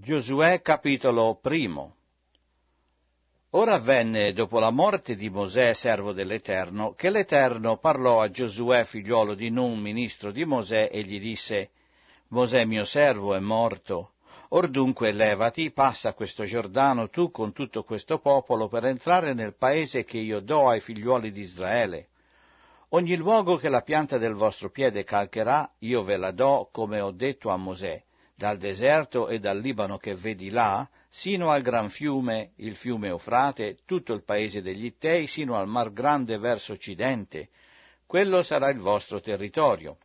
Giosuè capitolo primo. Ora avvenne, dopo la morte di Mosè, servo dell'Eterno, che l'Eterno parlò a Giosuè, figliuolo di Nun, ministro di Mosè, e gli disse, Mosè mio servo è morto. Or dunque levati, passa questo Giordano tu con tutto questo popolo per entrare nel paese che io do ai figliuoli di Israele. Ogni luogo che la pianta del vostro piede calcherà, io ve la do, come ho detto a Mosè dal deserto e dal Libano che vedi là, sino al gran fiume, il fiume Eufrate, tutto il paese degli Ittei, sino al Mar Grande verso occidente. Quello sarà il vostro territorio.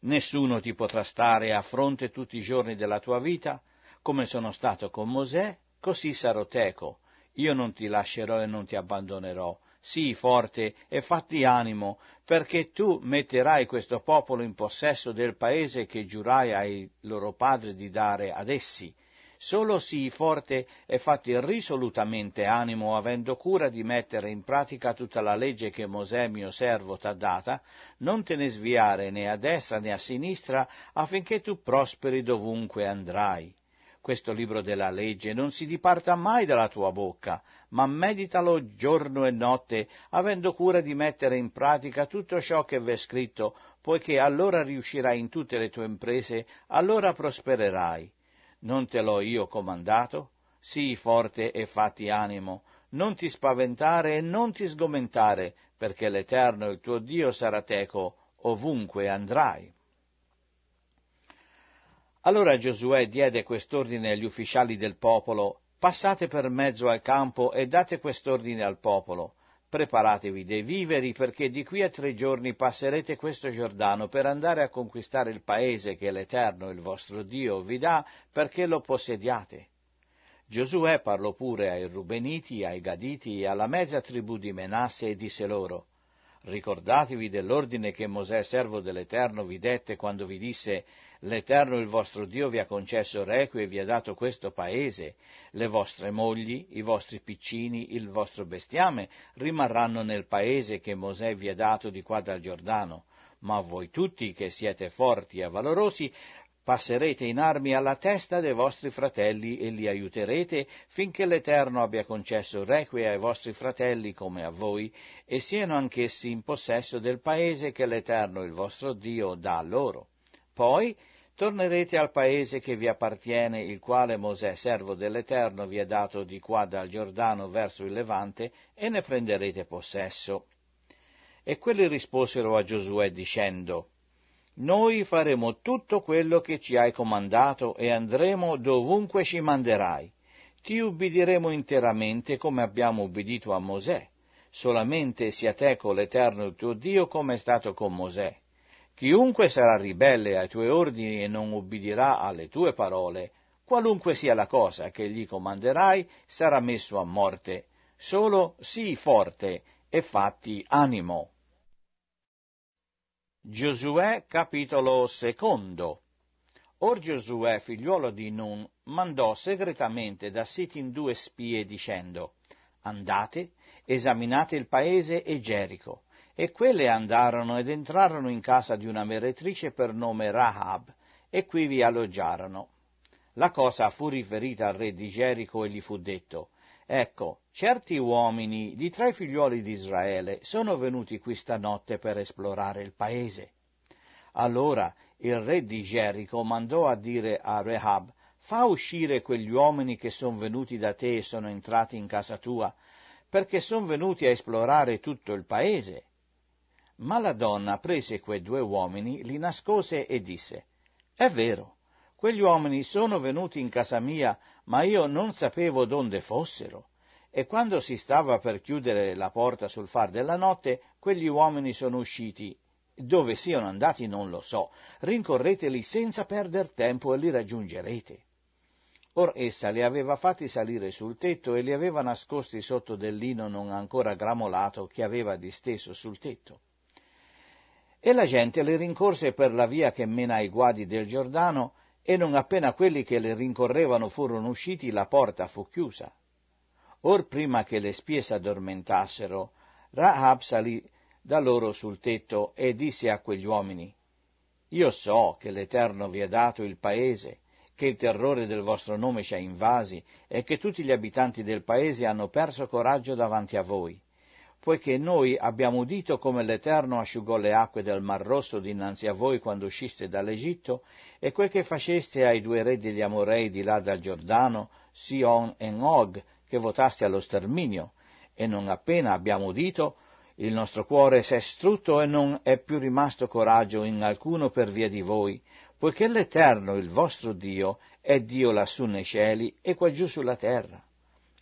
Nessuno ti potrà stare a fronte tutti i giorni della tua vita, come sono stato con Mosè, così sarò teco. Io non ti lascerò e non ti abbandonerò sii forte e fatti animo, perché tu metterai questo popolo in possesso del paese che giurai ai loro padri di dare ad essi. Solo sii forte e fatti risolutamente animo, avendo cura di mettere in pratica tutta la legge che Mosè mio servo t'ha data, non te ne sviare né a destra né a sinistra, affinché tu prosperi dovunque andrai questo libro della legge non si diparta mai dalla tua bocca, ma meditalo giorno e notte, avendo cura di mettere in pratica tutto ciò che v'è scritto, poiché allora riuscirai in tutte le tue imprese, allora prospererai. Non te l'ho io comandato? Sii forte e fatti animo, non ti spaventare e non ti sgomentare, perché l'Eterno il tuo Dio sarà teco ovunque andrai. Allora Giosuè diede quest'ordine agli ufficiali del popolo, passate per mezzo al campo e date quest'ordine al popolo, preparatevi dei viveri perché di qui a tre giorni passerete questo Giordano per andare a conquistare il paese che l'Eterno, il vostro Dio, vi dà perché lo possediate. Giosuè parlò pure ai Rubeniti, ai Gaditi e alla mezza tribù di Menasse e disse loro, Ricordatevi dell'ordine che Mosè, servo dell'Eterno, vi dette quando vi disse, L'Eterno il vostro Dio vi ha concesso requie e vi ha dato questo paese. Le vostre mogli, i vostri piccini, il vostro bestiame rimarranno nel paese che Mosè vi ha dato di qua dal Giordano. Ma voi tutti che siete forti e valorosi, passerete in armi alla testa dei vostri fratelli e li aiuterete finché l'Eterno abbia concesso requie ai vostri fratelli come a voi e siano anch'essi in possesso del paese che l'Eterno il vostro Dio dà loro. Poi tornerete al paese che vi appartiene, il quale Mosè, servo dell'Eterno, vi ha dato di qua dal Giordano verso il Levante, e ne prenderete possesso. E quelli risposero a Giosuè dicendo, Noi faremo tutto quello che ci hai comandato e andremo dovunque ci manderai. Ti ubbidiremo interamente come abbiamo ubbidito a Mosè. Solamente sia te con l'Eterno il tuo Dio come è stato con Mosè Chiunque sarà ribelle ai tuoi ordini e non ubbidirà alle tue parole, qualunque sia la cosa che gli comanderai, sarà messo a morte. Solo sii forte e fatti animo. Giosuè capitolo secondo Or Giosuè, figliuolo di Nun, mandò segretamente da Sitin due spie dicendo Andate, esaminate il paese e Gerico, e quelle andarono ed entrarono in casa di una meretrice per nome Rahab, e qui vi alloggiarono. La cosa fu riferita al re di Gerico e gli fu detto, Ecco, certi uomini di tre figliuoli di Israele sono venuti qui stanotte per esplorare il paese. Allora il re di Gerico mandò a dire a Rehab, fa uscire quegli uomini che sono venuti da te e sono entrati in casa tua, perché sono venuti a esplorare tutto il paese ma la donna prese quei due uomini, li nascose e disse, È vero, quegli uomini sono venuti in casa mia, ma io non sapevo donde fossero. E quando si stava per chiudere la porta sul far della notte, quegli uomini sono usciti. Dove siano andati non lo so. Rincorreteli senza perder tempo e li raggiungerete. Or essa li aveva fatti salire sul tetto e li aveva nascosti sotto del lino non ancora gramolato che aveva disteso sul tetto. E la gente le rincorse per la via che mena ai guadi del Giordano, e non appena quelli che le rincorrevano furono usciti, la porta fu chiusa. Or prima che le spie s'addormentassero, Rahab salì da loro sul tetto e disse a quegli uomini, Io so che l'Eterno vi ha dato il paese, che il terrore del vostro nome ci ha invasi e che tutti gli abitanti del paese hanno perso coraggio davanti a voi poiché noi abbiamo udito come l'Eterno asciugò le acque del Mar Rosso dinanzi a voi quando usciste dall'Egitto, e quel che faceste ai due re degli Amorei di là dal Giordano, Sion e Og, che votaste allo sterminio, e non appena abbiamo udito, il nostro cuore s'è strutto e non è più rimasto coraggio in alcuno per via di voi, poiché l'Eterno, il vostro Dio, è Dio lassù nei cieli e quaggiù sulla terra.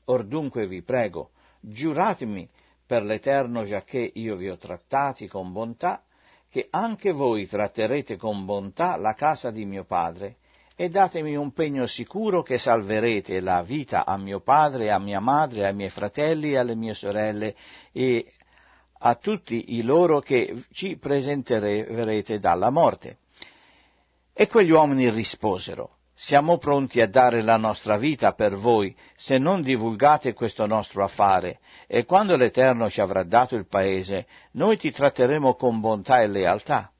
Or dunque vi prego, giuratemi per l'Eterno, giacché io vi ho trattati con bontà, che anche voi tratterete con bontà la casa di mio padre, e datemi un pegno sicuro che salverete la vita a mio padre, a mia madre, ai miei fratelli, alle mie sorelle e a tutti i loro che ci presenterete dalla morte. E quegli uomini risposero, siamo pronti a dare la nostra vita per voi se non divulgate questo nostro affare e quando l'Eterno ci avrà dato il paese, noi ti tratteremo con bontà e lealtà.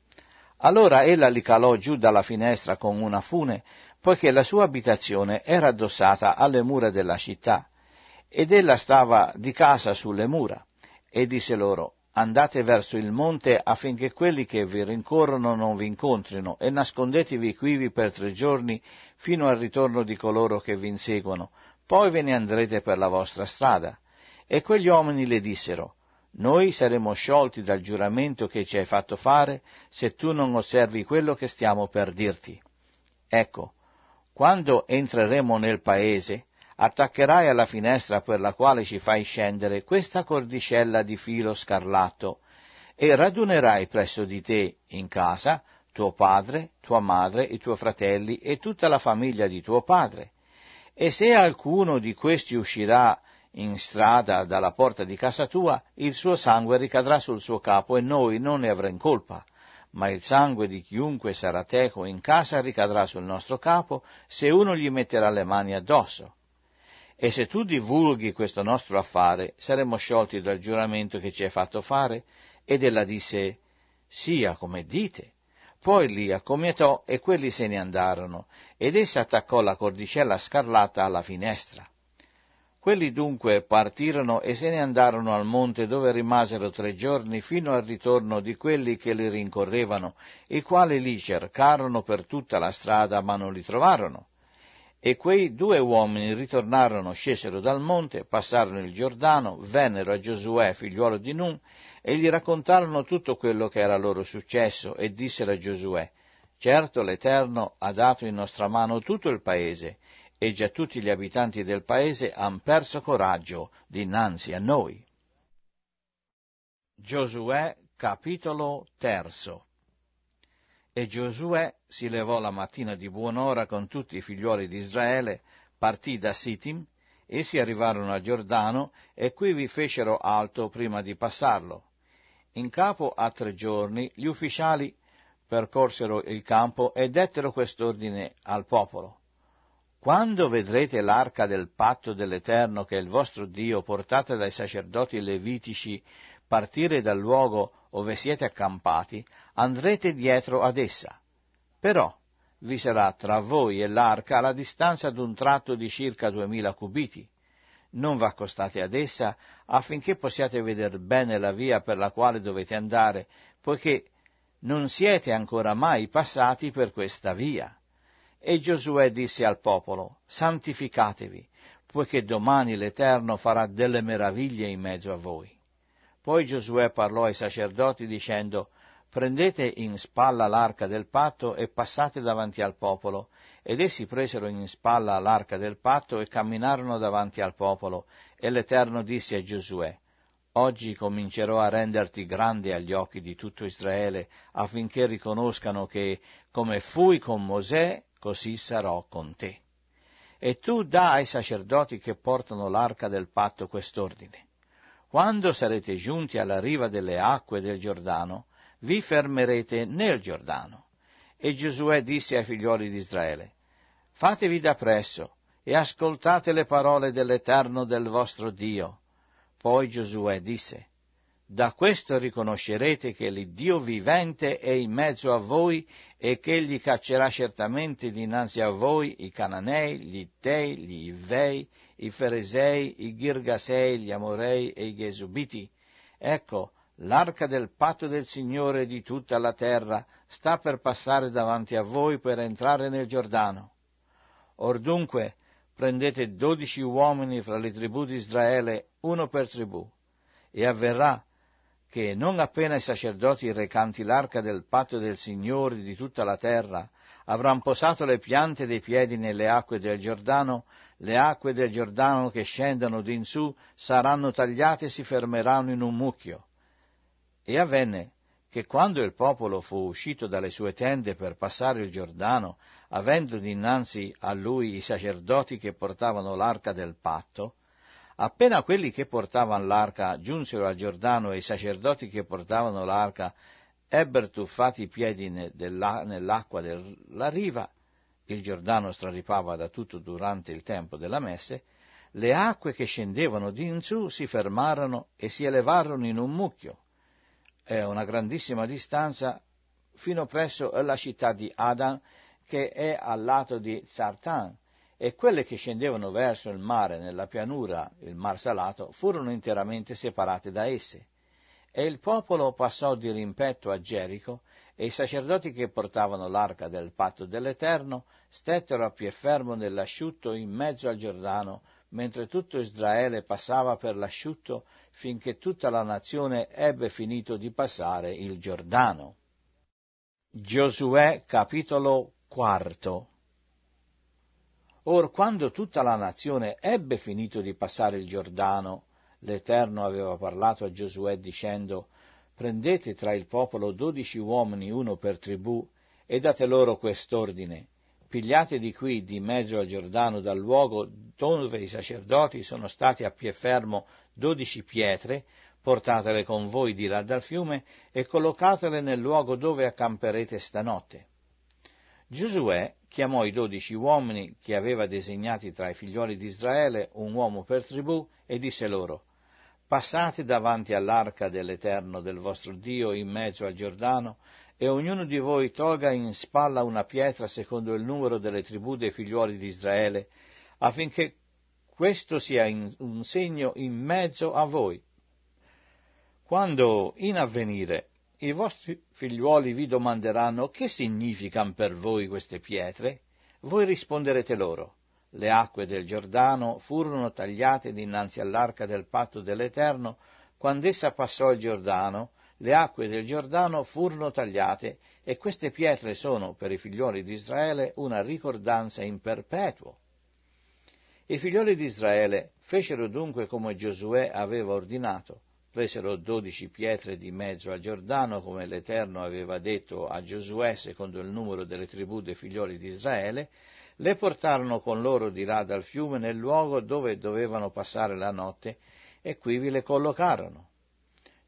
Allora ella li calò giù dalla finestra con una fune, poiché la sua abitazione era addossata alle mura della città, ed ella stava di casa sulle mura, e disse loro, andate verso il monte affinché quelli che vi rincorrono non vi incontrino e nascondetevi quivi per tre giorni fino al ritorno di coloro che vi inseguono, poi ve ne andrete per la vostra strada. E quegli uomini le dissero, noi saremo sciolti dal giuramento che ci hai fatto fare se tu non osservi quello che stiamo per dirti. Ecco, quando entreremo nel paese, attaccherai alla finestra per la quale ci fai scendere questa cordicella di filo scarlatto, e radunerai presso di te, in casa, tuo padre, tua madre, i tuoi fratelli e tutta la famiglia di tuo padre. E se alcuno di questi uscirà in strada dalla porta di casa tua, il suo sangue ricadrà sul suo capo e noi non ne avremo colpa. Ma il sangue di chiunque sarà teco in casa ricadrà sul nostro capo se uno gli metterà le mani addosso. E se tu divulghi questo nostro affare, saremo sciolti dal giuramento che ci hai fatto fare? Ed ella disse, sia come dite. Poi Lia commietò e quelli se ne andarono, ed essa attaccò la cordicella scarlata alla finestra. Quelli dunque partirono e se ne andarono al monte dove rimasero tre giorni fino al ritorno di quelli che li rincorrevano, i quali li cercarono per tutta la strada ma non li trovarono. E quei due uomini ritornarono, scesero dal monte, passarono il Giordano, vennero a Giosuè, figliuolo di Nun, e gli raccontarono tutto quello che era loro successo, e dissero a Giosuè, Certo l'Eterno ha dato in nostra mano tutto il paese, e già tutti gli abitanti del paese han perso coraggio dinanzi a noi. Giosuè capitolo terzo e Giosuè si levò la mattina di buon'ora con tutti i figliuoli di Israele, partì da Sittim, essi arrivarono a Giordano e qui vi fecero alto prima di passarlo. In capo a tre giorni gli ufficiali percorsero il campo e dettero quest'ordine al popolo. Quando vedrete l'arca del patto dell'Eterno che il vostro Dio portata dai sacerdoti levitici partire dal luogo ove siete accampati, andrete dietro ad essa. Però vi sarà tra voi e l'arca la distanza d'un tratto di circa duemila cubiti. Non v'accostate ad essa affinché possiate veder bene la via per la quale dovete andare, poiché non siete ancora mai passati per questa via. E Giosuè disse al popolo, santificatevi, poiché domani l'Eterno farà delle meraviglie in mezzo a voi. Poi Giosuè parlò ai sacerdoti dicendo Prendete in spalla l'arca del patto e passate davanti al popolo. Ed essi presero in spalla l'arca del patto e camminarono davanti al popolo. E l'Eterno disse a Giosuè Oggi comincerò a renderti grande agli occhi di tutto Israele, affinché riconoscano che, come fui con Mosè, così sarò con te. E tu dà ai sacerdoti che portano l'arca del patto quest'ordine. Quando sarete giunti alla riva delle acque del Giordano, vi fermerete nel Giordano. E Giosuè disse ai figlioli di Israele, Fatevi da presso e ascoltate le parole dell'Eterno del vostro Dio. Poi Giosuè disse, da questo riconoscerete che l'Iddio vivente è in mezzo a voi e che egli caccerà certamente dinanzi a voi i Cananei, gli Ittei, gli Ivei, i Feresei, i Girgasei, gli Amorei e i Gesubiti. Ecco, l'arca del patto del Signore di tutta la terra sta per passare davanti a voi per entrare nel Giordano. Or dunque, prendete dodici uomini fra le tribù di Israele, uno per tribù, e avverrà che non appena i sacerdoti recanti l'arca del patto del Signore di tutta la terra avranno posato le piante dei piedi nelle acque del Giordano, le acque del Giordano che scendono d'in su saranno tagliate e si fermeranno in un mucchio. E avvenne che quando il popolo fu uscito dalle sue tende per passare il Giordano, avendo dinanzi a lui i sacerdoti che portavano l'arca del patto, Appena quelli che portavano l'arca giunsero al Giordano e i sacerdoti che portavano l'arca ebbero tuffati i piedi nell'acqua della riva, il Giordano straripava da tutto durante il tempo della messe, le acque che scendevano di in su si fermarono e si elevarono in un mucchio, a una grandissima distanza, fino presso la città di Adan, che è al lato di Zartan, e quelle che scendevano verso il mare nella pianura, il mar salato, furono interamente separate da esse. E il popolo passò di rimpetto a Gerico, e i sacerdoti che portavano l'arca del patto dell'Eterno stettero a piè fermo nell'asciutto in mezzo al Giordano, mentre tutto Israele passava per l'asciutto finché tutta la nazione ebbe finito di passare il Giordano. Giosuè capitolo quarto Or quando tutta la nazione ebbe finito di passare il Giordano, l'Eterno aveva parlato a Giosuè dicendo Prendete tra il popolo dodici uomini, uno per tribù, e date loro quest'ordine. Pigliate di qui, di mezzo al Giordano, dal luogo dove i sacerdoti sono stati a fermo dodici pietre, portatele con voi di là dal fiume e collocatele nel luogo dove accamperete stanotte. Giosuè chiamò i dodici uomini che aveva designati tra i figlioli di Israele, un uomo per tribù, e disse loro, passate davanti all'arca dell'Eterno del vostro Dio in mezzo al Giordano, e ognuno di voi toga in spalla una pietra secondo il numero delle tribù dei figlioli di Israele, affinché questo sia un segno in mezzo a voi. Quando in avvenire i vostri figliuoli vi domanderanno che significano per voi queste pietre? Voi risponderete loro. Le acque del Giordano furono tagliate dinanzi all'arca del patto dell'Eterno, quando essa passò il Giordano, le acque del Giordano furono tagliate, e queste pietre sono per i figlioli di Israele una ricordanza in perpetuo. I figlioli di Israele fecero dunque come Giosuè aveva ordinato, presero dodici pietre di mezzo al Giordano, come l'Eterno aveva detto a Giosuè secondo il numero delle tribù dei figlioli di Israele, le portarono con loro di là dal fiume nel luogo dove dovevano passare la notte e qui vi le collocarono.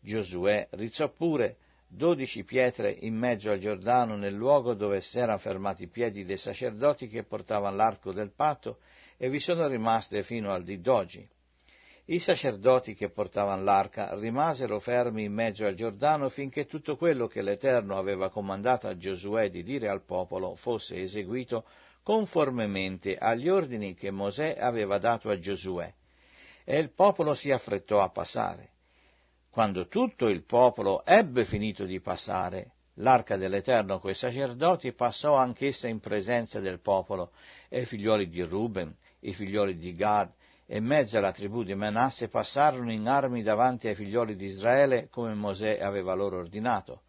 Giosuè rizzò pure dodici pietre in mezzo al Giordano nel luogo dove si erano fermati i piedi dei sacerdoti che portavano l'arco del patto e vi sono rimaste fino al di d'oggi. I sacerdoti che portavano l'arca rimasero fermi in mezzo al Giordano finché tutto quello che l'Eterno aveva comandato a Giosuè di dire al popolo fosse eseguito conformemente agli ordini che Mosè aveva dato a Giosuè. E il popolo si affrettò a passare. Quando tutto il popolo ebbe finito di passare, l'arca dell'Eterno coi sacerdoti passò anch'essa in presenza del popolo, e i figlioli di Ruben, i figlioli di Gad, e mezza la tribù di Manasse passarono in armi davanti ai figlioli di Israele come Mosè aveva loro ordinato,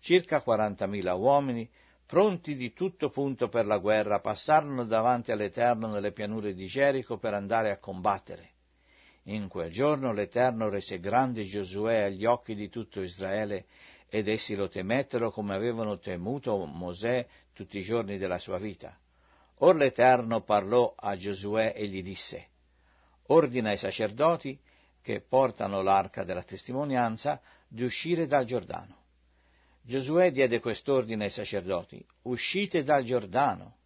circa 40.000 uomini, pronti di tutto punto per la guerra, passarono davanti all'Eterno nelle pianure di Gerico per andare a combattere. In quel giorno l'Eterno rese grande Giosuè agli occhi di tutto Israele, ed essi lo temettero come avevano temuto Mosè tutti i giorni della sua vita. Or l'Eterno parlò a Giosuè e gli disse, ordina ai sacerdoti che portano l'arca della testimonianza di uscire dal Giordano. Giosuè diede quest'ordine ai sacerdoti, uscite dal Giordano.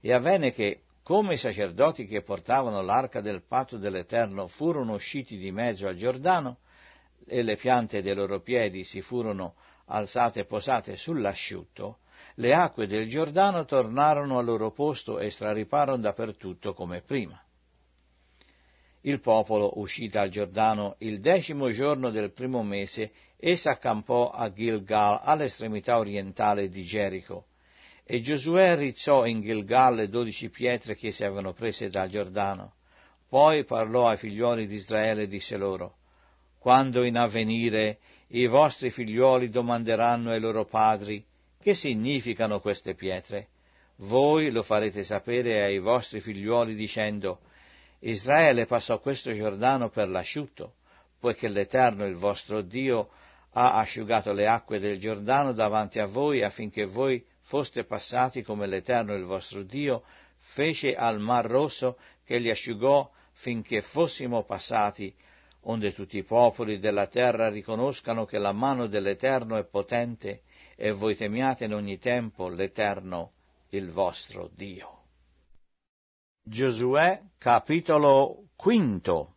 E avvenne che, come i sacerdoti che portavano l'arca del patto dell'Eterno furono usciti di mezzo al Giordano, e le piante dei loro piedi si furono alzate e posate sull'asciutto, le acque del Giordano tornarono al loro posto e strariparono dappertutto come prima il popolo uscì dal Giordano il decimo giorno del primo mese e s'accampò a Gilgal, all'estremità orientale di Gerico. E Giosuè rizzò in Gilgal le dodici pietre che si avevano prese dal Giordano. Poi parlò ai figliuoli di Israele e disse loro, Quando in avvenire i vostri figliuoli domanderanno ai loro padri, che significano queste pietre? Voi lo farete sapere ai vostri figliuoli dicendo, Israele passò questo Giordano per l'asciutto, poiché l'Eterno, il vostro Dio, ha asciugato le acque del Giordano davanti a voi affinché voi foste passati come l'Eterno, il vostro Dio, fece al Mar Rosso che li asciugò finché fossimo passati, onde tutti i popoli della terra riconoscano che la mano dell'Eterno è potente e voi temiate in ogni tempo l'Eterno, il vostro Dio. Giosuè capitolo quinto.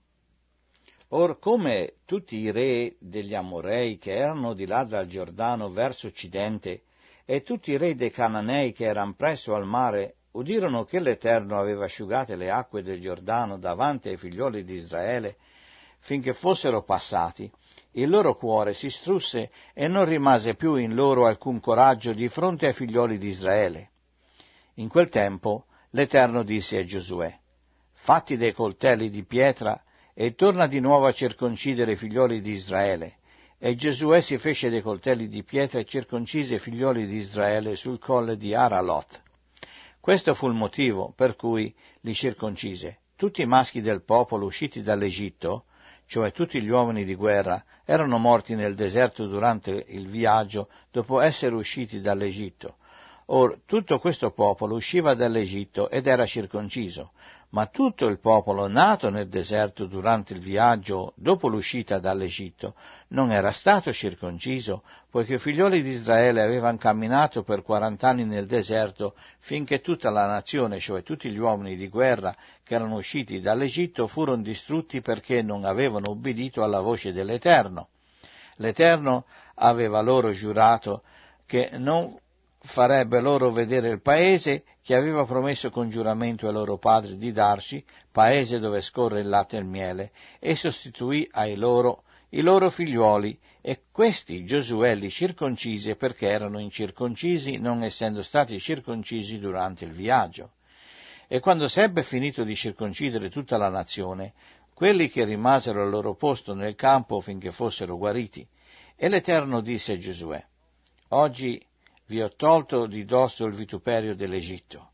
Or come tutti i re degli Amorei che erano di là dal Giordano verso occidente e tutti i re dei Cananei che erano presso al mare udirono che l'Eterno aveva asciugate le acque del Giordano davanti ai figlioli di Israele finché fossero passati, il loro cuore si strusse e non rimase più in loro alcun coraggio di fronte ai figlioli di Israele. In quel tempo L'Eterno disse a Giosuè, fatti dei coltelli di pietra e torna di nuovo a circoncidere i figlioli di Israele. E Giosuè si fece dei coltelli di pietra e circoncise i figlioli di Israele sul colle di Aralot. Questo fu il motivo per cui li circoncise. Tutti i maschi del popolo usciti dall'Egitto, cioè tutti gli uomini di guerra, erano morti nel deserto durante il viaggio dopo essere usciti dall'Egitto, Or tutto questo popolo usciva dall'Egitto ed era circonciso, ma tutto il popolo nato nel deserto durante il viaggio dopo l'uscita dall'Egitto non era stato circonciso, poiché i figlioli di Israele avevano camminato per quarant'anni nel deserto finché tutta la nazione, cioè tutti gli uomini di guerra che erano usciti dall'Egitto, furono distrutti perché non avevano obbedito alla voce dell'Eterno. L'Eterno aveva loro giurato che non farebbe loro vedere il paese che aveva promesso con giuramento ai loro padri di darci, paese dove scorre il latte e il miele, e sostituì ai loro i loro figliuoli, e questi Giosuè li circoncise perché erano incirconcisi, non essendo stati circoncisi durante il viaggio. E quando s'ebbe finito di circoncidere tutta la nazione, quelli che rimasero al loro posto nel campo finché fossero guariti, e l'Eterno disse a Giosuè, Oggi vi ho tolto di dosso il vituperio dell'Egitto.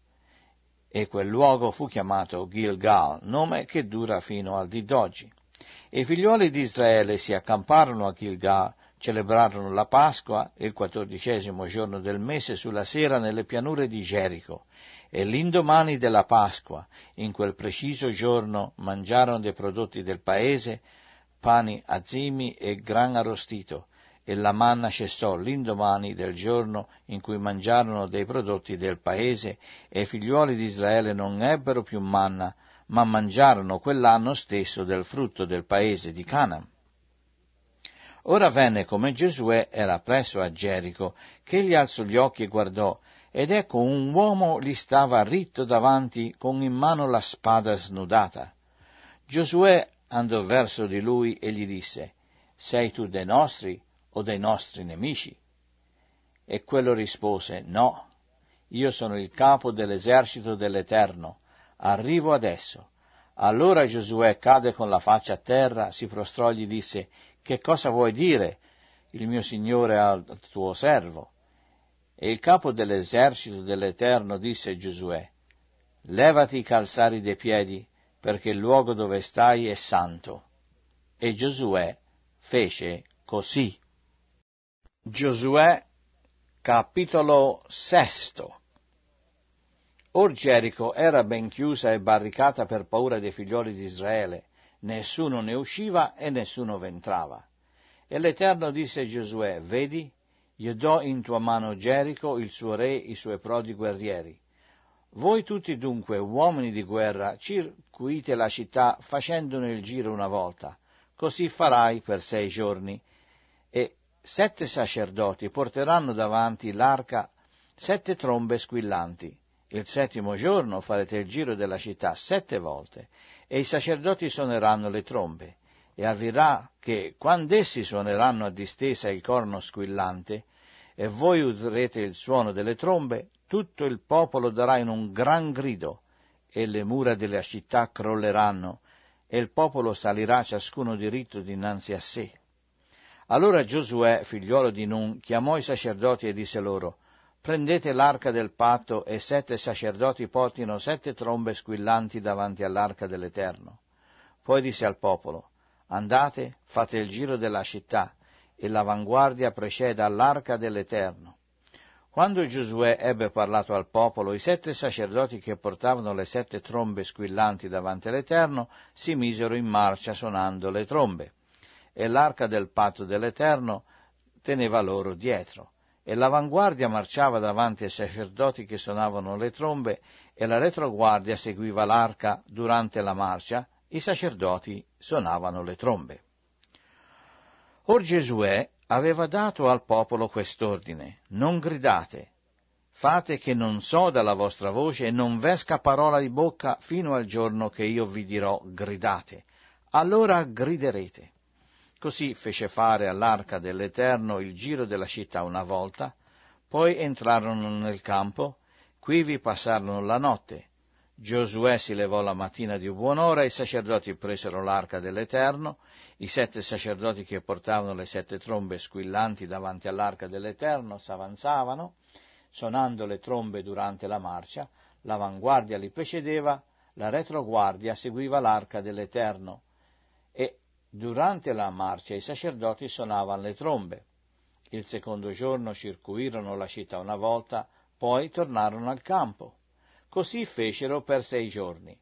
E quel luogo fu chiamato Gilgal, nome che dura fino al di d'oggi. E i figliuoli di Israele si accamparono a Gilgal, celebrarono la Pasqua, il quattordicesimo giorno del mese, sulla sera nelle pianure di Gerico. E l'indomani della Pasqua, in quel preciso giorno, mangiarono dei prodotti del paese, pani azimi e gran arrostito, e la manna cessò l'indomani del giorno in cui mangiarono dei prodotti del paese e i figliuoli di Israele non ebbero più manna, ma mangiarono quell'anno stesso del frutto del paese di Canaan. Ora venne come Giosuè era presso a Gerico, che gli alzò gli occhi e guardò, ed ecco un uomo gli stava ritto davanti con in mano la spada snudata. Giosuè andò verso di lui e gli disse, Sei tu dei nostri? o dei nostri nemici? E quello rispose, no, io sono il capo dell'esercito dell'Eterno, arrivo adesso. Allora Giosuè cade con la faccia a terra, si prostrò e gli disse, che cosa vuoi dire, il mio Signore al tuo servo? E il capo dell'esercito dell'Eterno disse a Giosuè, levati i calzari dei piedi, perché il luogo dove stai è santo. E Giosuè fece così. Giosuè capitolo sesto. Or Gerico era ben chiusa e barricata per paura dei figlioli di Israele, nessuno ne usciva e nessuno v'entrava. E l'Eterno disse a Giosuè, vedi, io do in tua mano Gerico, il suo re, i suoi prodi guerrieri. Voi tutti dunque, uomini di guerra, circuite la città facendone il giro una volta, così farai per sei giorni, sette sacerdoti porteranno davanti l'arca sette trombe squillanti. Il settimo giorno farete il giro della città sette volte e i sacerdoti suoneranno le trombe. E avverrà che, quando essi suoneranno a distesa il corno squillante, e voi udrete il suono delle trombe, tutto il popolo darà in un gran grido, e le mura della città crolleranno, e il popolo salirà ciascuno diritto dinanzi a sé. Allora Giosuè, figliuolo di Nun, chiamò i sacerdoti e disse loro, prendete l'arca del patto e sette sacerdoti portino sette trombe squillanti davanti all'arca dell'Eterno. Poi disse al popolo, andate, fate il giro della città, e l'avanguardia preceda all'arca dell'Eterno. Quando Giosuè ebbe parlato al popolo, i sette sacerdoti che portavano le sette trombe squillanti davanti all'Eterno si misero in marcia suonando le trombe e l'arca del patto dell'Eterno teneva loro dietro. E l'avanguardia marciava davanti ai sacerdoti che suonavano le trombe, e la retroguardia seguiva l'arca durante la marcia, i sacerdoti suonavano le trombe. Or Giosuè aveva dato al popolo quest'ordine, non gridate, fate che non soda la vostra voce e non vesca parola di bocca fino al giorno che io vi dirò gridate, allora griderete. Così fece fare all'arca dell'Eterno il giro della città una volta, poi entrarono nel campo, quivi passarono la notte. Giosuè si levò la mattina di buon'ora, i sacerdoti presero l'arca dell'Eterno, i sette sacerdoti che portavano le sette trombe squillanti davanti all'arca dell'Eterno s'avanzavano, suonando le trombe durante la marcia, l'avanguardia li precedeva, la retroguardia seguiva l'arca dell'Eterno. Durante la marcia i sacerdoti suonavano le trombe. Il secondo giorno circuirono la città una volta, poi tornarono al campo. Così fecero per sei giorni.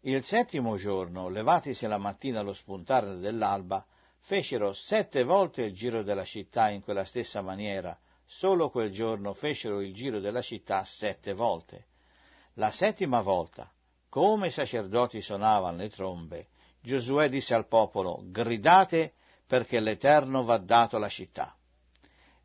Il settimo giorno, levatisi la mattina allo spuntare dell'alba, fecero sette volte il giro della città in quella stessa maniera, solo quel giorno fecero il giro della città sette volte. La settima volta, come i sacerdoti suonavano le trombe, Giosuè disse al popolo, gridate perché l'Eterno va dato la città.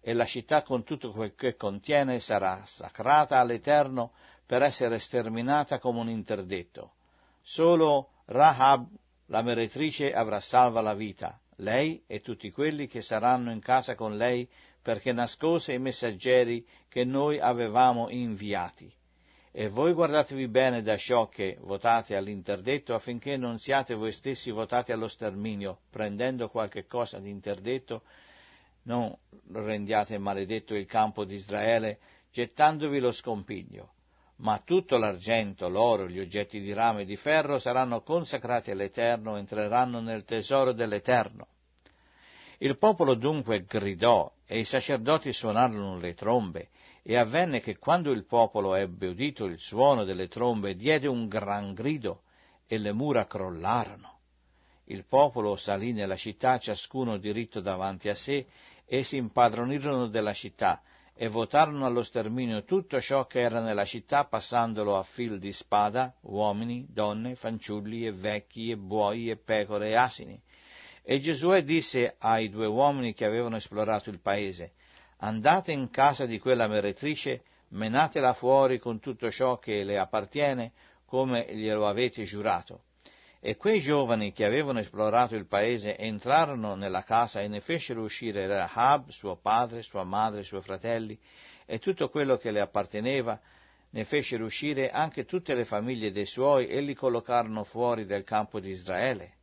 E la città con tutto quel che contiene sarà sacrata all'Eterno per essere sterminata come un interdetto. Solo Rahab, la meretrice, avrà salva la vita, lei e tutti quelli che saranno in casa con lei, perché nascose i messaggeri che noi avevamo inviati. E voi guardatevi bene da ciò che votate all'interdetto affinché non siate voi stessi votati allo sterminio, prendendo qualche cosa di interdetto, non rendiate maledetto il campo di Israele, gettandovi lo scompiglio. Ma tutto l'argento, l'oro, gli oggetti di rame e di ferro saranno consacrati all'Eterno, entreranno nel tesoro dell'Eterno. Il popolo dunque gridò e i sacerdoti suonarono le trombe e avvenne che quando il popolo ebbe udito il suono delle trombe, diede un gran grido, e le mura crollarono. Il popolo salì nella città, ciascuno diritto davanti a sé, e si impadronirono della città, e votarono allo sterminio tutto ciò che era nella città, passandolo a fil di spada, uomini, donne, fanciulli e vecchi e buoi e pecore e asini. E Giosuè disse ai due uomini che avevano esplorato il paese, andate in casa di quella meretrice, menatela fuori con tutto ciò che le appartiene, come glielo avete giurato. E quei giovani che avevano esplorato il paese entrarono nella casa e ne fecero uscire Rahab, suo padre, sua madre, suoi fratelli e tutto quello che le apparteneva, ne fecero uscire anche tutte le famiglie dei suoi e li collocarono fuori del campo di Israele.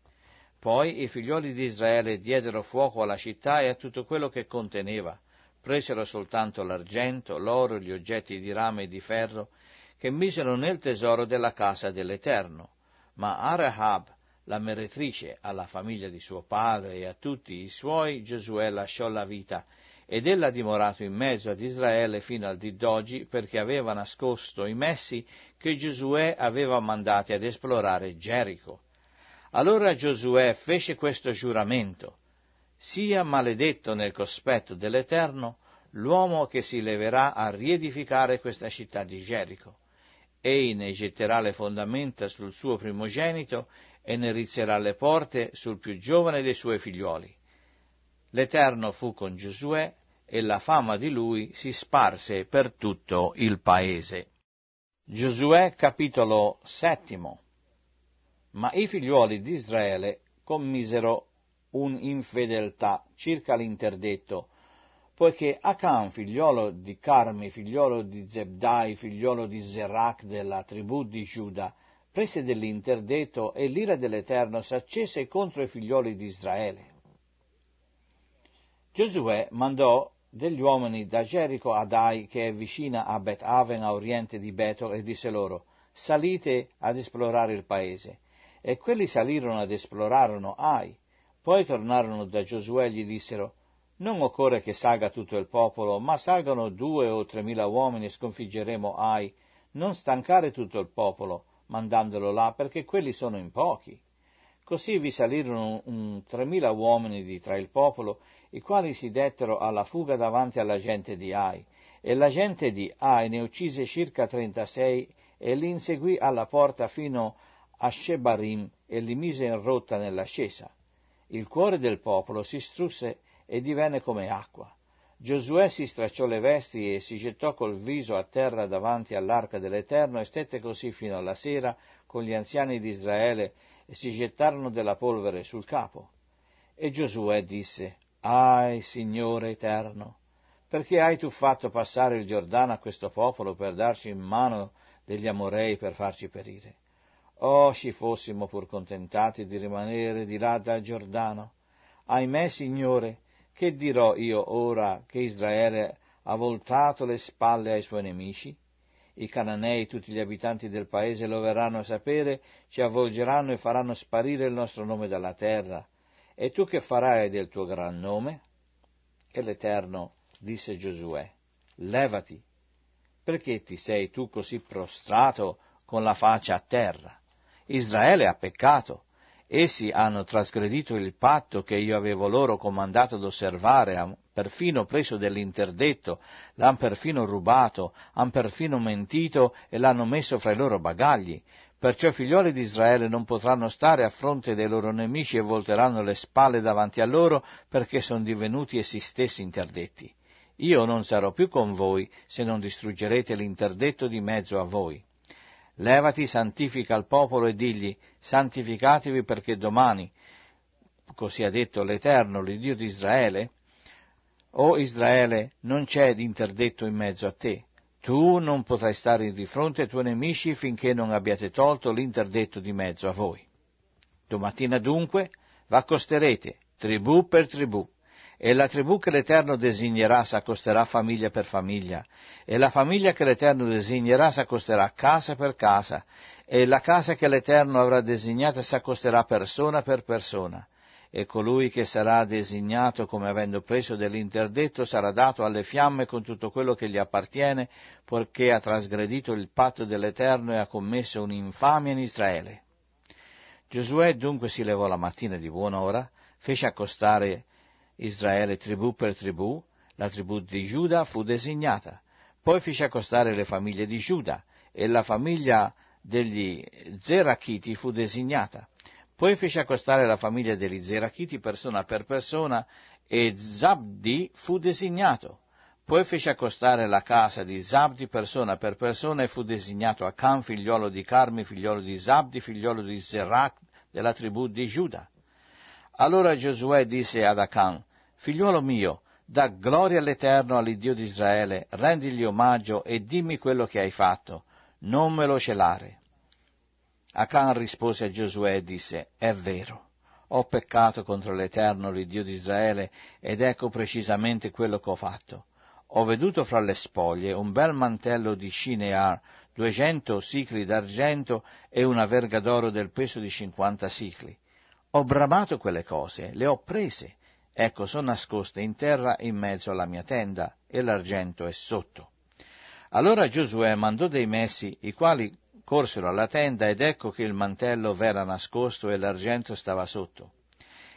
Poi i figlioli di Israele diedero fuoco alla città e a tutto quello che conteneva Presero soltanto l'argento, l'oro, gli oggetti di rame e di ferro, che misero nel tesoro della casa dell'Eterno. Ma a Rahab, la meretrice, alla famiglia di suo padre e a tutti i suoi, Giosuè lasciò la vita, ed ella ha dimorato in mezzo ad Israele fino al dì d'oggi, perché aveva nascosto i messi che Giosuè aveva mandati ad esplorare Gerico. Allora Giosuè fece questo giuramento, sia maledetto nel cospetto dell'Eterno l'uomo che si leverà a riedificare questa città di Gerico. Ei ne getterà le fondamenta sul suo primogenito e ne rizzerà le porte sul più giovane dei suoi figliuoli. L'Eterno fu con Giosuè e la fama di lui si sparse per tutto il paese. Giosuè capitolo settimo. Ma i figliuoli di Israele commisero un'infedeltà circa l'interdetto, poiché Akan, figliolo di Carmi, figliolo di Zebdai, figliolo di Zerac della tribù di Giuda, prese dell'interdetto e l'ira dell'Eterno s'accese contro i figlioli di Israele. Giosuè mandò degli uomini da Gerico ad Ai, che è vicina a Bet Aven a oriente di Beto, e disse loro, salite ad esplorare il paese. E quelli salirono ed esplorarono Ai, poi tornarono da Giosuè e gli dissero, non occorre che salga tutto il popolo, ma salgano due o tremila uomini e sconfiggeremo Ai. Non stancare tutto il popolo, mandandolo là, perché quelli sono in pochi. Così vi salirono un tremila uomini di tra il popolo, i quali si dettero alla fuga davanti alla gente di Ai. E la gente di Ai ne uccise circa trentasei e li inseguì alla porta fino a Shebarim e li mise in rotta nell'ascesa il cuore del popolo si strusse e divenne come acqua. Giosuè si stracciò le vesti e si gettò col viso a terra davanti all'arca dell'Eterno e stette così fino alla sera con gli anziani di Israele e si gettarono della polvere sul capo. E Giosuè disse, Ahi, Signore Eterno, perché hai tu fatto passare il Giordano a questo popolo per darci in mano degli amorei per farci perire? Oh, ci fossimo pur contentati di rimanere di là dal Giordano. Ahimè, Signore, che dirò io ora che Israele ha voltato le spalle ai suoi nemici? I cananei, tutti gli abitanti del paese, lo verranno a sapere, ci avvolgeranno e faranno sparire il nostro nome dalla terra. E tu che farai del tuo gran nome? E l'Eterno disse Giosuè, levati, perché ti sei tu così prostrato con la faccia a terra? Israele ha peccato. Essi hanno trasgredito il patto che io avevo loro comandato ad osservare, han perfino preso dell'interdetto, l'han perfino rubato, han perfino mentito e l'hanno messo fra i loro bagagli. Perciò i figlioli di Israele non potranno stare a fronte dei loro nemici e volteranno le spalle davanti a loro perché sono divenuti essi stessi interdetti. Io non sarò più con voi se non distruggerete l'interdetto di mezzo a voi. Levati, santifica il popolo e digli, santificatevi perché domani, così ha detto l'Eterno, l'Iddio di Israele, o Israele, non c'è d'interdetto in mezzo a te. Tu non potrai stare di fronte ai tuoi nemici finché non abbiate tolto l'interdetto di mezzo a voi. Domattina dunque v'accosterete, tribù per tribù, e la tribù che l'Eterno designerà s'accosterà famiglia per famiglia, e la famiglia che l'Eterno designerà s'accosterà casa per casa, e la casa che l'Eterno avrà designata s'accosterà persona per persona e colui che sarà designato come avendo preso dell'interdetto sarà dato alle fiamme con tutto quello che gli appartiene, poiché ha trasgredito il patto dell'Eterno e ha commesso un'infamia in Israele. Giosuè dunque si levò la mattina di buon'ora, fece accostare Israele tribù per tribù, la tribù di Giuda fu designata. Poi fece accostare le famiglie di Giuda e la famiglia degli Zerachiti fu designata. Poi fece accostare la famiglia degli Zerachiti persona per persona e Zabdi fu designato. Poi fece accostare la casa di Zabdi persona per persona e fu designato Acan figliolo di Carmi, figliolo di Zabdi, figliolo di Zerach, della tribù di Giuda. Allora Giosuè disse ad Acan, Figliuolo mio, da gloria all'Eterno, all'Iddio di Israele, rendigli omaggio e dimmi quello che hai fatto, non me lo celare. Acan rispose a Giosuè e disse, è vero, ho peccato contro l'Eterno, l'Iddio di Israele, ed ecco precisamente quello che ho fatto. Ho veduto fra le spoglie un bel mantello di Shinear, duecento sicli d'argento e una verga d'oro del peso di cinquanta sicli. Ho bramato quelle cose, le ho prese, Ecco, sono nascoste in terra in mezzo alla mia tenda, e l'argento è sotto. Allora Giosuè mandò dei messi, i quali corsero alla tenda, ed ecco che il mantello v'era nascosto e l'argento stava sotto.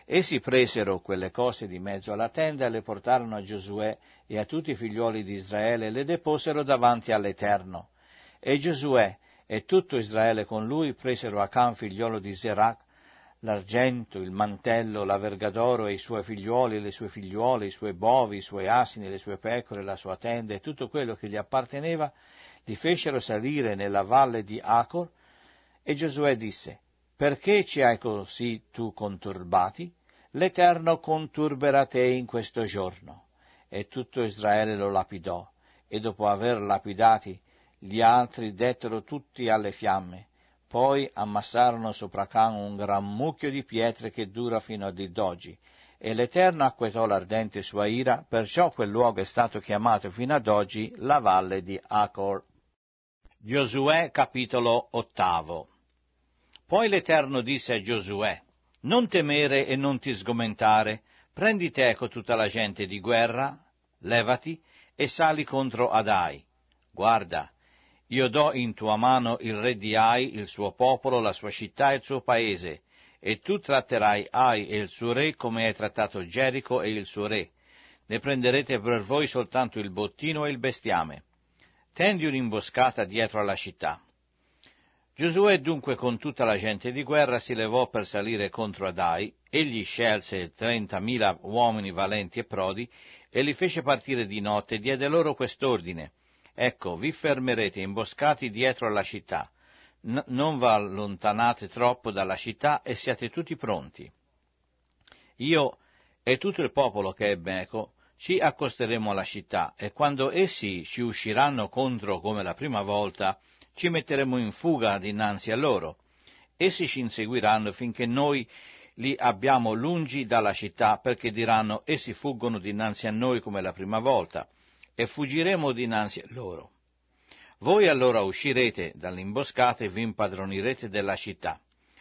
Essi presero quelle cose di mezzo alla tenda e le portarono a Giosuè e a tutti i figliuoli di Israele e le deposero davanti all'Eterno. E Giosuè e tutto Israele con lui presero Acan figliuolo di Zerac, l'argento, il mantello, la verga d'oro e i suoi figliuoli e le sue figliuole, i suoi bovi, i suoi asini, le sue pecore, la sua tenda e tutto quello che gli apparteneva, li fecero salire nella valle di Acor e Giosuè disse, perché ci hai così tu conturbati? L'Eterno conturberà te in questo giorno. E tutto Israele lo lapidò, e dopo aver lapidati, gli altri dettero tutti alle fiamme, poi ammassarono sopra Can un gran mucchio di pietre che dura fino a d'oggi, e l'Eterno acquetò l'ardente sua ira, perciò quel luogo è stato chiamato fino ad oggi la valle di Acor. Giosuè capitolo ottavo Poi l'Eterno disse a Giosuè, Non temere e non ti sgomentare, prendi teco tutta la gente di guerra, levati e sali contro Adai. Guarda, io do in tua mano il re di Ai, il suo popolo, la sua città e il suo paese, e tu tratterai Ai e il suo re come hai trattato Gerico e il suo re. Ne prenderete per voi soltanto il bottino e il bestiame. Tendi un'imboscata dietro alla città. Giosuè dunque con tutta la gente di guerra si levò per salire contro Adai, egli scelse trentamila uomini valenti e prodi, e li fece partire di notte e diede loro quest'ordine. Ecco, vi fermerete imboscati dietro alla città. N- non v'allontanate troppo dalla città e siate tutti pronti. Io e tutto il popolo che è meco ci accosteremo alla città e quando essi ci usciranno contro come la prima volta, ci metteremo in fuga dinanzi a loro. Essi ci inseguiranno finché noi li abbiamo lungi dalla città perché diranno essi fuggono dinanzi a noi come la prima volta e fuggiremo dinanzi a loro. Voi allora uscirete dall'imboscata e vi impadronirete della città.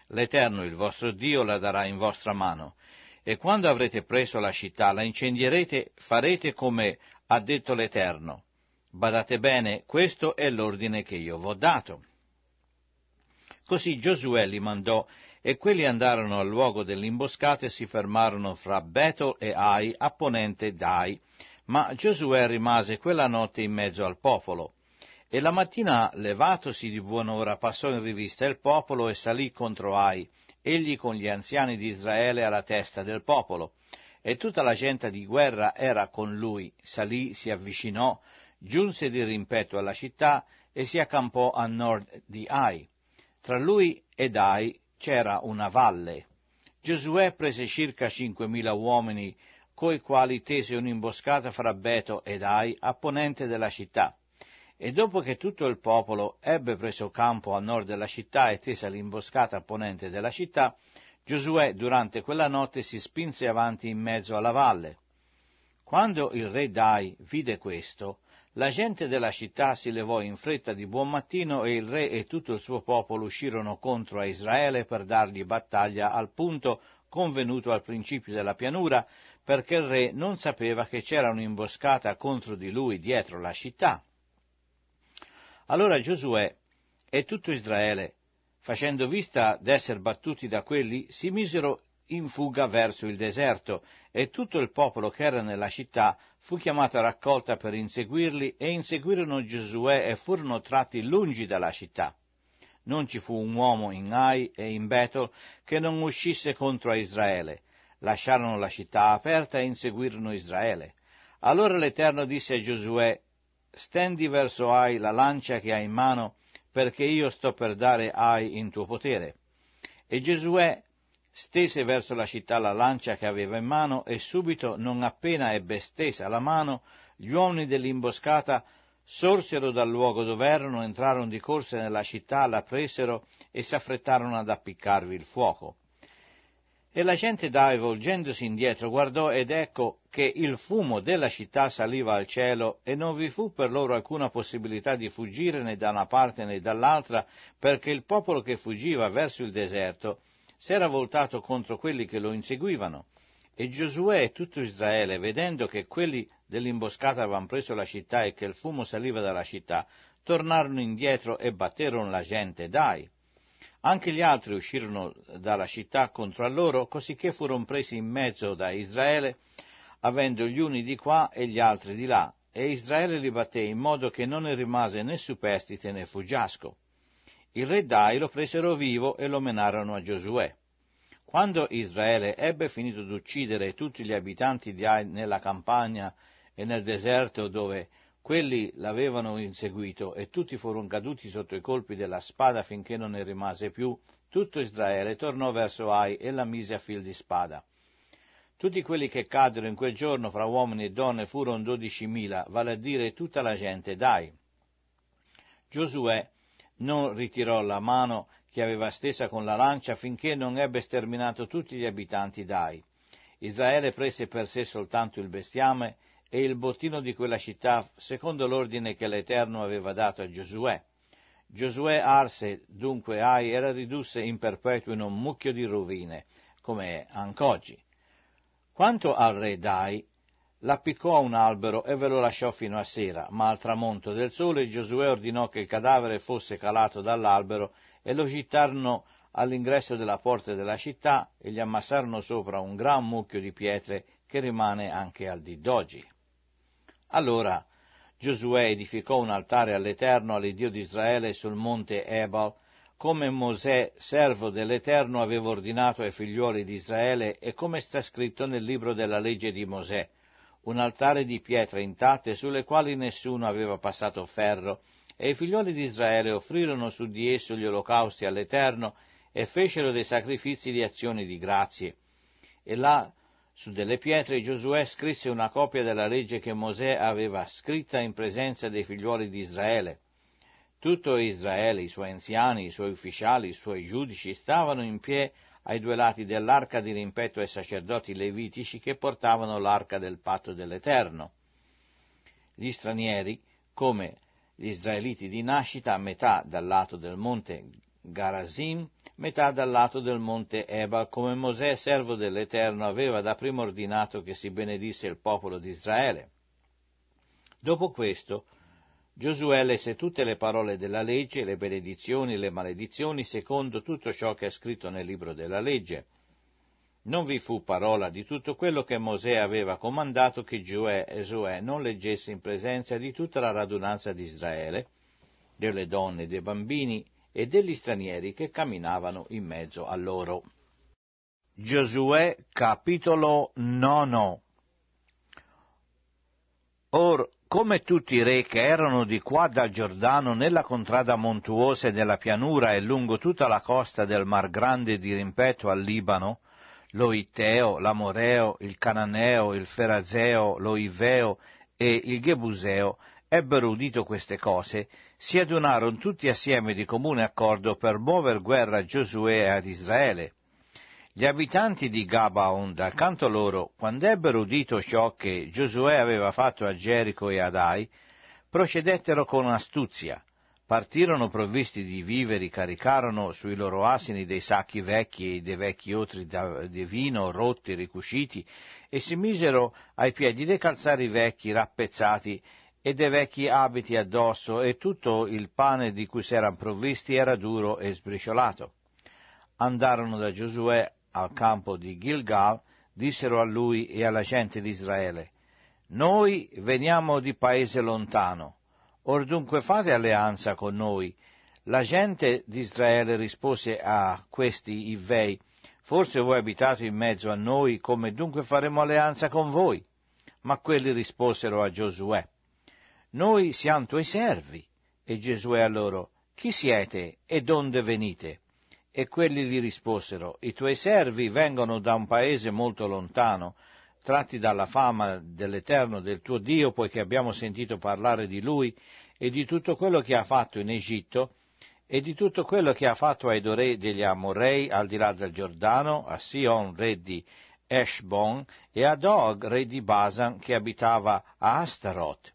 L'Eterno, il vostro Dio, la darà in vostra mano. E quando avrete preso la città, la incendierete, farete come ha detto l'Eterno. Badate bene, questo è l'ordine che io v'ho dato. Così Giosuè li mandò, e quelli andarono al luogo dell'imboscata e si fermarono fra Betel e Ai, a ponente d'Ai, ma Giosuè rimase quella notte in mezzo al popolo. E la mattina, levatosi di buon'ora, passò in rivista il popolo e salì contro Ai, egli con gli anziani di Israele alla testa del popolo. E tutta la gente di guerra era con lui, salì, si avvicinò, giunse di rimpetto alla città e si accampò a nord di Ai. Tra lui ed Ai c'era una valle. Giosuè prese circa cinquemila uomini coi quali tese un'imboscata fra Beto ed Ai a ponente della città. E dopo che tutto il popolo ebbe preso campo a nord della città e tesa l'imboscata a ponente della città, Giosuè durante quella notte si spinse avanti in mezzo alla valle. Quando il re Dai vide questo, la gente della città si levò in fretta di buon mattino e il re e tutto il suo popolo uscirono contro a Israele per dargli battaglia al punto convenuto al principio della pianura, perché il re non sapeva che c'era un'imboscata contro di lui dietro la città. Allora Giosuè e tutto Israele, facendo vista d'essere battuti da quelli, si misero in fuga verso il deserto, e tutto il popolo che era nella città fu chiamato a raccolta per inseguirli, e inseguirono Giosuè e furono tratti lungi dalla città. Non ci fu un uomo in Ai e in Betel che non uscisse contro Israele, lasciarono la città aperta e inseguirono Israele. Allora l'Eterno disse a Giosuè, stendi verso Ai la lancia che hai in mano, perché io sto per dare Ai in tuo potere. E Giosuè stese verso la città la lancia che aveva in mano e subito, non appena ebbe stesa la mano, gli uomini dell'imboscata sorsero dal luogo dove erano, entrarono di corsa nella città, la presero e si affrettarono ad appiccarvi il fuoco. E la gente dai volgendosi indietro guardò ed ecco che il fumo della città saliva al cielo e non vi fu per loro alcuna possibilità di fuggire né da una parte né dall'altra perché il popolo che fuggiva verso il deserto s'era voltato contro quelli che lo inseguivano. E Giosuè e tutto Israele, vedendo che quelli dell'imboscata avevano preso la città e che il fumo saliva dalla città, tornarono indietro e batterono la gente, dai. Anche gli altri uscirono dalla città contro a loro, cosicché furono presi in mezzo da Israele, avendo gli uni di qua e gli altri di là, e Israele li batté in modo che non ne rimase né superstite né fuggiasco. Il re Dai lo presero vivo e lo menarono a Giosuè. Quando Israele ebbe finito d'uccidere tutti gli abitanti di Ai nella campagna e nel deserto dove quelli l'avevano inseguito e tutti furono caduti sotto i colpi della spada finché non ne rimase più. Tutto Israele tornò verso Ai e la mise a fil di spada. Tutti quelli che caddero in quel giorno fra uomini e donne furono dodicimila, vale a dire tutta la gente d'Ai. Giosuè non ritirò la mano che aveva stesa con la lancia finché non ebbe sterminato tutti gli abitanti d'Ai. Israele prese per sé soltanto il bestiame e il bottino di quella città secondo l'ordine che l'Eterno aveva dato a Giosuè. Giosuè arse dunque Ai e la ridusse in perpetuo in un mucchio di rovine, come è anc'oggi. Quanto al re Dai, l'appiccò a un albero e ve lo lasciò fino a sera, ma al tramonto del sole Giosuè ordinò che il cadavere fosse calato dall'albero e lo gittarono all'ingresso della porta della città e gli ammassarono sopra un gran mucchio di pietre che rimane anche al di d'oggi. Allora Giosuè edificò un altare all'Eterno, all'Iddio di Israele, sul monte Ebal, come Mosè, servo dell'Eterno, aveva ordinato ai figliuoli di Israele e come sta scritto nel libro della legge di Mosè, un altare di pietre intatte sulle quali nessuno aveva passato ferro, e i figliuoli di Israele offrirono su di esso gli olocausti all'Eterno e fecero dei sacrifici di azioni di grazie. E là su delle pietre Giosuè scrisse una copia della legge che Mosè aveva scritta in presenza dei figliuoli di Israele. Tutto Israele, i suoi anziani, i suoi ufficiali, i suoi giudici stavano in piedi ai due lati dell'arca di rimpetto ai sacerdoti levitici che portavano l'arca del patto dell'Eterno. Gli stranieri, come gli israeliti di nascita a metà dal lato del monte Garazim metà dal lato del monte Ebal, come Mosè, servo dell'Eterno, aveva da prima ordinato che si benedisse il popolo di Israele. Dopo questo, Giosuè lesse tutte le parole della legge, le benedizioni e le maledizioni, secondo tutto ciò che è scritto nel libro della legge. Non vi fu parola di tutto quello che Mosè aveva comandato che Gioè e Gioè non leggesse in presenza di tutta la radunanza di Israele, delle donne e dei bambini e degli stranieri che camminavano in mezzo a loro. Giosuè capitolo 9 Or, come tutti i re che erano di qua dal Giordano nella contrada montuosa e nella pianura e lungo tutta la costa del Mar Grande di rimpeto al Libano, lo Iteo, l'Amoreo, il Cananeo, il Ferazeo, lo Iveo e il Gebuseo, ebbero udito queste cose si adunarono tutti assieme di comune accordo per muover guerra a Giosuè e ad Israele. Gli abitanti di Gabaon, dal canto loro, quando ebbero udito ciò che Giosuè aveva fatto a Gerico e ad Ai, procedettero con astuzia. Partirono provvisti di viveri, caricarono sui loro asini dei sacchi vecchi e dei vecchi otri di vino rotti, e ricusciti, e si misero ai piedi dei calzari vecchi, rappezzati, e dei vecchi abiti addosso e tutto il pane di cui s'erano provvisti era duro e sbriciolato. Andarono da Giosuè al campo di Gilgal, dissero a lui e alla gente di Israele, Noi veniamo di paese lontano, or dunque fate alleanza con noi. La gente di Israele rispose a questi Ivei, Forse voi abitate in mezzo a noi, come dunque faremo alleanza con voi? Ma quelli risposero a Giosuè, noi siamo tuoi servi. E Gesù è a loro, Chi siete e donde venite? E quelli gli risposero, I tuoi servi vengono da un paese molto lontano, tratti dalla fama dell'Eterno, del tuo Dio, poiché abbiamo sentito parlare di Lui e di tutto quello che ha fatto in Egitto e di tutto quello che ha fatto ai dore degli Amorei al di là del Giordano, a Sion, re di Eshbon, e a Dog, re di Basan, che abitava a Astaroth,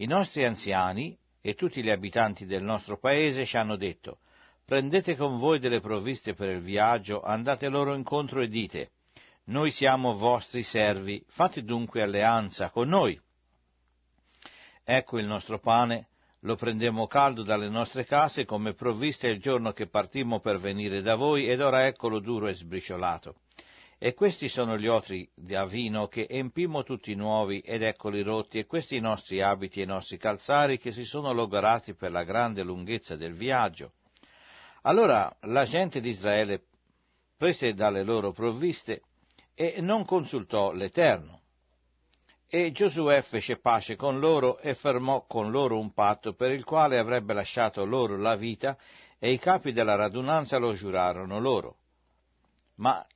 i nostri anziani e tutti gli abitanti del nostro paese ci hanno detto prendete con voi delle provviste per il viaggio, andate loro incontro e dite noi siamo vostri servi, fate dunque alleanza con noi. Ecco il nostro pane, lo prendemmo caldo dalle nostre case come provviste il giorno che partimmo per venire da voi ed ora eccolo duro e sbriciolato. E questi sono gli otri da vino che empimmo tutti nuovi ed eccoli rotti, e questi i nostri abiti e i nostri calzari che si sono logorati per la grande lunghezza del viaggio. Allora la gente di Israele prese dalle loro provviste e non consultò l'Eterno. E Giosuè fece pace con loro e fermò con loro un patto per il quale avrebbe lasciato loro la vita e i capi della radunanza lo giurarono loro. Ma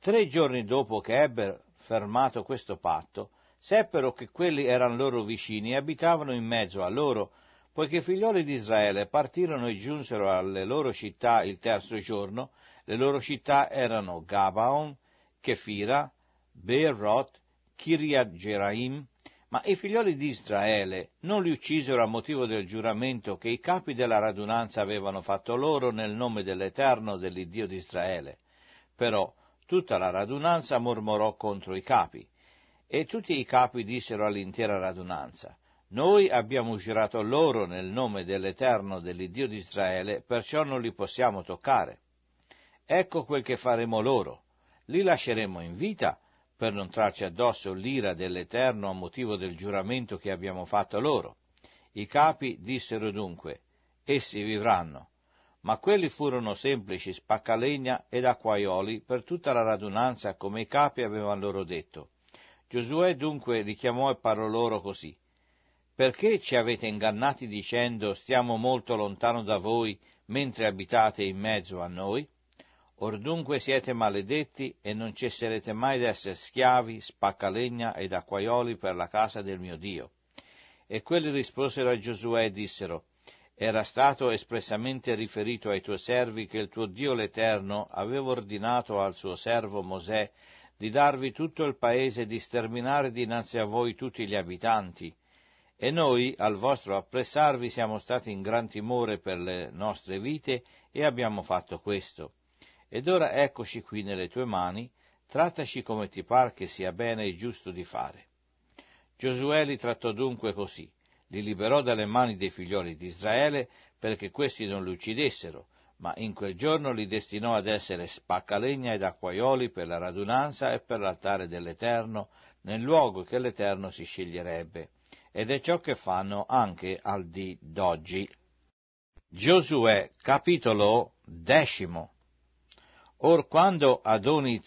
Tre giorni dopo che ebbero fermato questo patto, seppero che quelli erano loro vicini e abitavano in mezzo a loro, poiché i figlioli di Israele partirono e giunsero alle loro città il terzo giorno, le loro città erano Gabaon, Kefira, Beerot, Kiriat Geraim, ma i figlioli di Israele non li uccisero a motivo del giuramento che i capi della radunanza avevano fatto loro nel nome dell'Eterno, dell'Iddio di Israele. Però Tutta la radunanza mormorò contro i capi, e tutti i capi dissero all'intera radunanza, noi abbiamo giurato loro nel nome dell'Eterno, dell'Iddio di Israele, perciò non li possiamo toccare. Ecco quel che faremo loro, li lasceremo in vita, per non trarci addosso l'ira dell'Eterno a motivo del giuramento che abbiamo fatto loro. I capi dissero dunque, essi vivranno ma quelli furono semplici spaccalegna ed acquaioli per tutta la radunanza come i capi avevano loro detto. Giosuè dunque li chiamò e parlò loro così. Perché ci avete ingannati dicendo stiamo molto lontano da voi mentre abitate in mezzo a noi? Or dunque siete maledetti e non cesserete mai d'essere schiavi, spaccalegna ed acquaioli per la casa del mio Dio. E quelli risposero a Giosuè e dissero, era stato espressamente riferito ai tuoi servi che il tuo Dio l'Eterno aveva ordinato al suo servo Mosè di darvi tutto il paese e di sterminare dinanzi a voi tutti gli abitanti. E noi, al vostro appressarvi, siamo stati in gran timore per le nostre vite e abbiamo fatto questo. Ed ora eccoci qui nelle tue mani, trattaci come ti par che sia bene e giusto di fare. Giosuè li trattò dunque così li liberò dalle mani dei figlioli di Israele perché questi non li uccidessero, ma in quel giorno li destinò ad essere spaccalegna ed acquaioli per la radunanza e per l'altare dell'Eterno, nel luogo che l'Eterno si sceglierebbe. Ed è ciò che fanno anche al dì d'oggi. Giosuè capitolo decimo Or quando Adoni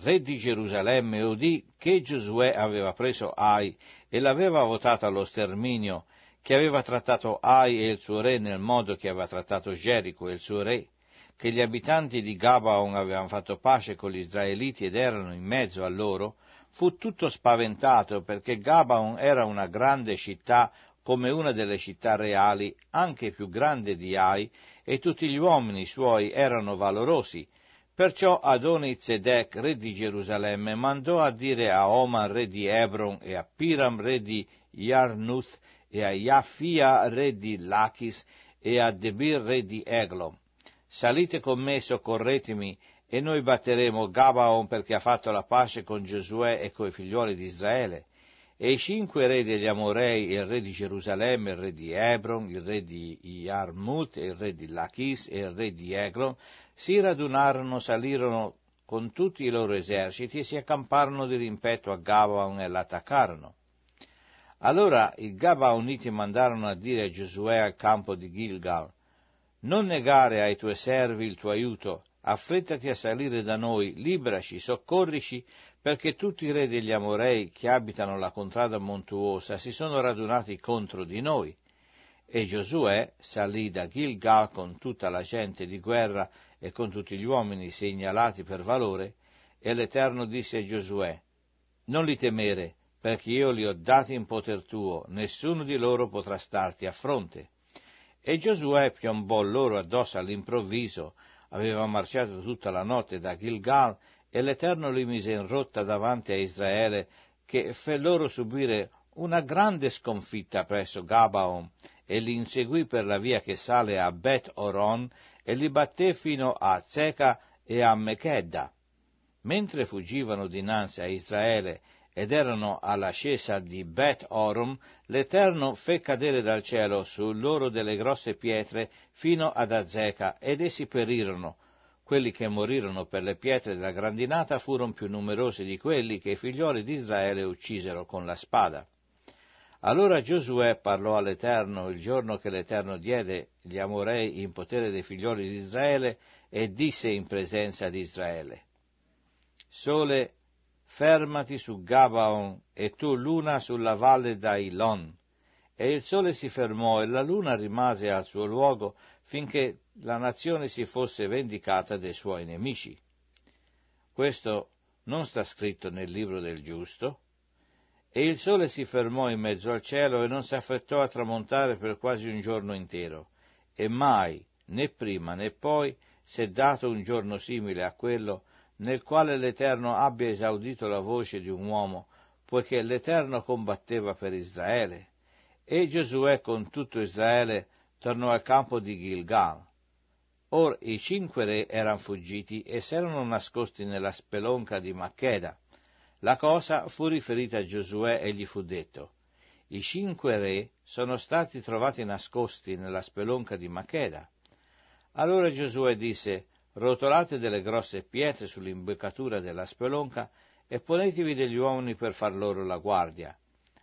re di Gerusalemme, udì che Giosuè aveva preso Ai e l'aveva votata allo sterminio, che aveva trattato Ai e il suo re nel modo che aveva trattato Gerico e il suo re, che gli abitanti di Gabaon avevano fatto pace con gli israeliti ed erano in mezzo a loro, fu tutto spaventato perché Gabaon era una grande città come una delle città reali, anche più grande di Ai, e tutti gli uomini suoi erano valorosi, Perciò Adoni Zedek, re di Gerusalemme, mandò a dire a Omar, re di Hebron, e a Piram, re di Yarnuth, e a Iafia, re di Lachis, e a Debir, re di Eglo. Salite con me, e soccorretemi, e noi batteremo Gabaon perché ha fatto la pace con Giosuè e coi figliuoli di Israele. E i cinque re degli Amorei, il re di Gerusalemme, il re di Hebron, il re di Yarmut, il re di Lachis e il re di Eglon, si radunarono, salirono con tutti i loro eserciti e si accamparono di rimpetto a Gabaon e l'attaccarono. Allora i Gabaoniti mandarono a dire a Giosuè al campo di Gilgal, non negare ai tuoi servi il tuo aiuto, affrettati a salire da noi, libraci, soccorrici, perché tutti i re degli Amorei che abitano la contrada montuosa si sono radunati contro di noi. E Giosuè salì da Gilgal con tutta la gente di guerra e con tutti gli uomini segnalati per valore, e l'Eterno disse a Giosuè, Non li temere, perché io li ho dati in poter tuo, nessuno di loro potrà starti a fronte. E Giosuè piombò loro addosso all'improvviso, aveva marciato tutta la notte da Gilgal, e l'Eterno li mise in rotta davanti a Israele, che fe loro subire una grande sconfitta presso Gabaon, e li inseguì per la via che sale a Bet Oron, e li batté fino a Zeca e a Mechedda. Mentre fuggivano dinanzi a Israele ed erano all'ascesa di Bet Orum, l'Eterno fe cadere dal cielo su loro delle grosse pietre fino ad Azeca ed essi perirono. Quelli che morirono per le pietre della grandinata furono più numerosi di quelli che i figlioli di Israele uccisero con la spada. Allora Giosuè parlò all'Eterno il giorno che l'Eterno diede gli Amorei in potere dei figlioli di Israele e disse in presenza di Israele, Sole, fermati su Gabaon e tu luna sulla valle d'Ailon. E il sole si fermò e la luna rimase al suo luogo finché la nazione si fosse vendicata dei suoi nemici. Questo non sta scritto nel libro del giusto, e il sole si fermò in mezzo al cielo e non si affrettò a tramontare per quasi un giorno intero, e mai, né prima né poi, si è dato un giorno simile a quello nel quale l'Eterno abbia esaudito la voce di un uomo, poiché l'Eterno combatteva per Israele. E Giosuè con tutto Israele tornò al campo di Gilgal. Or i cinque re erano fuggiti e s'erano nascosti nella spelonca di Maccheda, la cosa fu riferita a Giosuè e gli fu detto, i cinque re sono stati trovati nascosti nella spelonca di Macheda. Allora Giosuè disse, rotolate delle grosse pietre sull'imbeccatura della spelonca e ponetevi degli uomini per far loro la guardia.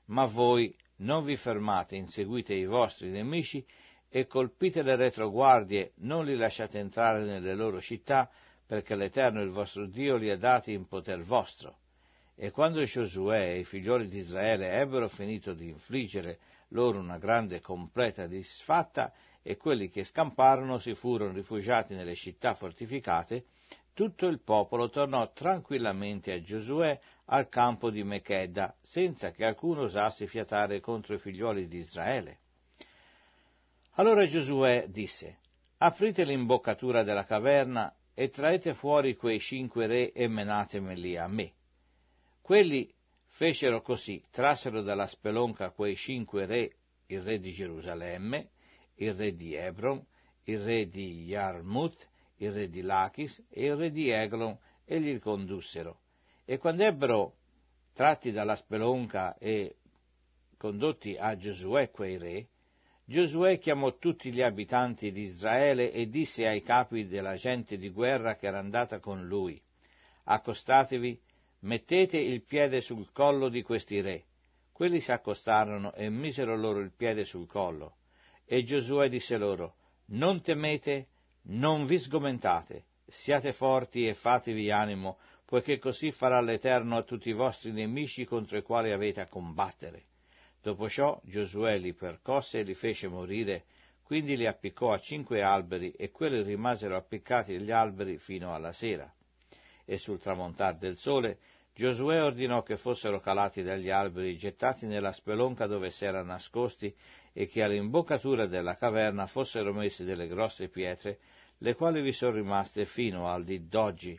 Ma voi non vi fermate, inseguite i vostri nemici e colpite le retroguardie, non li lasciate entrare nelle loro città, perché l'Eterno il vostro Dio li ha dati in poter vostro. E quando Giosuè e i figlioli di Israele ebbero finito di infliggere loro una grande e completa disfatta, e quelli che scamparono si furono rifugiati nelle città fortificate, tutto il popolo tornò tranquillamente a Giosuè al campo di Mecheda, senza che alcuno osasse fiatare contro i figlioli di Israele. Allora Giosuè disse, aprite l'imboccatura della caverna e traete fuori quei cinque re e menatemeli a me. Quelli fecero così, trassero dalla spelonca quei cinque re, il re di Gerusalemme, il re di Hebron, il re di Yarmut, il re di Lachis e il re di Eglon, e li condussero. E quando ebbero tratti dalla spelonca e condotti a Giosuè quei re, Giosuè chiamò tutti gli abitanti di Israele e disse ai capi della gente di guerra che era andata con lui, accostatevi mettete il piede sul collo di questi re. Quelli si accostarono e misero loro il piede sul collo. E Giosuè disse loro, non temete, non vi sgomentate, siate forti e fatevi animo, poiché così farà l'Eterno a tutti i vostri nemici contro i quali avete a combattere. Dopo ciò Giosuè li percosse e li fece morire, quindi li appiccò a cinque alberi e quelli rimasero appiccati agli alberi fino alla sera e sul tramontar del sole, Giosuè ordinò che fossero calati dagli alberi, gettati nella spelonca dove si erano nascosti e che all'imboccatura della caverna fossero messe delle grosse pietre, le quali vi sono rimaste fino al dì d'oggi.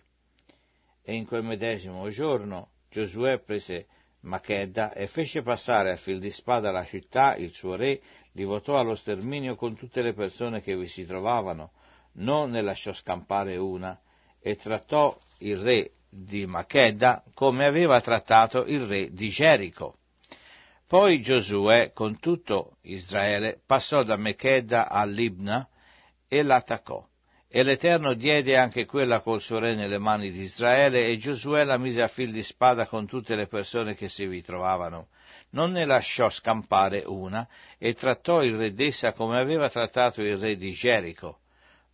E in quel medesimo giorno Giosuè prese Machedda e fece passare a fil di spada la città, il suo re, li votò allo sterminio con tutte le persone che vi si trovavano, non ne lasciò scampare una, e trattò il re di Macheda come aveva trattato il re di Gerico. Poi Giosuè con tutto Israele passò da Macheda a Libna e l'attaccò. E l'Eterno diede anche quella col suo re nelle mani di Israele, e Giosuè la mise a fil di spada con tutte le persone che si vi trovavano. Non ne lasciò scampare una, e trattò il re d'essa come aveva trattato il re di Gerico.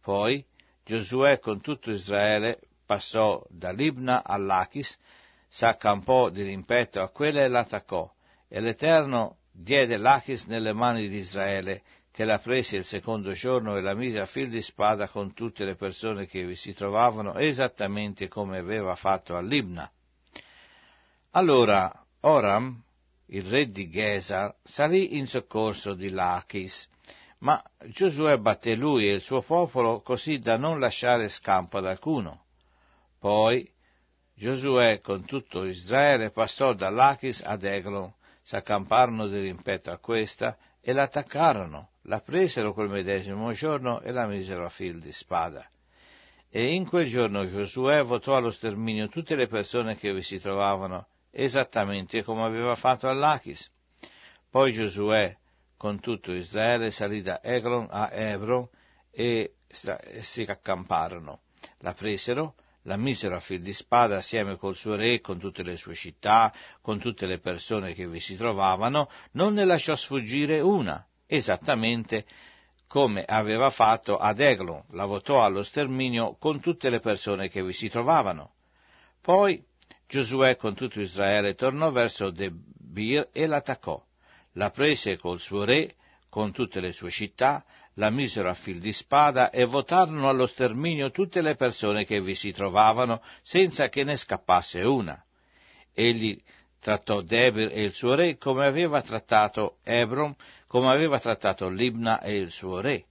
Poi Giosuè con tutto Israele passò da Libna all'Achis, s'accampò di rimpetto a quella e l'attaccò, e l'Eterno diede l'Achis nelle mani di Israele, che la prese il secondo giorno e la mise a fil di spada con tutte le persone che vi si trovavano, esattamente come aveva fatto a Libna. Allora Oram, il re di Gesar, salì in soccorso di Lachis, ma Giosuè batté lui e il suo popolo così da non lasciare scampo ad alcuno. Poi Giosuè con tutto Israele passò da Lachis ad Eglon, s'accamparono di rimpetto a questa e l'attaccarono, la presero quel medesimo giorno e la misero a fil di spada. E in quel giorno Giosuè votò allo sterminio tutte le persone che vi si trovavano, esattamente come aveva fatto all'Achis. Poi Giosuè, con tutto Israele, salì da Eglon a Ebron e si accamparono. La presero, la misero a fil di spada assieme col suo re, con tutte le sue città, con tutte le persone che vi si trovavano, non ne lasciò sfuggire una, esattamente come aveva fatto ad Eglon, la votò allo sterminio con tutte le persone che vi si trovavano. Poi Giosuè con tutto Israele tornò verso Debir e l'attaccò, la prese col suo re, con tutte le sue città, la misero a fil di spada e votarono allo sterminio tutte le persone che vi si trovavano, senza che ne scappasse una. Egli trattò Debir e il suo re come aveva trattato Ebron, come aveva trattato Libna e il suo re.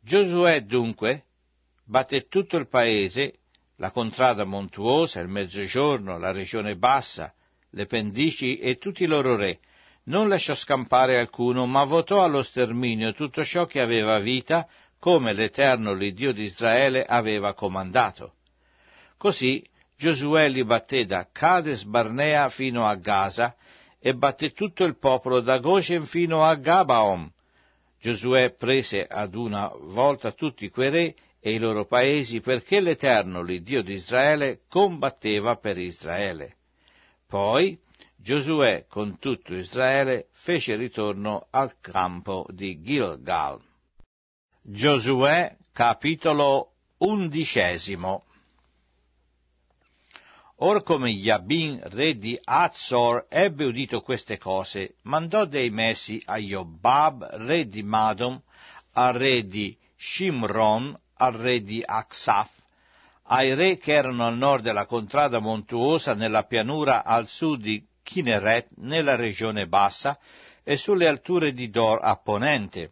Giosuè dunque batté tutto il paese, la contrada montuosa, il mezzogiorno, la regione bassa, le pendici e tutti i loro re, non lasciò scampare alcuno, ma votò allo sterminio tutto ciò che aveva vita, come l'Eterno l'Iddio di Israele aveva comandato. Così Giosuè li batté da Cades Barnea fino a Gaza e batté tutto il popolo da Goshen fino a Gabaom. Giosuè prese ad una volta tutti quei re e i loro paesi perché l'Eterno, l'Iddio di Israele, combatteva per Israele. Poi Giosuè con tutto Israele fece ritorno al campo di Gilgal. Giosuè capitolo undicesimo Or come Yabin, re di Azor, ebbe udito queste cose, mandò dei messi a Jobbab, re di Madom, al re di Shimron, al re di Aksaf, ai re che erano al nord della contrada montuosa nella pianura al sud di Kinneret nella regione bassa e sulle alture di Dor a ponente,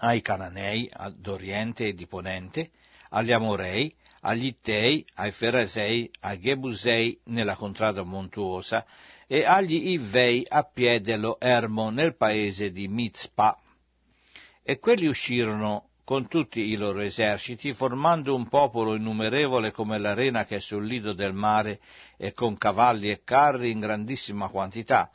ai Cananei ad oriente e di ponente, agli Amorei, agli Ittei, ai Ferasei, ai Gebusei nella contrada montuosa e agli Ivei a piede dello Ermo nel paese di Mitzpah. E quelli uscirono con tutti i loro eserciti, formando un popolo innumerevole come l'arena che è sul lido del mare e con cavalli e carri in grandissima quantità.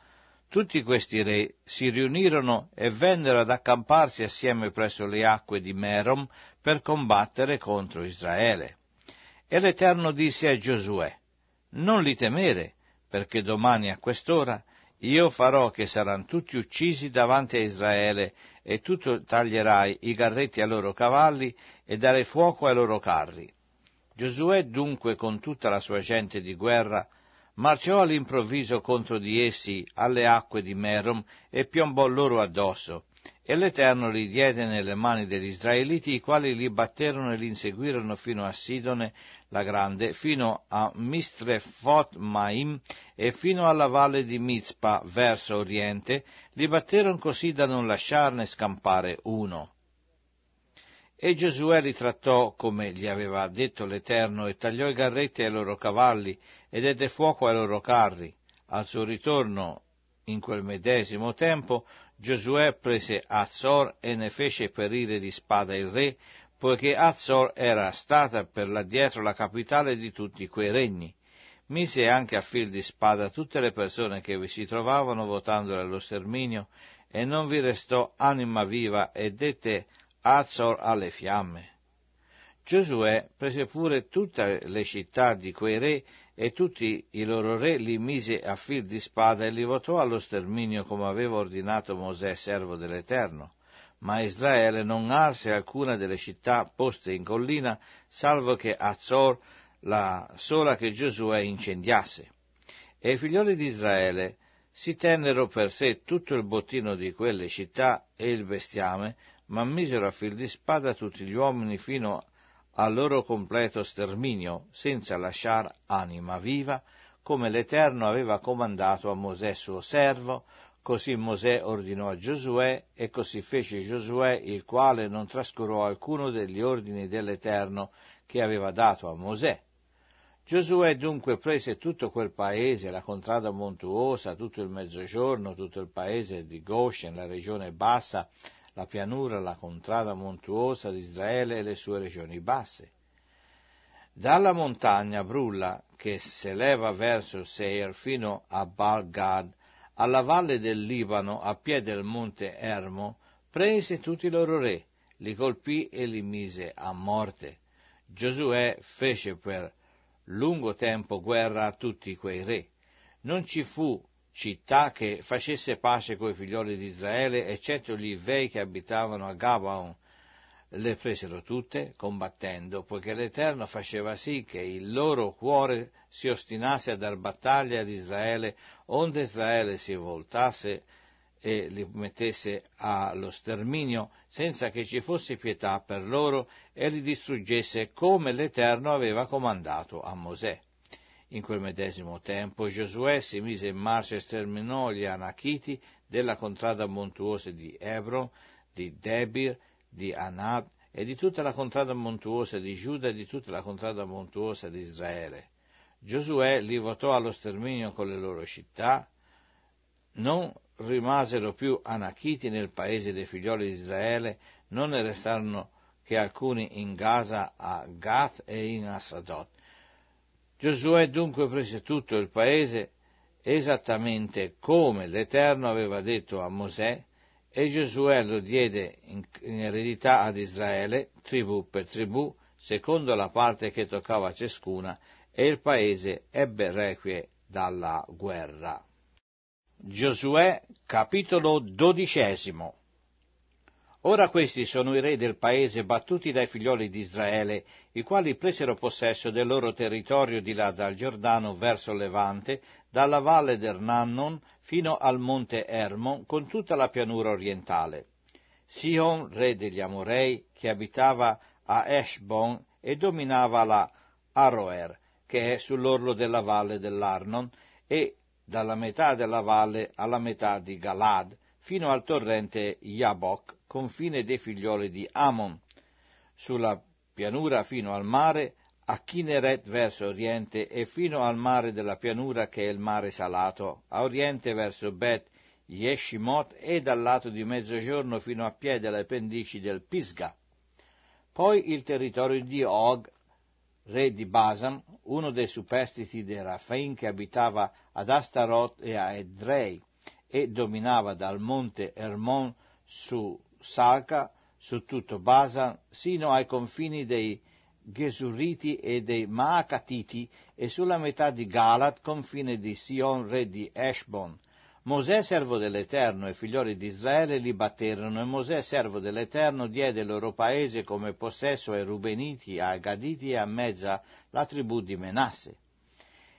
Tutti questi re si riunirono e vennero ad accamparsi assieme presso le acque di Merom per combattere contro Israele. E l'Eterno disse a Giosuè, Non li temere, perché domani a quest'ora io farò che saranno tutti uccisi davanti a Israele e tu taglierai i garretti ai loro cavalli e darai fuoco ai loro carri. Giosuè dunque con tutta la sua gente di guerra marciò all'improvviso contro di essi alle acque di Merom e piombò loro addosso, e l'Eterno li diede nelle mani degli Israeliti, i quali li batterono e li inseguirono fino a Sidone la Grande, fino a Mistrefot Maim e fino alla valle di Mizpa, verso oriente, li batterono così da non lasciarne scampare uno. E Giosuè li trattò come gli aveva detto l'Eterno e tagliò i garretti ai loro cavalli e dette fuoco ai loro carri. Al suo ritorno in quel medesimo tempo Giosuè prese Azor e ne fece perire di spada il re, poiché Azor era stata per l'addietro la capitale di tutti quei regni. Mise anche a fil di spada tutte le persone che vi si trovavano votandole allo sterminio, e non vi restò anima viva e dette Azor alle fiamme. Giosuè prese pure tutte le città di quei re e tutti i loro re li mise a fil di spada e li votò allo sterminio come aveva ordinato Mosè, servo dell'Eterno. Ma Israele non arse alcuna delle città poste in collina, salvo che Azor, la sola che Giosuè incendiasse. E i figlioli di Israele si tennero per sé tutto il bottino di quelle città e il bestiame, ma misero a fil di spada tutti gli uomini fino a al loro completo sterminio, senza lasciar anima viva, come l'Eterno aveva comandato a Mosè suo servo, Così Mosè ordinò a Giosuè e così fece Giosuè, il quale non trascurò alcuno degli ordini dell'Eterno che aveva dato a Mosè. Giosuè dunque prese tutto quel paese, la contrada montuosa, tutto il mezzogiorno, tutto il paese di Goshen, la regione bassa la pianura, la contrada montuosa di Israele e le sue regioni basse. Dalla montagna Brulla, che si eleva verso Seir fino a Baal Gad, alla valle del Libano, a piede del monte Ermo, prese tutti i loro re, li colpì e li mise a morte. Giosuè fece per lungo tempo guerra a tutti quei re. Non ci fu città che facesse pace coi figlioli di Israele, eccetto gli Ivei che abitavano a Gabaon. Le presero tutte, combattendo, poiché l'Eterno faceva sì che il loro cuore si ostinasse a dar battaglia ad Israele, onde Israele si voltasse e li mettesse allo sterminio, senza che ci fosse pietà per loro, e li distruggesse come l'Eterno aveva comandato a Mosè. In quel medesimo tempo Giosuè si mise in marcia e sterminò gli Anachiti della contrada montuosa di Hebron, di Debir, di Anab e di tutta la contrada montuosa di Giuda e di tutta la contrada montuosa di Israele. Giosuè li votò allo sterminio con le loro città, non rimasero più anachiti nel paese dei figlioli di Israele, non ne restarono che alcuni in Gaza a Gath e in Assadot, Giosuè dunque prese tutto il paese esattamente come l'Eterno aveva detto a Mosè e Giosuè lo diede in, eredità ad Israele, tribù per tribù, secondo la parte che toccava a ciascuna, e il paese ebbe requie dalla guerra. Giosuè capitolo dodicesimo Ora questi sono i re del paese battuti dai figlioli di Israele, i quali presero possesso del loro territorio di là dal Giordano verso Levante, dalla valle del Nannon fino al monte Ermon, con tutta la pianura orientale. Sion, re degli Amorei, che abitava a Eshbon e dominava la Aroer, che è sull'orlo della valle dell'Arnon, e dalla metà della valle alla metà di Galad, fino al torrente Yabok, confine dei figlioli di Amon, sulla pianura fino al mare, a Kineret verso oriente e fino al mare della pianura che è il mare salato, a oriente verso Bet Yeshimot e dal lato di mezzogiorno fino a piede alle pendici del Pisga. Poi il territorio di Og, re di Basan, uno dei superstiti dei Rafain che abitava ad Astaroth e a Edrei e dominava dal monte Ermon su Salca, su tutto Basan, sino ai confini dei Gesuriti e dei Maacatiti e sulla metà di Galat, confine di Sion, re di Eshbon. Mosè, servo dell'Eterno, e figlioli di Israele li batterono, e Mosè, servo dell'Eterno, diede il loro paese come possesso ai Rubeniti, ai Gaditi e a mezza la tribù di Menasse.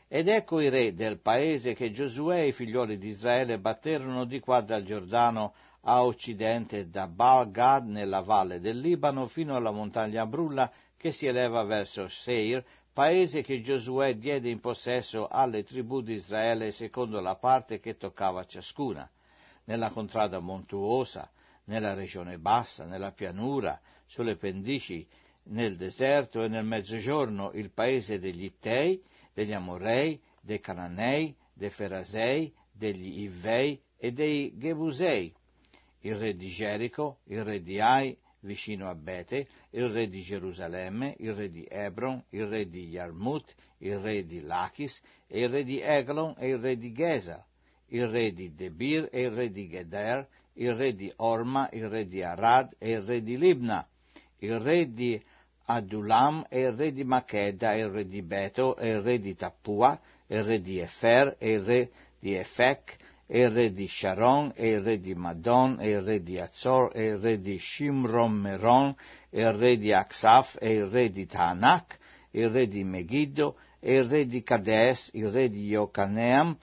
Ed ecco i re del paese che Giosuè e i figlioli di Israele batterono di qua dal Giordano a occidente da Baal-Gad nella valle del Libano fino alla montagna Brulla che si eleva verso Seir, paese che Giosuè diede in possesso alle tribù di Israele secondo la parte che toccava ciascuna, nella contrada montuosa, nella regione bassa, nella pianura, sulle pendici, nel deserto e nel mezzogiorno il paese degli Ittei, degli Amorei, dei Cananei, dei Ferasei, degli Ivvei e dei Gebusei, il re di Gerico, il re di Ai, vicino a Bete, il re di Gerusalemme, il re di Hebron, il re di Yarmut, il re di Lachis, e il re di Eglon e il re di Geza, il re di Debir e il re di Geder, il re di Orma, il re di Arad e il re di Libna, il re di Adulam e il re di Macheda il re di Beto e il re di Tappua, il re di Efer e il re di Efek e il re di Sharon, e il re di Madon, e il re di Azor, e il re di Shimron Meron, e il re di Aksaf, e il re di Tanakh, il re di Megiddo, e il re di Cades, il re di Iocaneam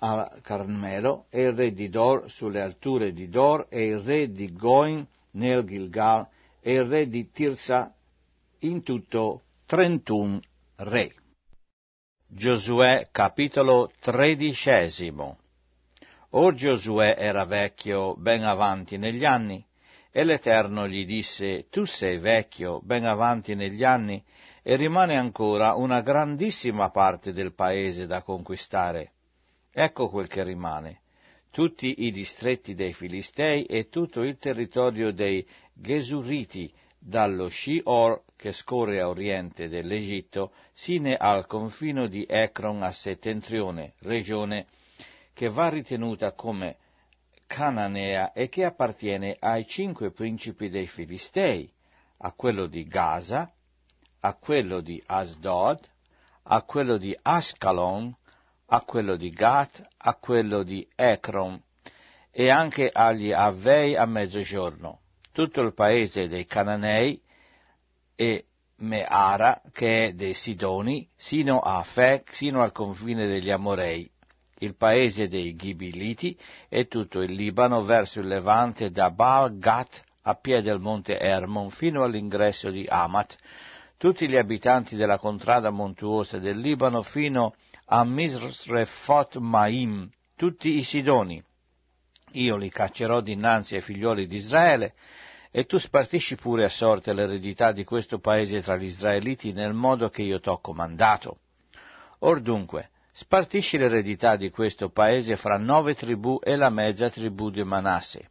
a Carmelo, e il re di Dor sulle alture di Dor, e il re di Goin nel Gilgal, e il re di Tirsa, in tutto 31 re. Giosuè capitolo tredicesimo Or Giosuè era vecchio, ben avanti negli anni, e l'Eterno gli disse, Tu sei vecchio, ben avanti negli anni, e rimane ancora una grandissima parte del paese da conquistare. Ecco quel che rimane, tutti i distretti dei Filistei e tutto il territorio dei Gesuriti, dallo Shior che scorre a oriente dell'Egitto, sino al confino di Ekron a settentrione, regione che va ritenuta come cananea e che appartiene ai cinque principi dei Filistei, a quello di Gaza, a quello di Asdod, a quello di Ascalon, a quello di Gat, a quello di Ekron e anche agli Avvei a mezzogiorno. Tutto il paese dei Cananei e Meara, che è dei Sidoni, sino a Fec, sino al confine degli Amorei il paese dei Ghibiliti e tutto il Libano verso il levante da Baal Gat a piede del monte Hermon fino all'ingresso di Amat, tutti gli abitanti della contrada montuosa del Libano fino a Misrefot Maim, tutti i Sidoni. Io li caccerò dinanzi ai figlioli di Israele, e tu spartisci pure a sorte l'eredità di questo paese tra gli israeliti nel modo che io t'ho comandato. Or dunque, Spartisci l'eredità di questo paese fra nove tribù e la mezza tribù di Manasse.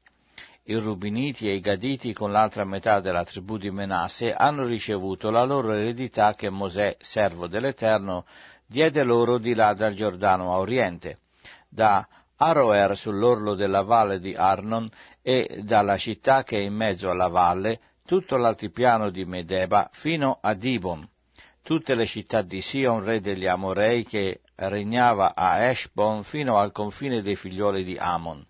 I Rubiniti e i Gaditi con l'altra metà della tribù di Menasse hanno ricevuto la loro eredità che Mosè, servo dell'Eterno, diede loro di là dal Giordano a oriente, da Aroer sull'orlo della valle di Arnon e dalla città che è in mezzo alla valle, tutto l'altipiano di Medeba fino a Dibon, tutte le città di Sion, re degli Amorei, che regnava a Eshbon fino al confine dei figlioli di Amon.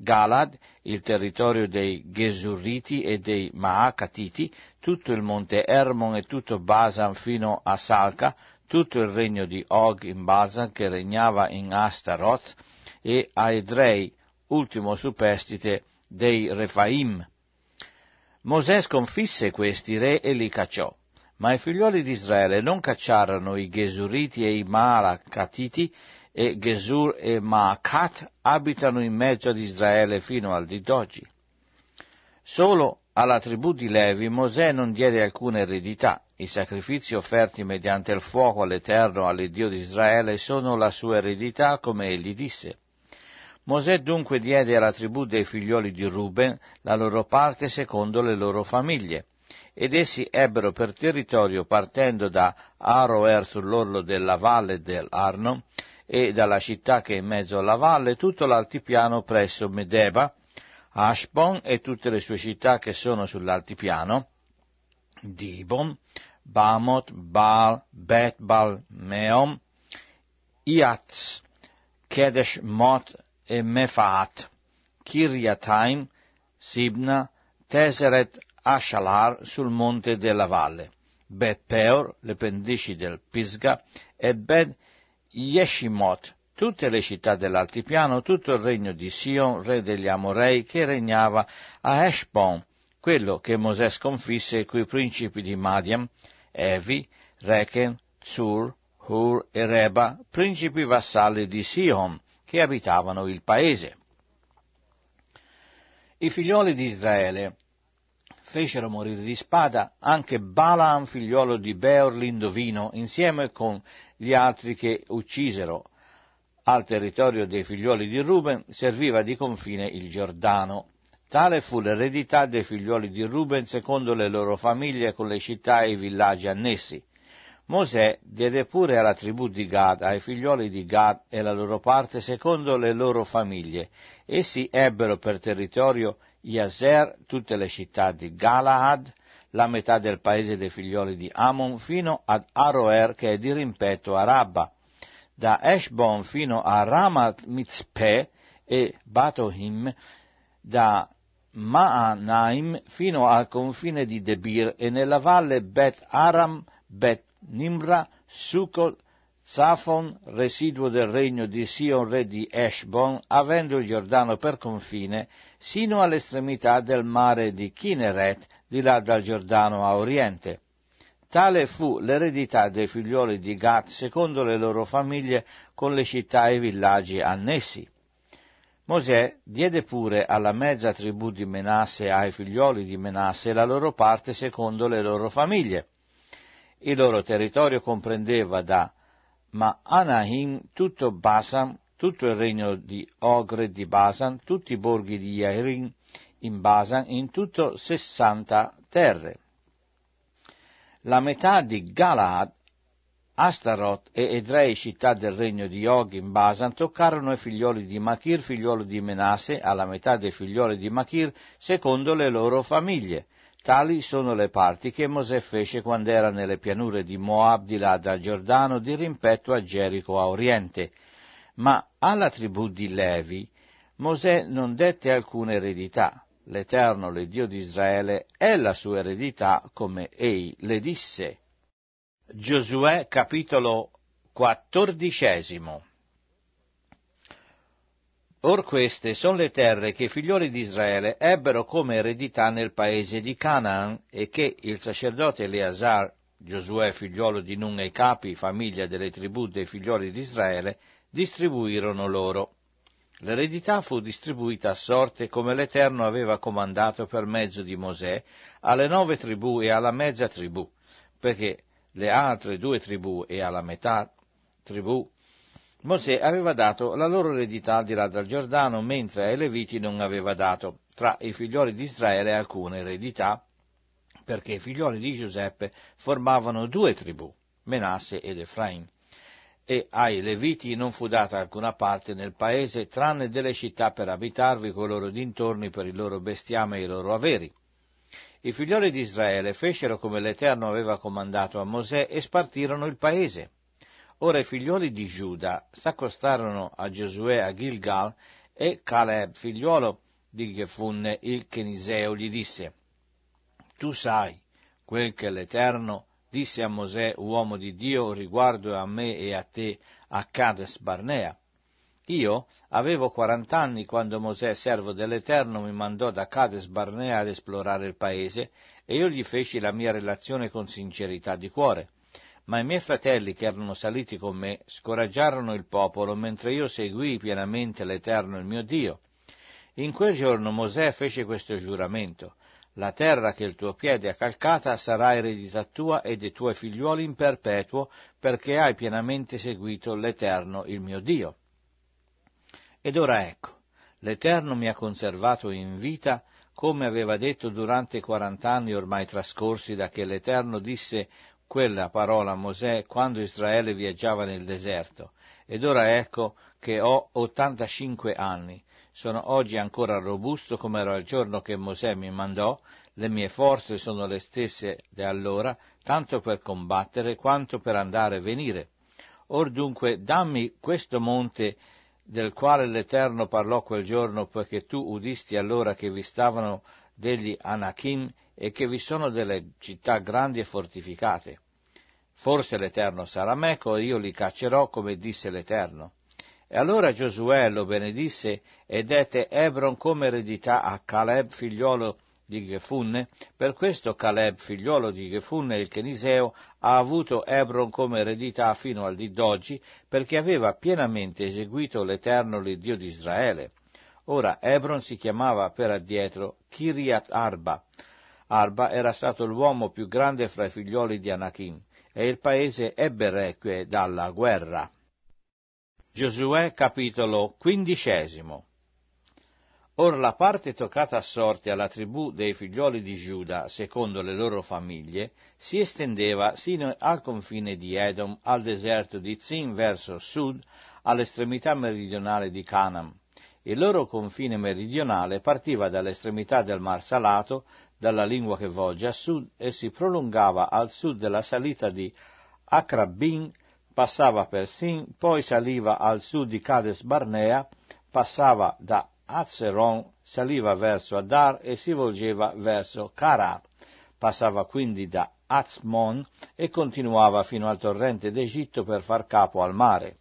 Galad, il territorio dei Gesurriti e dei Maacatiti, tutto il monte Ermon e tutto Basan fino a Salca, tutto il regno di Og in Basan che regnava in Astaroth, e Aedrei, ultimo superstite dei Refaim. Mosè sconfisse questi re e li cacciò. Ma i figlioli di Israele non cacciarono i Gesuriti e i Maacatiti, e Gesur e Maacat abitano in mezzo ad Israele fino al di d'oggi. Solo alla tribù di Levi Mosè non diede alcuna eredità. I sacrifici offerti mediante il fuoco all'Eterno, all'Iddio di Israele, sono la sua eredità, come egli disse. Mosè dunque diede alla tribù dei figlioli di Ruben la loro parte secondo le loro famiglie ed essi ebbero per territorio, partendo da Aroer sull'orlo della valle dell'Arno e dalla città che è in mezzo alla valle, tutto l'altipiano presso Medeba, Ashbon e tutte le sue città che sono sull'altipiano, Dibon, Bamot, Baal, Betbal, Meom, Iatz, Kedesh Mot e Mefaat, Kirjataim, Sibna, Teseret Ashalar sul monte della valle, Bet Peor, le pendici del Pisga, e Bet Yeshimot, tutte le città dell'altipiano, tutto il regno di Sion, re degli Amorei, che regnava a Eshbon, quello che Mosè sconfisse coi principi di Madiam, Evi, Rechen, Zur, Hur e Reba, principi vassalli di Sion, che abitavano il paese. I figlioli di Israele fecero morire di spada anche Balaam, figliuolo di Beor l'Indovino, insieme con gli altri che uccisero. Al territorio dei figliuoli di Ruben serviva di confine il Giordano. Tale fu l'eredità dei figliuoli di Ruben secondo le loro famiglie con le città e i villaggi annessi. Mosè diede pure alla tribù di Gad, ai figlioli di Gad e la loro parte secondo le loro famiglie. Essi ebbero per territorio Iazer, tutte le città di Galahad, la metà del paese dei figlioli di Amon, fino ad Aroer che è di rimpetto a Rabba, da Eshbon fino a Ramat Mitzpeh e Batohim, da Maanaim fino al confine di Debir e nella valle Bet Aram, Bet Nimra, Sucol, Zafon, residuo del regno di Sion, re di Eshbon, avendo il Giordano per confine, sino all'estremità del mare di Kineret, di là dal Giordano a oriente. Tale fu l'eredità dei figlioli di Gad secondo le loro famiglie con le città e i villaggi annessi. Mosè diede pure alla mezza tribù di Menasse e ai figlioli di Menasse la loro parte secondo le loro famiglie. Il loro territorio comprendeva da Ma'anahim tutto Basam tutto il regno di Ogre di Basan, tutti i borghi di Jairin in Basan, in tutto sessanta terre. La metà di Galaad, Astaroth e Edrei, città del regno di Og in Basan, toccarono i figlioli di Machir, figliolo di Menasse, alla metà dei figlioli di Machir, secondo le loro famiglie. Tali sono le parti che Mosè fece quando era nelle pianure di Moab, di là da Giordano, di rimpetto a Gerico a oriente, ma alla tribù di Levi Mosè non dette alcuna eredità. L'Eterno, le Dio di Israele, è la sua eredità come ei le disse. Giosuè capitolo quattordicesimo Or queste sono le terre che i figlioli di Israele ebbero come eredità nel paese di Canaan e che il sacerdote Eleazar, Giosuè figliolo di Nun e Capi, famiglia delle tribù dei figlioli di Israele, distribuirono loro. L'eredità fu distribuita a sorte come l'Eterno aveva comandato per mezzo di Mosè alle nove tribù e alla mezza tribù, perché le altre due tribù e alla metà tribù Mosè aveva dato la loro eredità al di là del Giordano, mentre ai Leviti non aveva dato tra i figlioli di Israele alcuna eredità, perché i figlioli di Giuseppe formavano due tribù, Menasse ed Efraim e ai Leviti non fu data alcuna parte nel paese, tranne delle città per abitarvi coi loro dintorni per il loro bestiame e i loro averi. I figlioli di Israele fecero come l'Eterno aveva comandato a Mosè e spartirono il paese. Ora i figlioli di Giuda s'accostarono a Giosuè a Gilgal e Caleb, figliuolo di Gefunne il Cheniseo, gli disse, Tu sai quel che l'Eterno disse a Mosè, uomo di Dio, riguardo a me e a te, a Cades Barnea. Io avevo quarant'anni quando Mosè, servo dell'Eterno, mi mandò da Cades Barnea ad esplorare il paese e io gli feci la mia relazione con sincerità di cuore. Ma i miei fratelli che erano saliti con me scoraggiarono il popolo mentre io seguii pienamente l'Eterno il mio Dio. In quel giorno Mosè fece questo giuramento. La terra che il tuo piede ha calcata sarà eredità tua e dei tuoi figliuoli in perpetuo, perché hai pienamente seguito l'Eterno, il mio Dio. Ed ora ecco, l'Eterno mi ha conservato in vita, come aveva detto durante i quarant'anni ormai trascorsi da che l'Eterno disse quella parola a Mosè quando Israele viaggiava nel deserto. Ed ora ecco che ho ottantacinque anni sono oggi ancora robusto come era il giorno che Mosè mi mandò, le mie forze sono le stesse di allora, tanto per combattere quanto per andare e venire. Or dunque dammi questo monte del quale l'Eterno parlò quel giorno, poiché tu udisti allora che vi stavano degli Anachim e che vi sono delle città grandi e fortificate. Forse l'Eterno sarà meco e io li caccerò come disse l'Eterno. E allora Giosuè lo benedisse e dette Ebron come eredità a Caleb figliolo di Gefunne, per questo Caleb figliolo di Gefunne il Keniseo, ha avuto Ebron come eredità fino al dì d'oggi, perché aveva pienamente eseguito l'Eterno l'Iddio di Israele. Ora Ebron si chiamava per addietro Kiriat Arba. Arba era stato l'uomo più grande fra i figlioli di Anachim, e il paese ebbe requie dalla guerra. Giosuè capitolo quindicesimo. Or la parte toccata a sorte alla tribù dei figlioli di Giuda, secondo le loro famiglie, si estendeva sino al confine di Edom, al deserto di Zin verso sud, all'estremità meridionale di Canaan. Il loro confine meridionale partiva dall'estremità del Mar Salato, dalla lingua che volge a sud, e si prolungava al sud della salita di Akrabin passava per Sin, poi saliva al sud di Cades Barnea, passava da Azeron, saliva verso Adar e si volgeva verso Carar. Passava quindi da Azmon e continuava fino al torrente d'Egitto per far capo al mare.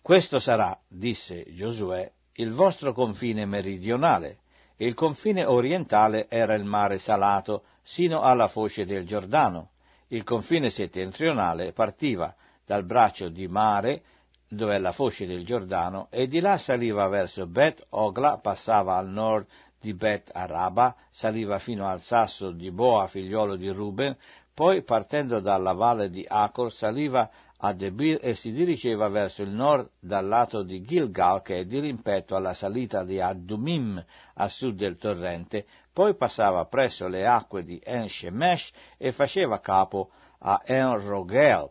Questo sarà, disse Giosuè, il vostro confine meridionale. Il confine orientale era il mare salato, sino alla foce del Giordano. Il confine settentrionale partiva dal braccio di mare, dove è la foce del Giordano, e di là saliva verso Bet Ogla, passava al nord di Bet Araba, saliva fino al sasso di Boa, figliolo di Ruben, poi partendo dalla valle di Acor saliva a Debir e si dirigeva verso il nord dal lato di Gilgal che è dirimpetto alla salita di Addumim a sud del torrente, poi passava presso le acque di En-Shemesh e faceva capo a En-Rogel.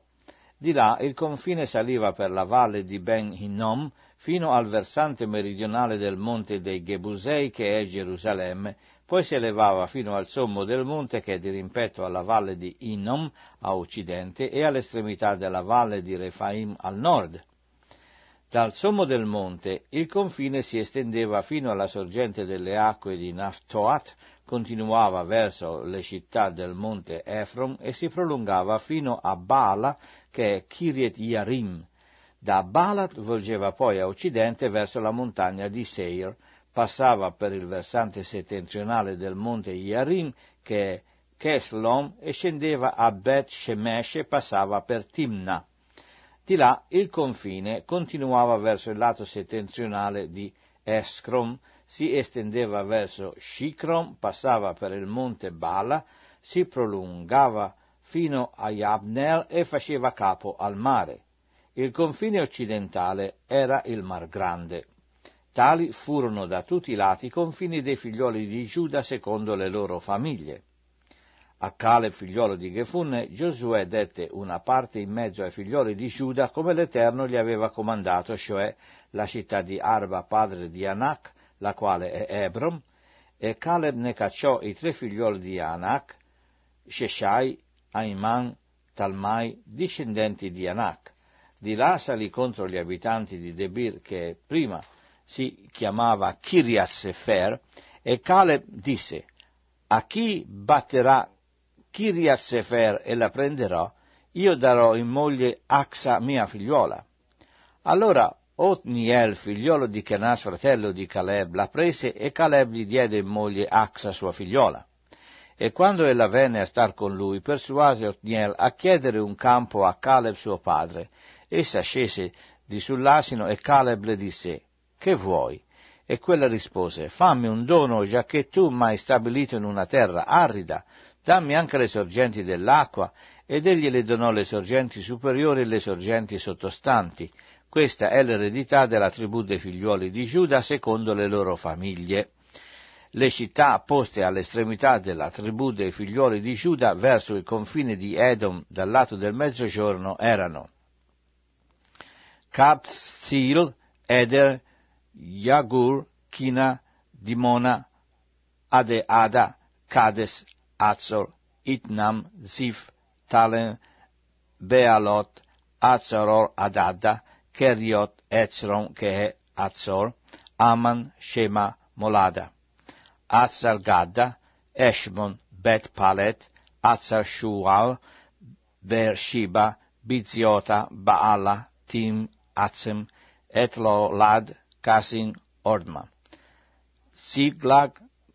Di là il confine saliva per la valle di Ben-Hinnom fino al versante meridionale del monte dei Gebusei che è Gerusalemme, poi si elevava fino al sommo del monte che è dirimpetto alla valle di Innom a occidente e all'estremità della valle di Refaim al nord. Dal sommo del monte il confine si estendeva fino alla sorgente delle acque di Naftoat, continuava verso le città del monte Efron e si prolungava fino a Bala, che è Kiriet Yarim. Da Bala volgeva poi a occidente verso la montagna di Seir, passava per il versante settentrionale del monte Yarim, che è Keslom, e scendeva a Bet Shemesh e passava per Timna. Di là il confine continuava verso il lato settentrionale di Escrom, si estendeva verso Shikrom, passava per il monte Bala, si prolungava fino a Yabnel e faceva capo al mare. Il confine occidentale era il Mar Grande. Tali furono da tutti i lati i confini dei figlioli di Giuda secondo le loro famiglie. A Cale, figliolo di Gefunne, Giosuè dette una parte in mezzo ai figlioli di Giuda come l'Eterno gli aveva comandato, cioè la città di Arba, padre di Anac, la quale è Ebron, e Caleb ne cacciò i tre figlioli di Anac, Sheshai, Aiman, Talmai, discendenti di Anac. Di là salì contro gli abitanti di Debir, che prima si chiamava Kiriat Sefer, e Caleb disse, a chi batterà Kiriat Sefer e la prenderò, io darò in moglie Axa mia figliuola. Allora Otniel, figliolo di Kenas, fratello di Caleb, la prese e Caleb gli diede in moglie Axa sua figliuola. E quando ella venne a star con lui, persuase Otniel a chiedere un campo a Caleb suo padre. Essa scese di sull'asino e Caleb le disse, Che vuoi? E quella rispose, Fammi un dono, già che tu m'hai stabilito in una terra arida, dammi anche le sorgenti dell'acqua, ed egli le donò le sorgenti superiori e le sorgenti sottostanti. Questa è l'eredità della tribù dei figliuoli di Giuda secondo le loro famiglie. Le città poste all'estremità della tribù dei figliuoli di Giuda verso il confine di Edom dal lato del mezzogiorno erano Capsil, Eder, Yagur, Kina, Dimona, Adeada, Cades, Azor, Itnam, Zif, Talen, Bealot, Azaror Adada, Keriot, Ezron, Kehe, Azor, Aman, Shema, Molada, Azar Gadda, Eshmon, Bet Palet, Azar Shual, Beersheba, Biziota, Baala, Tim, Atzem, Etlolad, Casin, Ordma. Ziglag,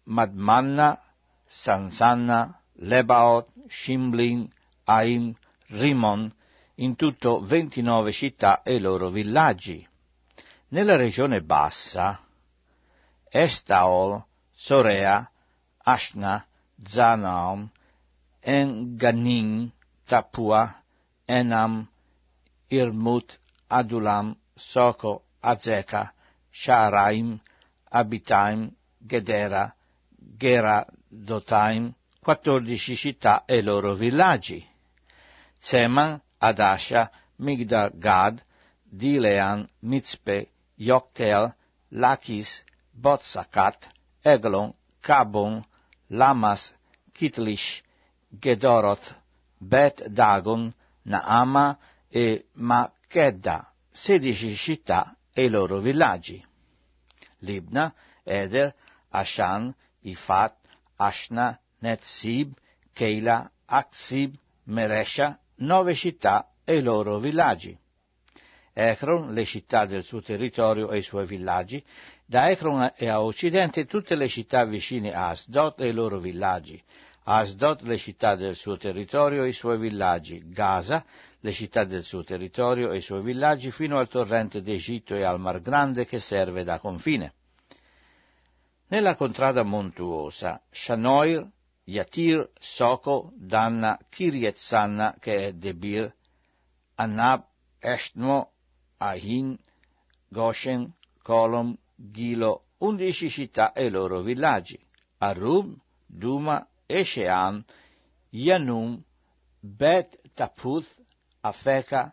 Madmanna, Sansanna, Lebaot, Shimblin, Aim, Rimon, in tutto 29 città e i loro villaggi. Nella regione bassa, Estaol, Sorea, Ashna, Zanaom, Enganin, Tapua, Enam, Irmut, Adulam, Soko, Azeka, Sharaim, Abitaim, Gedera, Gera Dotaim, 14 città e loro villaggi. Seman, Adasha, Migdal Gad, Dilean, Mitzpe, Yoktel, Lakis, Botsakat, Eglon, Kabon, Lamas, Kitlish, Gedoroth, Bet Dagon, Naama e Makedda, sedici città e i loro villaggi. Libna, Eder, Ashan, Ifat, Ashna, Netzib, Keila, Aksib, Meresha, nove città e i loro villaggi. Ekron, le città del suo territorio e i suoi villaggi, da Ekron e a occidente tutte le città vicine a Asdod e i loro villaggi, Asdod le città del suo territorio e i suoi villaggi, Gaza le città del suo territorio e i suoi villaggi fino al torrente d'Egitto e al Mar Grande che serve da confine. Nella contrada montuosa, Shanoir, Yatir, Soko, Danna, Kirietzanna, che è Debir, Anab, Eshtmo, Ahin, Goshen, Colom, Gilo, undici città e i loro villaggi, Arum, Duma, Eshean, Yanum, Bet Taputh, Afeca,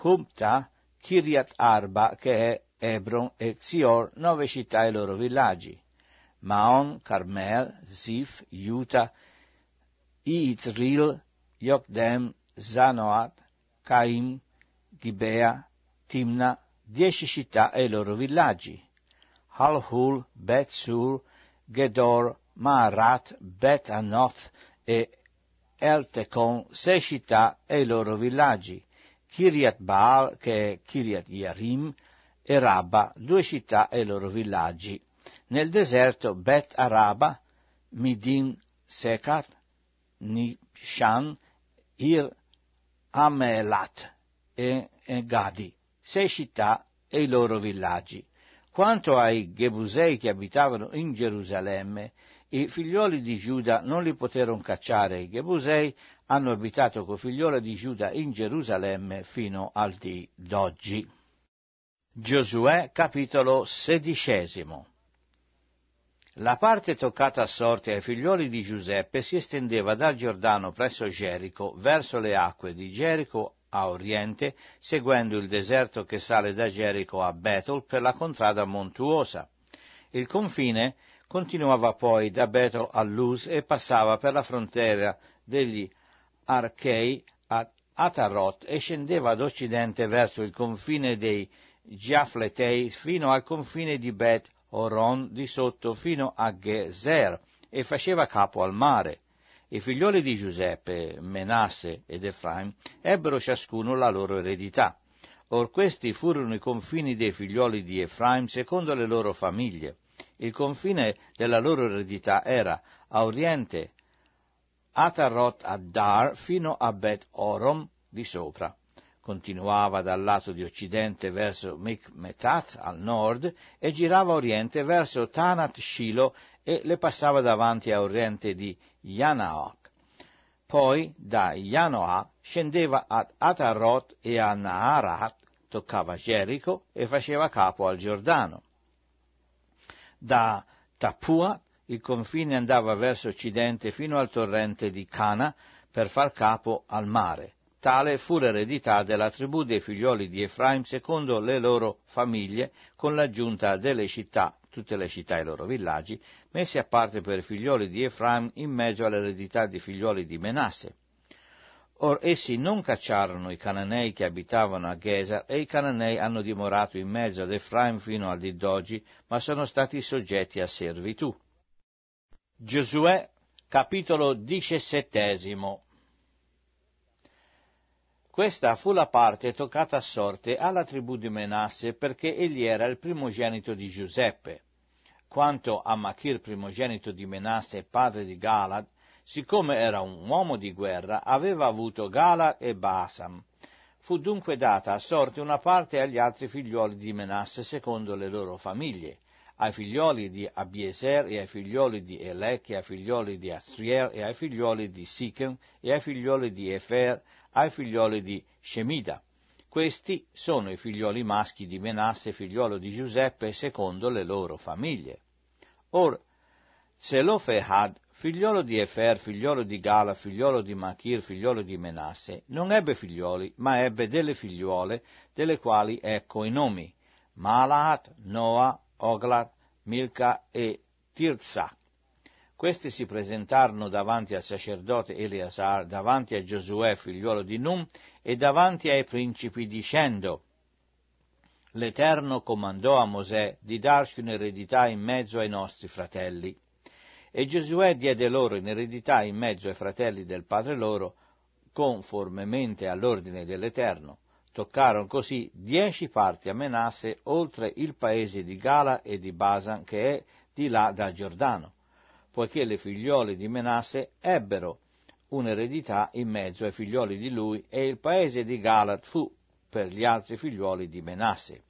Humta, Kiryat Arba, che è Hebron e Zior, nove città e i loro villaggi, Maon, Carmel, Zif, Juta, Iitril, Yokdem, Zanoat, Caim, Gibea, Timna, dieci città e i loro villaggi, Halhul, Betsur, Gedor, Maarat, Bet Anoth e Eltecon, sei città e i loro villaggi, Kiriat Baal, che è Kiriat Yarim, e Rabba, due città e i loro villaggi. Nel deserto Bet Araba, Midin Sekat, Nishan, Ir Amelat e Gadi, sei città e i loro villaggi. Quanto ai Gebusei che abitavano in Gerusalemme, i figlioli di Giuda non li poterono cacciare. I Gebusei hanno abitato con figliola di Giuda in Gerusalemme fino al di d'oggi. Giosuè capitolo sedicesimo. La parte toccata a sorte ai figlioli di Giuseppe si estendeva dal Giordano presso Gerico verso le acque di Gerico a oriente, seguendo il deserto che sale da Gerico a Betel per la contrada montuosa. Il confine continuava poi da Betel a Luz e passava per la frontiera degli Archei ad Atarot e scendeva ad occidente verso il confine dei Giafletei fino al confine di Bet Oron di sotto fino a Gezer e faceva capo al mare. I figlioli di Giuseppe, Menasse ed Efraim ebbero ciascuno la loro eredità. Or questi furono i confini dei figlioli di Efraim secondo le loro famiglie. Il confine della loro eredità era a oriente Atarot Addar fino a Bet Orom di sopra continuava dal lato di occidente verso Mikmetat al nord e girava a oriente verso Tanat Shilo e le passava davanti a oriente di Yanaok. Poi da Yanoah scendeva ad Atarot e a Naarat, toccava Gerico e faceva capo al Giordano. Da Tapua il confine andava verso occidente fino al torrente di Cana per far capo al mare. Tale fu l'eredità della tribù dei figlioli di Efraim secondo le loro famiglie, con l'aggiunta delle città, tutte le città e i loro villaggi, messi a parte per i figlioli di Efraim in mezzo all'eredità dei figlioli di Menasse. Or essi non cacciarono i cananei che abitavano a Gesa e i cananei hanno dimorato in mezzo ad Efraim fino al Didogi, ma sono stati soggetti a servitù. Giosuè, capitolo diciassettesimo questa fu la parte toccata a sorte alla tribù di Menasse perché egli era il primogenito di Giuseppe. Quanto a Machir, primogenito di Menasse, padre di Galad, siccome era un uomo di guerra, aveva avuto Galad e Basam. Fu dunque data a sorte una parte agli altri figlioli di Menasse secondo le loro famiglie, ai figlioli di Abieser e ai figlioli di Elec e ai figlioli di Astrier e ai figlioli di Sichem e ai figlioli di Efer, ai figlioli di Shemida. Questi sono i figlioli maschi di Menasse, figliolo di Giuseppe, secondo le loro famiglie. Or, Selofehad, figliolo di Efer, figliolo di Gala, figliolo di Machir, figliolo di Menasse, non ebbe figlioli, ma ebbe delle figliuole, delle quali ecco i nomi, Malaat, Noah, Oglat, Milca e Tirzah. Questi si presentarono davanti al sacerdote Eleazar, davanti a Giosuè figliuolo di Num e davanti ai principi dicendo L'Eterno comandò a Mosè di darci un'eredità in mezzo ai nostri fratelli. E Giosuè diede loro in eredità in mezzo ai fratelli del padre loro, conformemente all'ordine dell'Eterno. Toccarono così dieci parti a Menasse oltre il paese di Gala e di Basan che è di là dal Giordano poiché le figliole di Menasse ebbero un'eredità in mezzo ai figlioli di lui e il paese di Galat fu per gli altri figlioli di Menasse.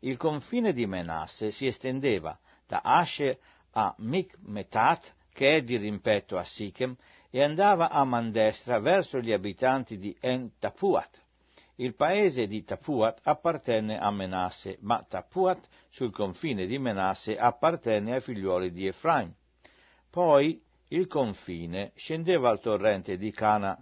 Il confine di Menasse si estendeva da Asher a Mikmetat, che è di rimpetto a Sichem, e andava a mandestra verso gli abitanti di En-Tapuat. Il paese di Tapuat appartenne a Menasse, ma Tapuat sul confine di Menasse appartenne ai figlioli di Efraim poi il confine scendeva al torrente di Cana,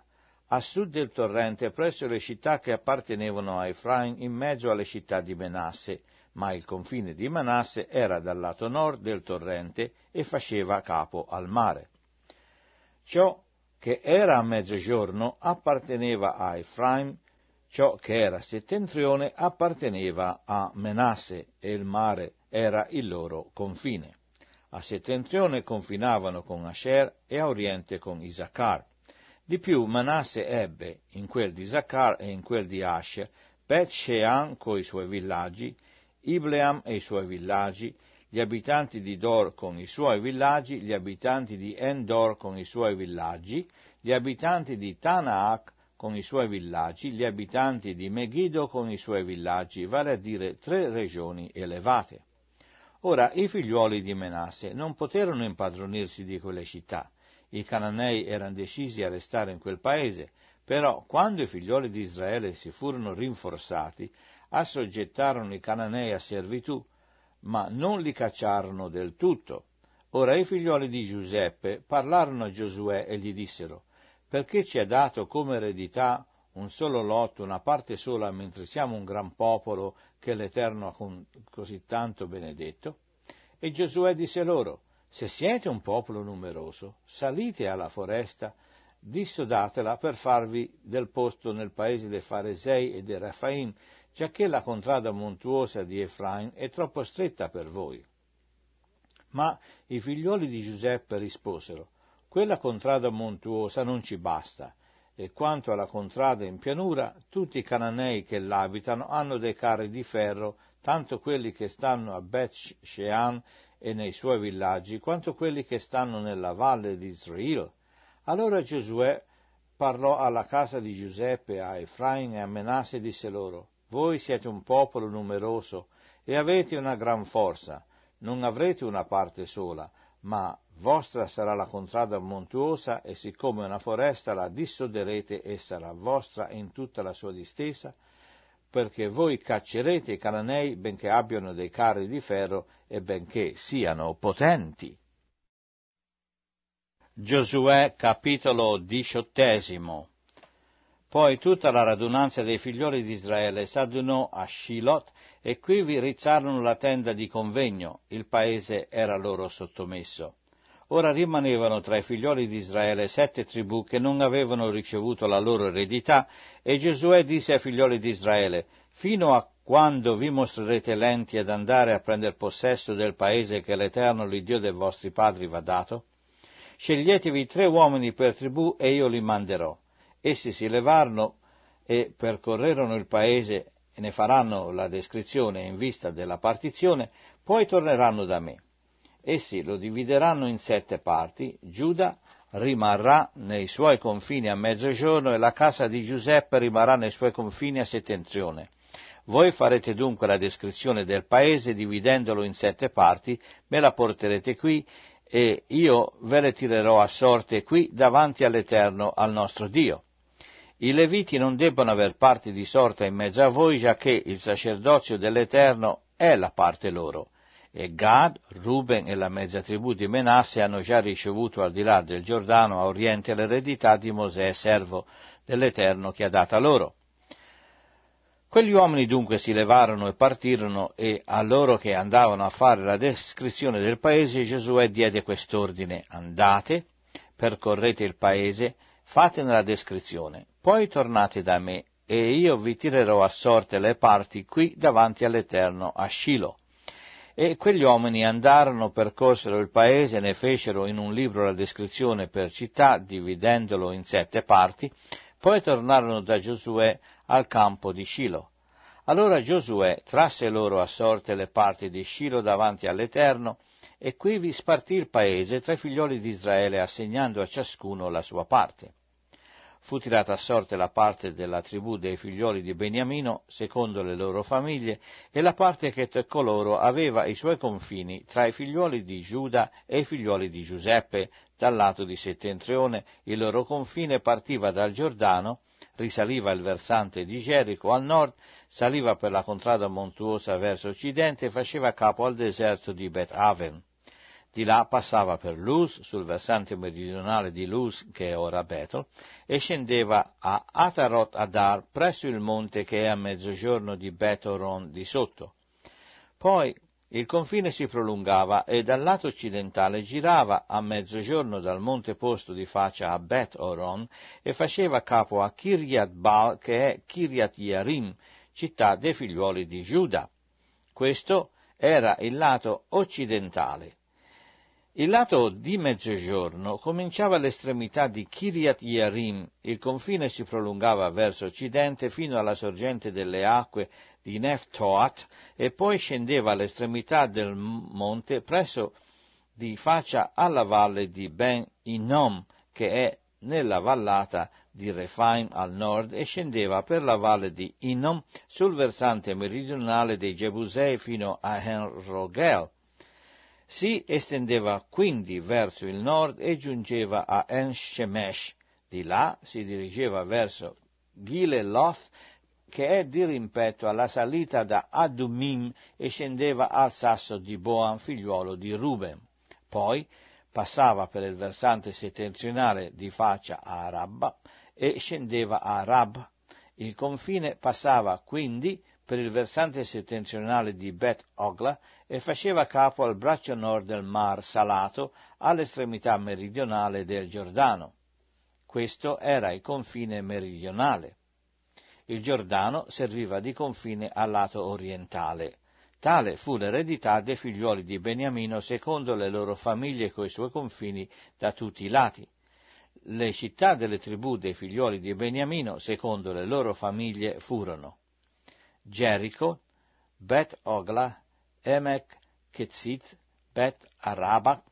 a sud del torrente presso le città che appartenevano a Efraim in mezzo alle città di Menasse, ma il confine di Manasse era dal lato nord del torrente e faceva capo al mare. Ciò che era a mezzogiorno apparteneva a Efraim, ciò che era settentrione apparteneva a Menasse e il mare era il loro confine a settentrione confinavano con Asher e a oriente con Isaccar. Di più Manasse ebbe, in quel di Isaccar e in quel di Asher, Bet Shean coi suoi villaggi, Ibleam e i suoi villaggi, gli abitanti di Dor con i suoi villaggi, gli abitanti di Endor con i suoi villaggi, gli abitanti di Tanaak con i suoi villaggi, gli abitanti di Megiddo con i suoi villaggi, vale a dire tre regioni elevate. Ora i figliuoli di Menasse non poterono impadronirsi di quelle città. I cananei erano decisi a restare in quel paese, però quando i figliuoli di Israele si furono rinforzati, assoggettarono i cananei a servitù, ma non li cacciarono del tutto. Ora i figliuoli di Giuseppe parlarono a Giosuè e gli dissero, perché ci ha dato come eredità un solo lotto, una parte sola, mentre siamo un gran popolo che l'Eterno ha così tanto benedetto. E Giosuè disse loro, se siete un popolo numeroso, salite alla foresta, dissodatela per farvi del posto nel paese dei Faresei e dei Rafaim, giacché la contrada montuosa di Efraim è troppo stretta per voi. Ma i figliuoli di Giuseppe risposero, quella contrada montuosa non ci basta, e quanto alla contrada in pianura, tutti i cananei che l'abitano hanno dei carri di ferro, tanto quelli che stanno a Beth Shean e nei suoi villaggi, quanto quelli che stanno nella valle di Israele. Allora Giosuè parlò alla casa di Giuseppe, a Efraim e a Menasse e disse loro, voi siete un popolo numeroso e avete una gran forza, non avrete una parte sola, ma vostra sarà la contrada montuosa e siccome una foresta la dissoderete e sarà vostra in tutta la sua distesa, perché voi caccerete i cananei benché abbiano dei carri di ferro e benché siano potenti. Giosuè capitolo diciottesimo poi tutta la radunanza dei figlioli di Israele s'adunò a Shilot e qui vi rizzarono la tenda di convegno, il paese era loro sottomesso. Ora rimanevano tra i figlioli di Israele sette tribù che non avevano ricevuto la loro eredità, e Giosuè disse ai figlioli di Israele, fino a quando vi mostrerete lenti ad andare a prendere possesso del paese che l'Eterno, l'Iddio dei vostri padri, va dato? Sceglietevi tre uomini per tribù e io li manderò. Essi si levarono e percorrerono il paese e ne faranno la descrizione in vista della partizione, poi torneranno da me. Essi lo divideranno in sette parti, Giuda rimarrà nei suoi confini a mezzogiorno e la casa di Giuseppe rimarrà nei suoi confini a settentrione. Voi farete dunque la descrizione del paese dividendolo in sette parti, me la porterete qui e io ve le tirerò a sorte qui davanti all'Eterno, al nostro Dio. I Leviti non debbono aver parte di sorta in mezzo a voi, già che il sacerdozio dell'Eterno è la parte loro e Gad, Ruben e la mezza tribù di Menasse hanno già ricevuto al di là del Giordano a oriente l'eredità di Mosè, servo dell'Eterno che ha data loro. Quegli uomini dunque si levarono e partirono e a loro che andavano a fare la descrizione del paese Giosuè diede quest'ordine andate, percorrete il paese, fatene la descrizione, poi tornate da me e io vi tirerò a sorte le parti qui davanti all'Eterno a Shiloh e quegli uomini andarono, percorsero il paese, ne fecero in un libro la descrizione per città, dividendolo in sette parti, poi tornarono da Giosuè al campo di Silo. Allora Giosuè trasse loro a sorte le parti di Silo davanti all'Eterno, e qui vi spartì il paese tra i figlioli di Israele, assegnando a ciascuno la sua parte fu tirata a sorte la parte della tribù dei figlioli di Beniamino, secondo le loro famiglie, e la parte che toccò loro aveva i suoi confini tra i figlioli di Giuda e i figlioli di Giuseppe, dal lato di settentrione, il loro confine partiva dal Giordano, risaliva il versante di Gerico al nord, saliva per la contrada montuosa verso occidente e faceva capo al deserto di beth Aven. Di là passava per Luz, sul versante meridionale di Luz, che è ora Betel, e scendeva a Atarot Adar, presso il monte che è a mezzogiorno di Betoron di sotto. Poi il confine si prolungava e dal lato occidentale girava a mezzogiorno dal monte posto di faccia a Bet Oron e faceva capo a Kiryat Baal, che è Kiryat Yarim, città dei figliuoli di Giuda. Questo era il lato occidentale. Il lato di mezzogiorno cominciava all'estremità di Kiryat Yarim, il confine si prolungava verso occidente fino alla sorgente delle acque di Neftoat e poi scendeva all'estremità del monte presso di faccia alla valle di Ben Inom, che è nella vallata di Refaim al nord e scendeva per la valle di Inom sul versante meridionale dei Jebusei fino a Enrogel. Si estendeva quindi verso il nord e giungeva a Enshemesh. Di là si dirigeva verso Gileloth, che è dirimpetto alla salita da Adumim e scendeva al sasso di Boan, figliuolo di Ruben. Poi passava per il versante settentrionale di faccia a Rabba e scendeva a Rab. Il confine passava quindi per il versante settentrionale di Bet Ogla e faceva capo al braccio nord del Mar Salato, all'estremità meridionale del Giordano. Questo era il confine meridionale. Il Giordano serviva di confine al lato orientale. Tale fu l'eredità dei figlioli di Beniamino secondo le loro famiglie coi suoi confini da tutti i lati le città delle tribù dei figlioli di Beniamino, secondo le loro famiglie, furono Gerico, Bet Ogla, Emek, Ketzit, Bet Arabak,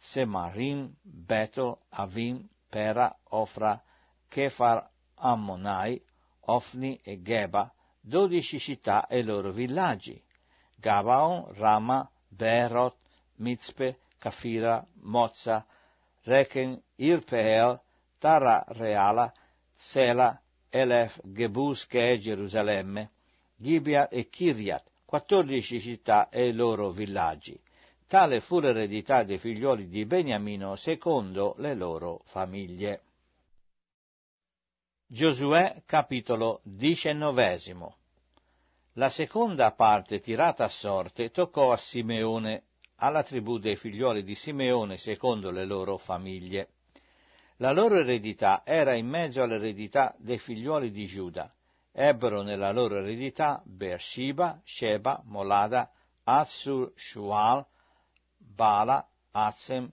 Semarim, Betel, Avim, Pera, Ofra, Kefar Ammonai, Ofni e Geba, dodici città e loro villaggi, Gabaon, Rama, Berot, Mitzpe, Kafira, Mozza, Rechen, Irpeel, Tara Reala, Sela, Elef, Gebus che è Gerusalemme, Gibia e Kiriat, quattordici città e i loro villaggi. Tale fu l'eredità dei figlioli di Beniamino secondo le loro famiglie. Giosuè capitolo diciannovesimo La seconda parte tirata a sorte toccò a Simeone, alla tribù dei figlioli di Simeone secondo le loro famiglie. La loro eredità era in mezzo all'eredità dei figlioli di Giuda, Ebbero nella loro eredità Beersheba, Sheba, Molada, Azur, Shual, Bala, Azem,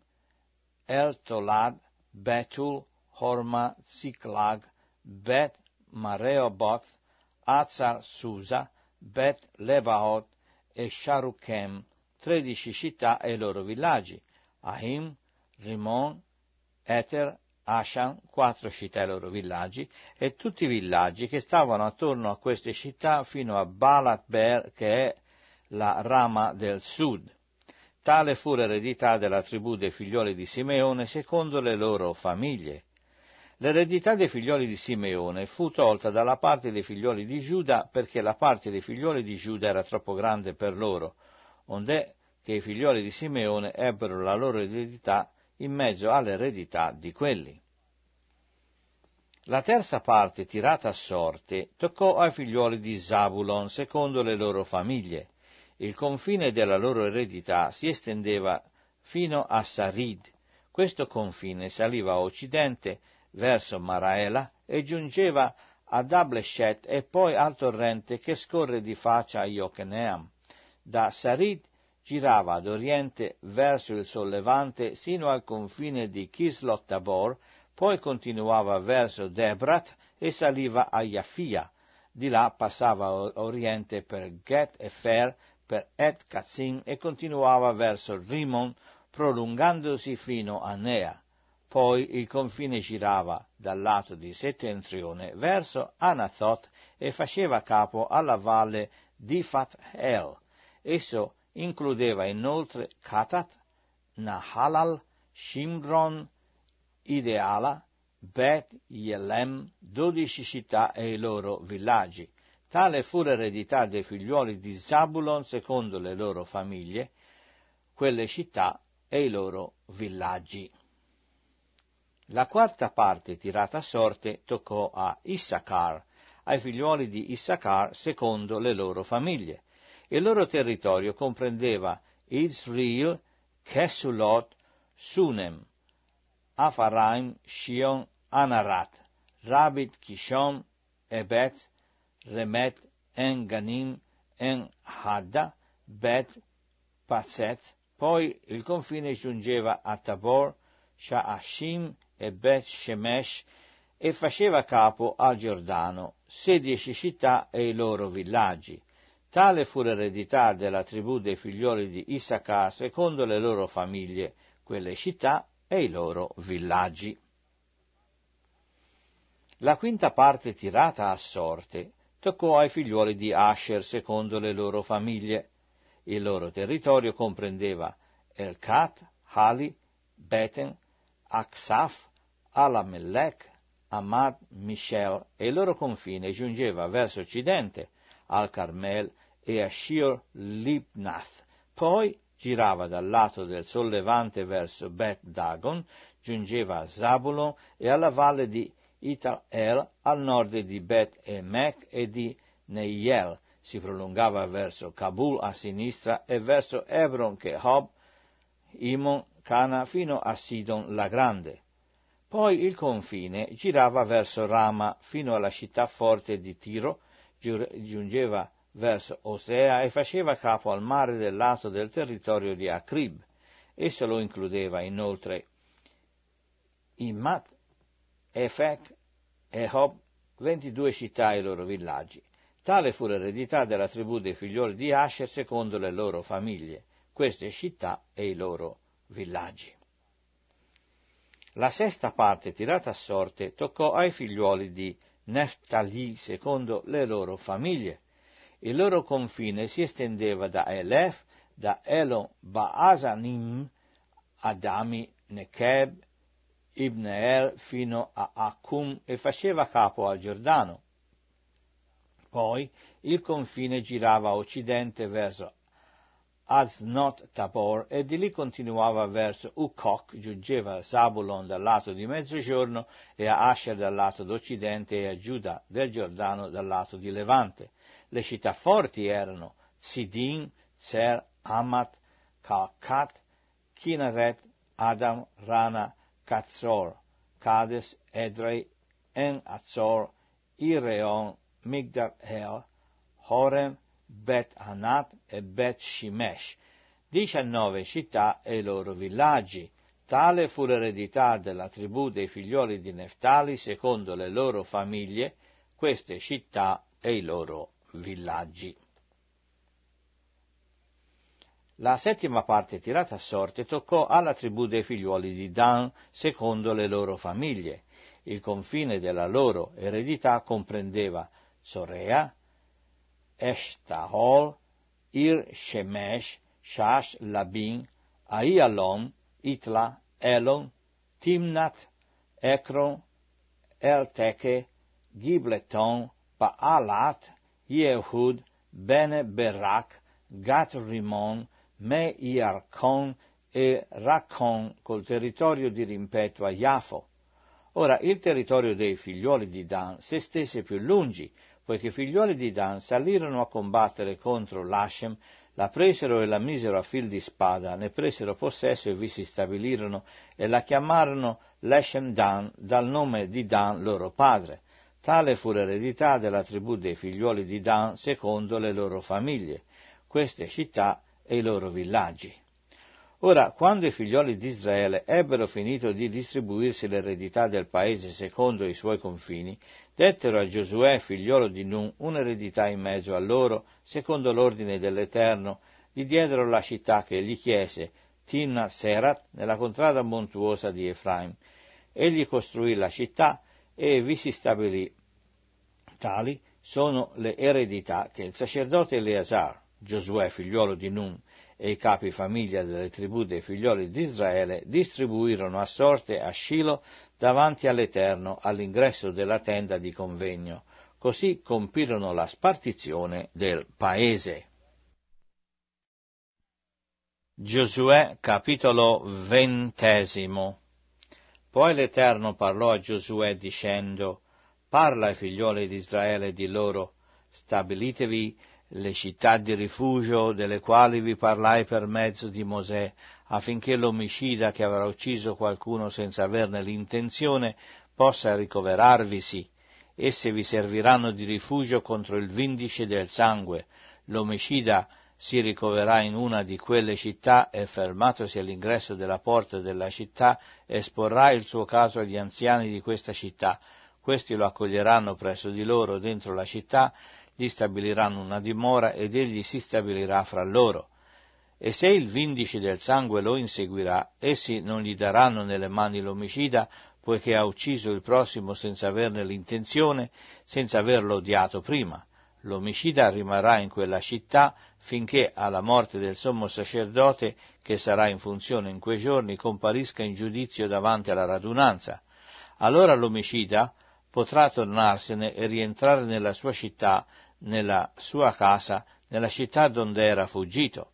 El Tolad, Betul, Horma, Ziklag, Bet Mareoboth, Azar Susa, Bet Lebaot e Sharukem, tredici città e i loro villaggi, Ahim, Rimon, Eter, Ashan, quattro città e i loro villaggi, e tutti i villaggi che stavano attorno a queste città fino a Balatber, che è la rama del sud. Tale fu l'eredità della tribù dei figlioli di Simeone secondo le loro famiglie. L'eredità dei figlioli di Simeone fu tolta dalla parte dei figlioli di Giuda perché la parte dei figlioli di Giuda era troppo grande per loro, onde che i figlioli di Simeone ebbero la loro eredità in mezzo all'eredità di quelli. La terza parte tirata a sorte toccò ai figlioli di Zabulon secondo le loro famiglie. Il confine della loro eredità si estendeva fino a Sarid. Questo confine saliva a occidente verso Maraela e giungeva ad Ableshet e poi al torrente che scorre di faccia a Yokeneam. Da Sarid girava ad oriente verso il sollevante sino al confine di Kislot Tabor, poi continuava verso Debrat e saliva a Yafia. Di là passava a oriente per Get Efer, per Et Katzin e continuava verso Rimon, prolungandosi fino a Nea. Poi il confine girava dal lato di settentrione verso Anathoth e faceva capo alla valle di Fat-El. Esso includeva inoltre Katat, Nahalal, Shimron, Ideala, Bet, Yelem, dodici città e i loro villaggi. Tale fu l'eredità dei figlioli di Zabulon secondo le loro famiglie, quelle città e i loro villaggi. La quarta parte tirata a sorte toccò a Issachar, ai figlioli di Issachar secondo le loro famiglie. Il loro territorio comprendeva Israel, Kesulot, Sunem, Afaraim, Shion, Anarat, Rabit, Kishon, Ebet, Remet, Enganim, Enhadda, Bet, Pazet, poi il confine giungeva a Tabor, Sha'ashim e Bet Shemesh e faceva capo al Giordano, sedici città e i loro villaggi. Tale fu l'eredità della tribù dei figlioli di Issachar secondo le loro famiglie, quelle città e i loro villaggi. La quinta parte tirata a sorte toccò ai figlioli di Asher secondo le loro famiglie. Il loro territorio comprendeva Elkat, Hali, Beten, Aksaf, Alamelech, Amad, Michel e il loro confine giungeva verso occidente al Carmel e a Shir Libnath. Poi girava dal lato del sollevante verso Beth Dagon, giungeva a Zabulon e alla valle di Ital-El, al nord di Beth Emek e di Neiel, si prolungava verso Kabul a sinistra e verso Hebron, Chehob, Imon, Cana fino a Sidon la Grande. Poi il confine girava verso Rama fino alla città forte di Tiro, giungeva verso Osea e faceva capo al mare del lato del territorio di Acrib. Esso lo includeva inoltre in Immat, Efek e Hob, 22 città e i loro villaggi. Tale fu l'eredità della tribù dei figlioli di Asher secondo le loro famiglie, queste città e i loro villaggi. La sesta parte tirata a sorte toccò ai figlioli di Neftali secondo le loro famiglie. Il loro confine si estendeva da Elef, da Elon Baasanim, Adami, Nekeb, Ibn El fino a Accum e faceva capo al Giordano. Poi il confine girava a occidente verso Aznot Tabor e di lì continuava verso Ukok, giungeva a Zabulon dal lato di mezzogiorno e a Asher dal lato d'occidente e a Giuda del Giordano dal lato di levante. Le città forti erano Sidin, Zer, Amat, Kalkat, Kinaret, Adam, Rana, Katzor, Kades, Edrei, En Azor, Ireon, Migdal El, Horem, Bet Hanat e Bet Shimesh, 19 città e i loro villaggi. Tale fu l'eredità della tribù dei figlioli di Neftali secondo le loro famiglie, queste città e i loro villaggi. La settima parte tirata a sorte toccò alla tribù dei figlioli di Dan secondo le loro famiglie. Il confine della loro eredità comprendeva Sorea, אשתהול, עיר שמש, שש לבין, איילון, איתלה, אלון, תמנת, אקרון, אלתקה, גיבלטון, פעלת, יהוד, בן ברק, גת רימון, מי ירקון e Raccon col territorio di rimpetto a Jafo. Ora il territorio dei figlioli di Dan si stese più lungi poiché i figliuoli di Dan salirono a combattere contro l'Ashem, la presero e la misero a fil di spada, ne presero possesso e vi si stabilirono, e la chiamarono l'Ashem Dan, dal nome di Dan loro padre. Tale fu l'eredità della tribù dei figliuoli di Dan secondo le loro famiglie, queste città e i loro villaggi. Ora, quando i figlioli di Israele ebbero finito di distribuirsi l'eredità del paese secondo i suoi confini, dettero a Giosuè, figliolo di Nun, un'eredità in mezzo a loro, secondo l'ordine dell'Eterno, gli diedero la città che gli chiese, Timna Serat, nella contrada montuosa di Efraim. Egli costruì la città e vi si stabilì. Tali sono le eredità che il sacerdote Eleazar, Giosuè, figliolo di Nun, e i capi famiglia delle tribù dei figlioli di Israele distribuirono a sorte a Shilo davanti all'Eterno all'ingresso della tenda di convegno. Così compirono la spartizione del paese. Giosuè capitolo ventesimo Poi l'Eterno parlò a Giosuè dicendo Parla ai figlioli di Israele di loro, stabilitevi le città di rifugio delle quali vi parlai per mezzo di Mosè, affinché l'omicida che avrà ucciso qualcuno senza averne l'intenzione possa ricoverarvisi. Esse vi serviranno di rifugio contro il vindice del sangue. L'omicida si ricoverà in una di quelle città e fermatosi all'ingresso della porta della città esporrà il suo caso agli anziani di questa città. Questi lo accoglieranno presso di loro dentro la città gli stabiliranno una dimora ed egli si stabilirà fra loro. E se il vindice del sangue lo inseguirà, essi non gli daranno nelle mani l'omicida, poiché ha ucciso il prossimo senza averne l'intenzione, senza averlo odiato prima. L'omicida rimarrà in quella città finché alla morte del sommo sacerdote, che sarà in funzione in quei giorni, comparisca in giudizio davanti alla radunanza. Allora l'omicida potrà tornarsene e rientrare nella sua città nella sua casa, nella città donde era fuggito.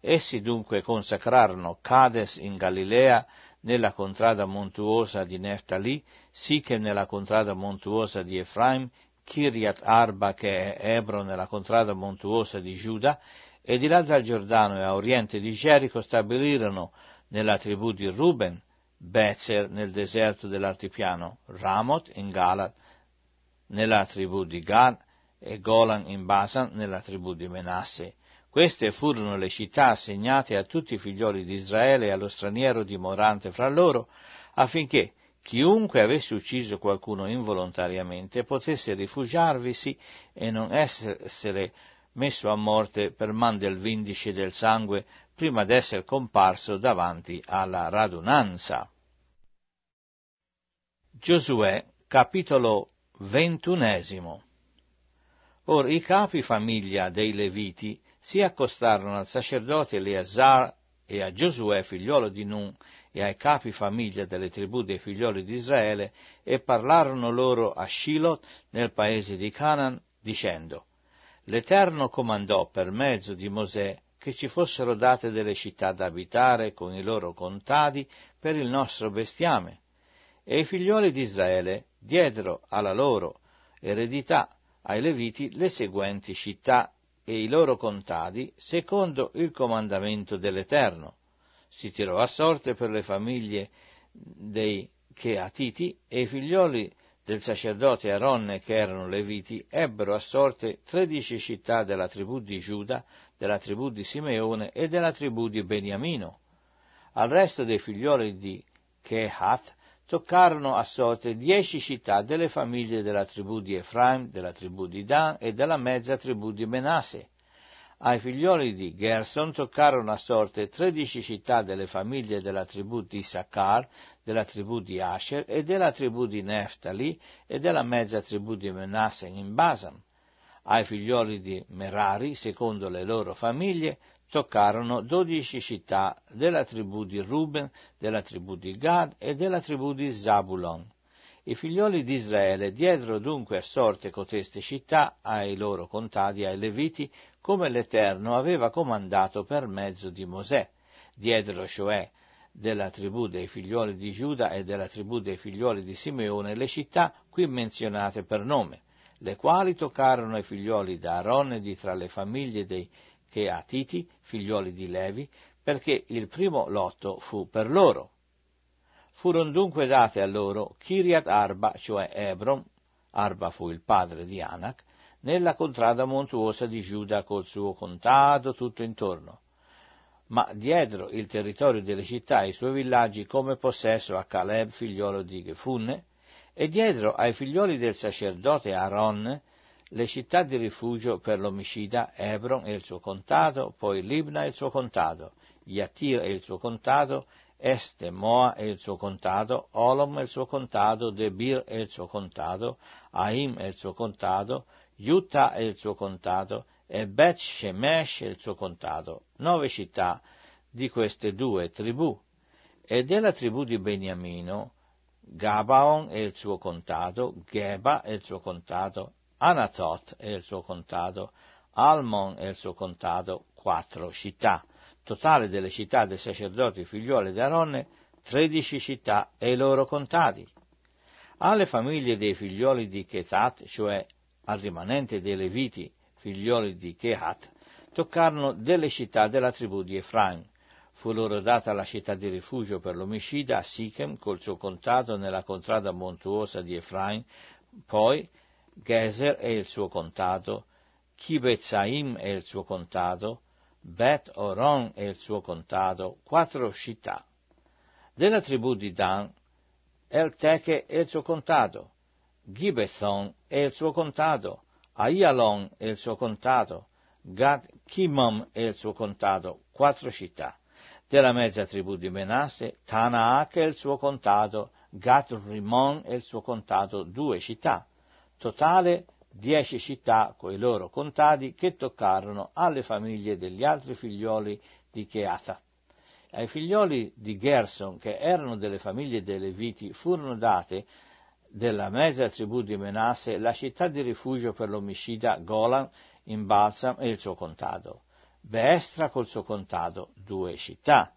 Essi dunque consacrarono Cades in Galilea, nella contrada montuosa di Neftali, Sichem nella contrada montuosa di Efraim, Kiriat Arba che è Ebro nella contrada montuosa di Giuda, e di là dal Giordano e a oriente di Gerico stabilirono nella tribù di Ruben, Bezer nel deserto dell'altipiano, Ramot in Galat nella tribù di Gad, e Golan in Basan nella tribù di Menasse. Queste furono le città assegnate a tutti i figlioli di Israele e allo straniero dimorante fra loro, affinché chiunque avesse ucciso qualcuno involontariamente potesse rifugiarvisi e non essere messo a morte per man del vindice del sangue prima d'essere comparso davanti alla radunanza. Giosuè, capitolo ventunesimo Or i capi famiglia dei Leviti si accostarono al sacerdote Eleazar e a Giosuè, figliuolo di Nun, e ai capi famiglia delle tribù dei figlioli di Israele, e parlarono loro a Shiloh, nel paese di Canaan, dicendo, L'Eterno comandò per mezzo di Mosè che ci fossero date delle città da abitare con i loro contadi per il nostro bestiame. E i figlioli di Israele diedero alla loro eredità ai Leviti le seguenti città e i loro contadi secondo il comandamento dell'Eterno. Si tirò a sorte per le famiglie dei Cheatiti e i figlioli del sacerdote Aronne che erano Leviti ebbero a sorte tredici città della tribù di Giuda, della tribù di Simeone e della tribù di Beniamino. Al resto dei figlioli di Kehat toccarono a sorte dieci città delle famiglie della tribù di Efraim, della tribù di Dan e della mezza tribù di Menasse. Ai figlioli di Gerson toccarono a sorte tredici città delle famiglie della tribù di Sakar, della tribù di Asher e della tribù di Neftali e della mezza tribù di Menasse in Basam. Ai figlioli di Merari, secondo le loro famiglie, toccarono dodici città della tribù di Ruben, della tribù di Gad e della tribù di Zabulon. I figlioli di Israele diedero dunque a sorte coteste città ai loro contadi, ai Leviti, come l'Eterno aveva comandato per mezzo di Mosè. Diedero cioè della tribù dei figlioli di Giuda e della tribù dei figlioli di Simeone le città qui menzionate per nome, le quali toccarono ai figlioli d'Aaron di tra le famiglie dei che a Titi, figliuoli di Levi, perché il primo lotto fu per loro. Furono dunque date a loro Kiriat Arba, cioè Ebron, Arba fu il padre di Anak, nella contrada montuosa di Giuda col suo contado tutto intorno, ma diedero il territorio delle città e i suoi villaggi come possesso a Caleb, figliolo di Gefunne, e diedero ai figlioli del sacerdote Aaron le città di rifugio per l'omicida Hebron e il suo contato, poi Libna e il suo contato, Yatir e il suo contato, Este, Moa e il suo contato, Olom e il suo contato, Debir e il suo contato, Aim e il suo contato, Utah e il suo contato, e Beth Shemesh e il suo contato, nove città di queste due tribù. E della tribù di Beniamino, Gabaon e il suo contato, Geba e il suo contato, Anatot e il suo contado, Almon e il suo contado, quattro città. Totale delle città dei sacerdoti figliuoli di Aronne, tredici città e i loro contadi. Alle famiglie dei figlioli di Chetat, cioè al rimanente dei Leviti, figlioli di Chehat, toccarono delle città della tribù di Efraim. Fu loro data la città di rifugio per l'omicida a Sichem col suo contado nella contrada montuosa di Efraim, poi Gezer è il suo contato, Kibetzaim è il suo contato, Bet Oron è il suo contato, quattro città. Della tribù di Dan, El Teche è il suo contato, Gibethon è il suo contato, Aialon è il suo contato, Gad Kimom è il suo contato, quattro città. Della mezza tribù di Menasse, Tanaak è il suo contato, Gat Rimon è il suo contato, due città totale dieci città coi loro contadi che toccarono alle famiglie degli altri figlioli di Cheata. Ai figlioli di Gerson, che erano delle famiglie dei Leviti, furono date della mezza tribù di Menasse la città di rifugio per l'omicida Golan in Balsam e il suo contado, Beestra col suo contado, due città.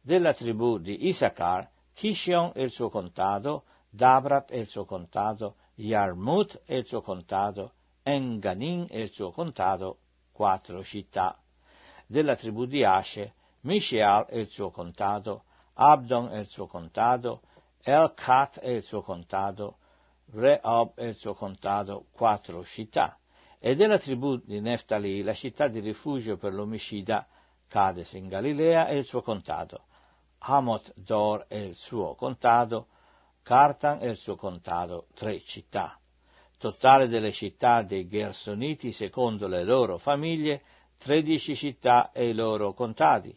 Della tribù di Issacar, Kishion e il suo contado, Dabrat e il suo contado, Yarmut e il suo contado, Enganin e il suo contado, quattro città. Della tribù di Asce, Misheal e il suo contado, Abdon e il suo contado, el e il suo contado, Rehob e il suo contado, quattro città. E della tribù di Neftali, la città di rifugio per l'omicida, Cades in Galilea e il suo contado, Hamot Dor e il suo contado, Cartan e il suo contado tre città. Totale delle città dei Gersoniti secondo le loro famiglie, tredici città e i loro contadi.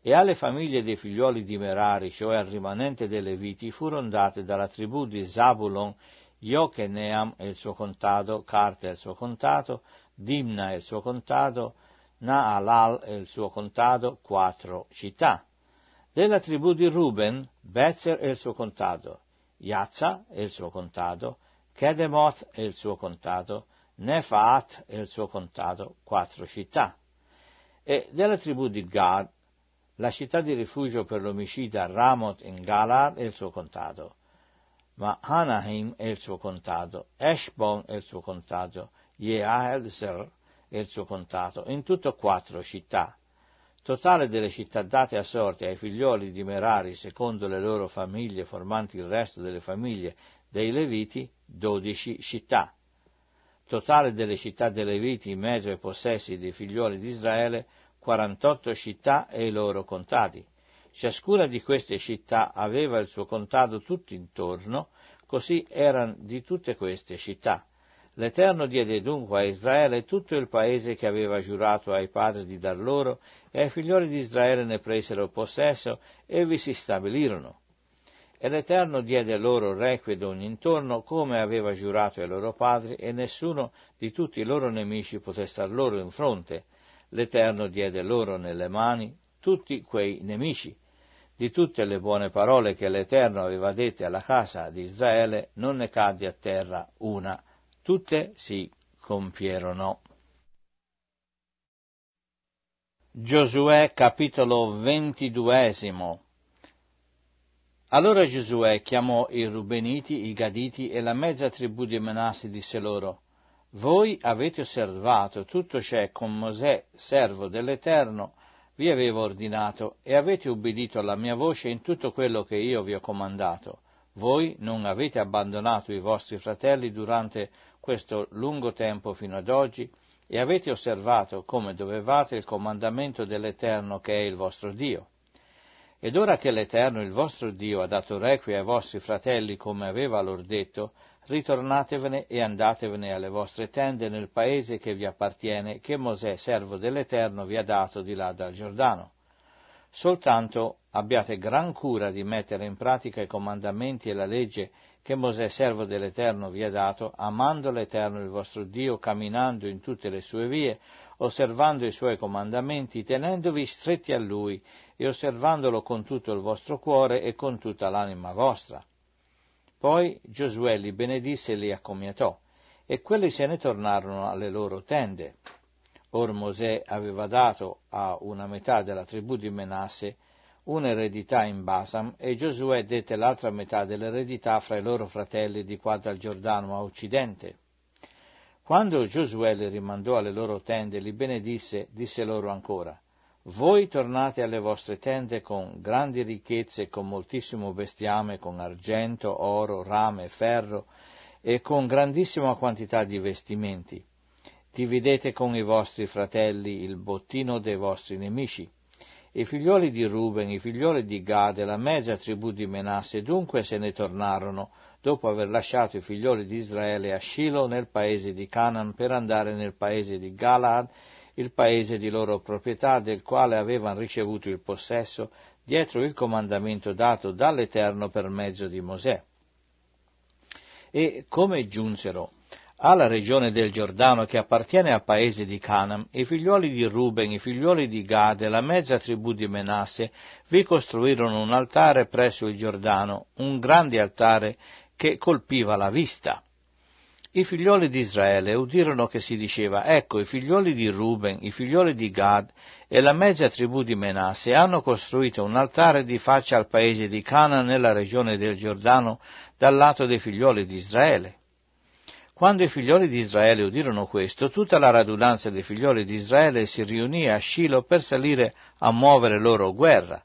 E alle famiglie dei figliuoli di Merari, cioè al rimanente delle viti, furono date dalla tribù di Zabulon Jocheneam e il suo contado, Carta e il suo contado, Dimna e il suo contado, Naalal e il suo contado, quattro città. Della tribù di Ruben, Bezer e il suo contado, Yazza è il suo contato, Kedemoth è il suo contato, Nefaat è il suo contato, quattro città. E della tribù di Gad, la città di rifugio per l'omicida Ramoth in Galar è il suo contato, ma Hanahim è il suo contato, Eshbon è il suo contato, Yeahelzer è il suo contato, in tutto quattro città totale delle città date a sorte ai figlioli di Merari secondo le loro famiglie formanti il resto delle famiglie dei Leviti, dodici città. Totale delle città dei Leviti in mezzo ai possessi dei figlioli di Israele, 48 città e i loro contadi. Ciascuna di queste città aveva il suo contado tutto intorno, così erano di tutte queste città. L'Eterno diede dunque a Israele tutto il paese che aveva giurato ai padri di dar loro, e ai figlioli di Israele ne presero possesso e vi si stabilirono. E l'Eterno diede loro requie d'ogni intorno, come aveva giurato ai loro padri, e nessuno di tutti i loro nemici poté star loro in fronte. L'Eterno diede loro nelle mani tutti quei nemici. Di tutte le buone parole che l'Eterno aveva dette alla casa di Israele, non ne cadde a terra una tutte si compierono. Giosuè capitolo ventiduesimo Allora Giosuè chiamò i Rubeniti, i Gaditi e la mezza tribù di Manasse disse loro, voi avete osservato tutto ciò con Mosè, servo dell'Eterno, vi avevo ordinato e avete ubbidito alla mia voce in tutto quello che io vi ho comandato. Voi non avete abbandonato i vostri fratelli durante questo lungo tempo fino ad oggi e avete osservato come dovevate il comandamento dell'Eterno che è il vostro Dio. Ed ora che l'Eterno, il vostro Dio, ha dato requie ai vostri fratelli come aveva lor detto, ritornatevene e andatevene alle vostre tende nel paese che vi appartiene, che Mosè, servo dell'Eterno, vi ha dato di là dal Giordano. Soltanto abbiate gran cura di mettere in pratica i comandamenti e la legge che Mosè, servo dell'Eterno, vi ha dato, amando l'Eterno il vostro Dio, camminando in tutte le sue vie, osservando i suoi comandamenti, tenendovi stretti a lui e osservandolo con tutto il vostro cuore e con tutta l'anima vostra. Poi Giosuè li benedisse e li accomiatò, e quelli se ne tornarono alle loro tende. Or Mosè aveva dato a una metà della tribù di Menasse un'eredità in Basam e Giosuè dette l'altra metà dell'eredità fra i loro fratelli di qua dal Giordano a occidente. Quando Giosuè li rimandò alle loro tende e li benedisse, disse loro ancora, voi tornate alle vostre tende con grandi ricchezze, con moltissimo bestiame, con argento, oro, rame, ferro e con grandissima quantità di vestimenti. Dividete con i vostri fratelli il bottino dei vostri nemici i figlioli di Ruben, i figlioli di Gad e la mezza tribù di Menasse, dunque se ne tornarono, dopo aver lasciato i figlioli di Israele a Shiloh nel paese di Canaan per andare nel paese di Galaad, il paese di loro proprietà del quale avevano ricevuto il possesso, dietro il comandamento dato dall'Eterno per mezzo di Mosè. E come giunsero alla regione del Giordano che appartiene al paese di Canaan, i figlioli di Ruben, i figlioli di Gad e la mezza tribù di Menasse, vi costruirono un altare presso il Giordano, un grande altare che colpiva la vista. I figlioli di Israele udirono che si diceva, ecco i figlioli di Ruben, i figlioli di Gad e la mezza tribù di Menasse hanno costruito un altare di faccia al paese di Canaan nella regione del Giordano dal lato dei figlioli di Israele. Quando i figlioli di Israele udirono questo, tutta la radunanza dei figlioli di Israele si riunì a Shilo per salire a muovere loro guerra.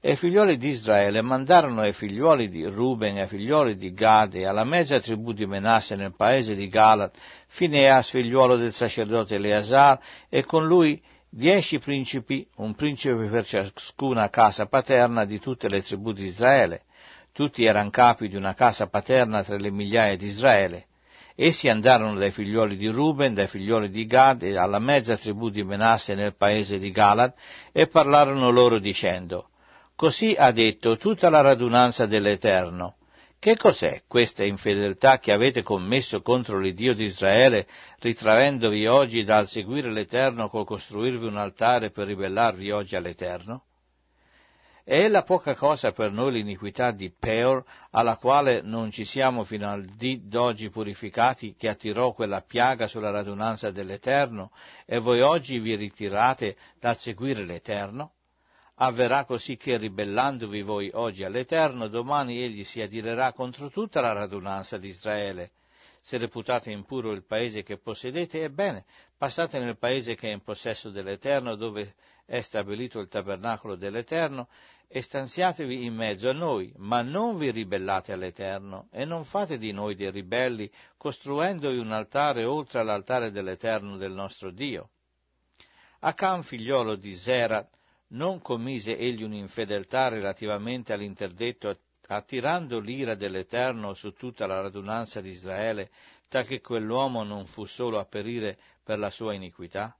E i figlioli di Israele mandarono ai figlioli di Ruben e ai figlioli di Gade, alla mezza tribù di Menasse nel paese di Galat, Fineas, figliuolo del sacerdote Eleazar, e con lui dieci principi, un principe per ciascuna casa paterna di tutte le tribù di Israele. Tutti erano capi di una casa paterna tra le migliaia di Israele. Essi andarono dai figlioli di Ruben, dai figlioli di Gad e alla mezza tribù di Menasse nel paese di Galad e parlarono loro dicendo Così ha detto tutta la radunanza dell'Eterno. Che cos'è questa infedeltà che avete commesso contro l'Iddio di Israele, ritraendovi oggi dal seguire l'Eterno col costruirvi un altare per ribellarvi oggi all'Eterno? È la poca cosa per noi l'iniquità di Peor, alla quale non ci siamo fino al dì d'oggi purificati, che attirò quella piaga sulla radunanza dell'Eterno, e voi oggi vi ritirate da seguire l'Eterno? Avverrà così che ribellandovi voi oggi all'Eterno, domani egli si adirerà contro tutta la radunanza di Israele. Se reputate impuro il paese che possedete, ebbene, passate nel paese che è in possesso dell'Eterno, dove è stabilito il tabernacolo dell'Eterno, e stanziatevi in mezzo a noi, ma non vi ribellate all'Eterno e non fate di noi dei ribelli, costruendovi un altare oltre all'altare dell'Eterno del nostro Dio. Acam, figliolo di Zera, non commise egli un'infedeltà relativamente all'interdetto attirando l'ira dell'Eterno su tutta la radunanza di Israele, tal che quell'uomo non fu solo a perire per la sua iniquità?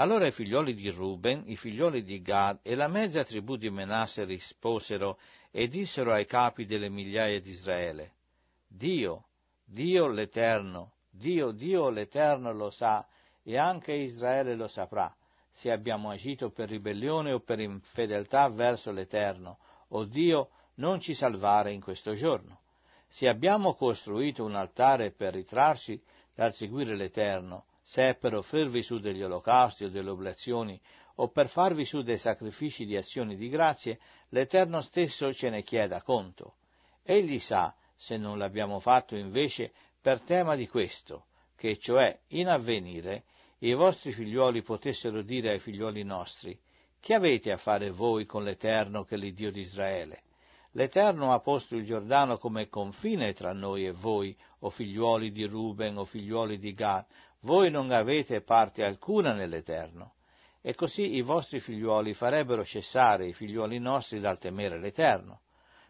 Allora i figlioli di Ruben, i figlioli di Gad e la mezza tribù di Menasse risposero e dissero ai capi delle migliaia di Israele, Dio, Dio l'Eterno, Dio, Dio l'Eterno lo sa, e anche Israele lo saprà, se abbiamo agito per ribellione o per infedeltà verso l'Eterno, o Dio non ci salvare in questo giorno. Se abbiamo costruito un altare per ritrarci dal seguire l'Eterno, se è per offrirvi su degli olocausti o delle oblazioni, o per farvi su dei sacrifici di azioni di grazie, l'Eterno stesso ce ne chieda conto. Egli sa, se non l'abbiamo fatto invece, per tema di questo, che cioè in avvenire i vostri figliuoli potessero dire ai figliuoli nostri, che avete a fare voi con l'Eterno che è l'Iddio di Israele? L'Eterno ha posto il Giordano come confine tra noi e voi, o figliuoli di Ruben, o figliuoli di Gad, voi non avete parte alcuna nell'Eterno. E così i vostri figliuoli farebbero cessare i figliuoli nostri dal temere l'Eterno.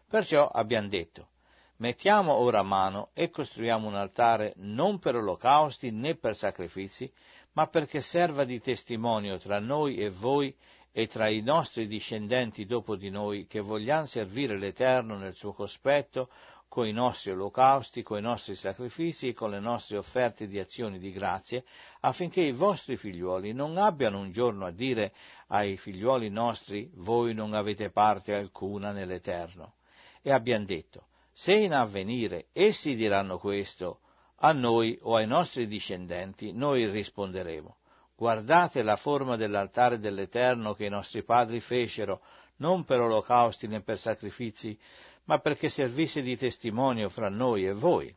Perciò abbiamo detto, mettiamo ora mano e costruiamo un altare non per olocausti né per sacrifici, ma perché serva di testimonio tra noi e voi e tra i nostri discendenti dopo di noi che vogliamo servire l'Eterno nel suo cospetto con i nostri olocausti, con i nostri sacrifici e con le nostre offerte di azioni di grazie, affinché i vostri figliuoli non abbiano un giorno a dire ai figliuoli nostri voi non avete parte alcuna nell'Eterno. E abbiamo detto, se in avvenire essi diranno questo, a noi o ai nostri discendenti noi risponderemo. Guardate la forma dell'altare dell'Eterno che i nostri padri fecero, non per olocausti né per sacrifici ma perché servisse di testimonio fra noi e voi.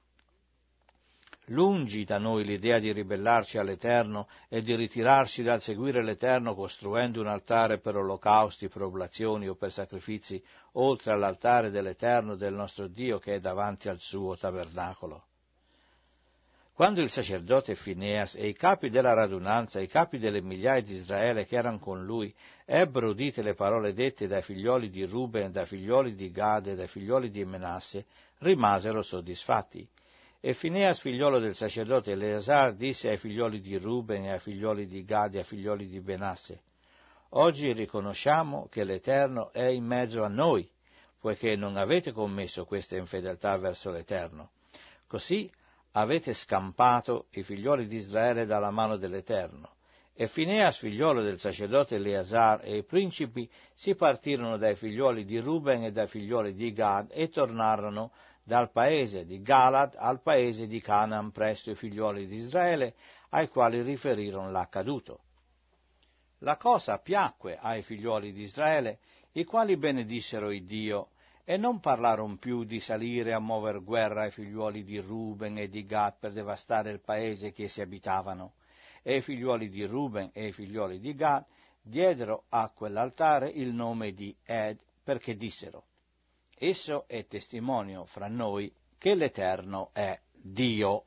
Lungi da noi l'idea di ribellarci all'Eterno e di ritirarci dal seguire l'Eterno costruendo un altare per olocausti, per oblazioni o per sacrifici, oltre all'altare dell'Eterno del nostro Dio che è davanti al suo tabernacolo. Quando il sacerdote Fineas e i capi della radunanza, i capi delle migliaia di Israele che erano con lui, ebbero udite le parole dette dai figlioli di Ruben, dai figlioli di Gade, dai figlioli di Menasse, rimasero soddisfatti. E Fineas, figliolo del sacerdote Eleazar, disse ai figlioli di Ruben e ai figlioli di Gade e ai figlioli di Menasse, Oggi riconosciamo che l'Eterno è in mezzo a noi, poiché non avete commesso questa infedeltà verso l'Eterno. Così avete scampato i figlioli di Israele dalla mano dell'Eterno. E Fineas, figliolo del sacerdote Eleazar, e i principi si partirono dai figlioli di Ruben e dai figlioli di Gad e tornarono dal paese di Galad al paese di Canaan presso i figlioli di Israele, ai quali riferirono l'accaduto. La cosa piacque ai figlioli di Israele, i quali benedissero il Dio e non parlaron più di salire a muover guerra ai figliuoli di Ruben e di Gad per devastare il paese che si abitavano. E i figliuoli di Ruben e i figliuoli di Gad diedero a quell'altare il nome di Ed perché dissero, esso è testimonio fra noi che l'Eterno è Dio.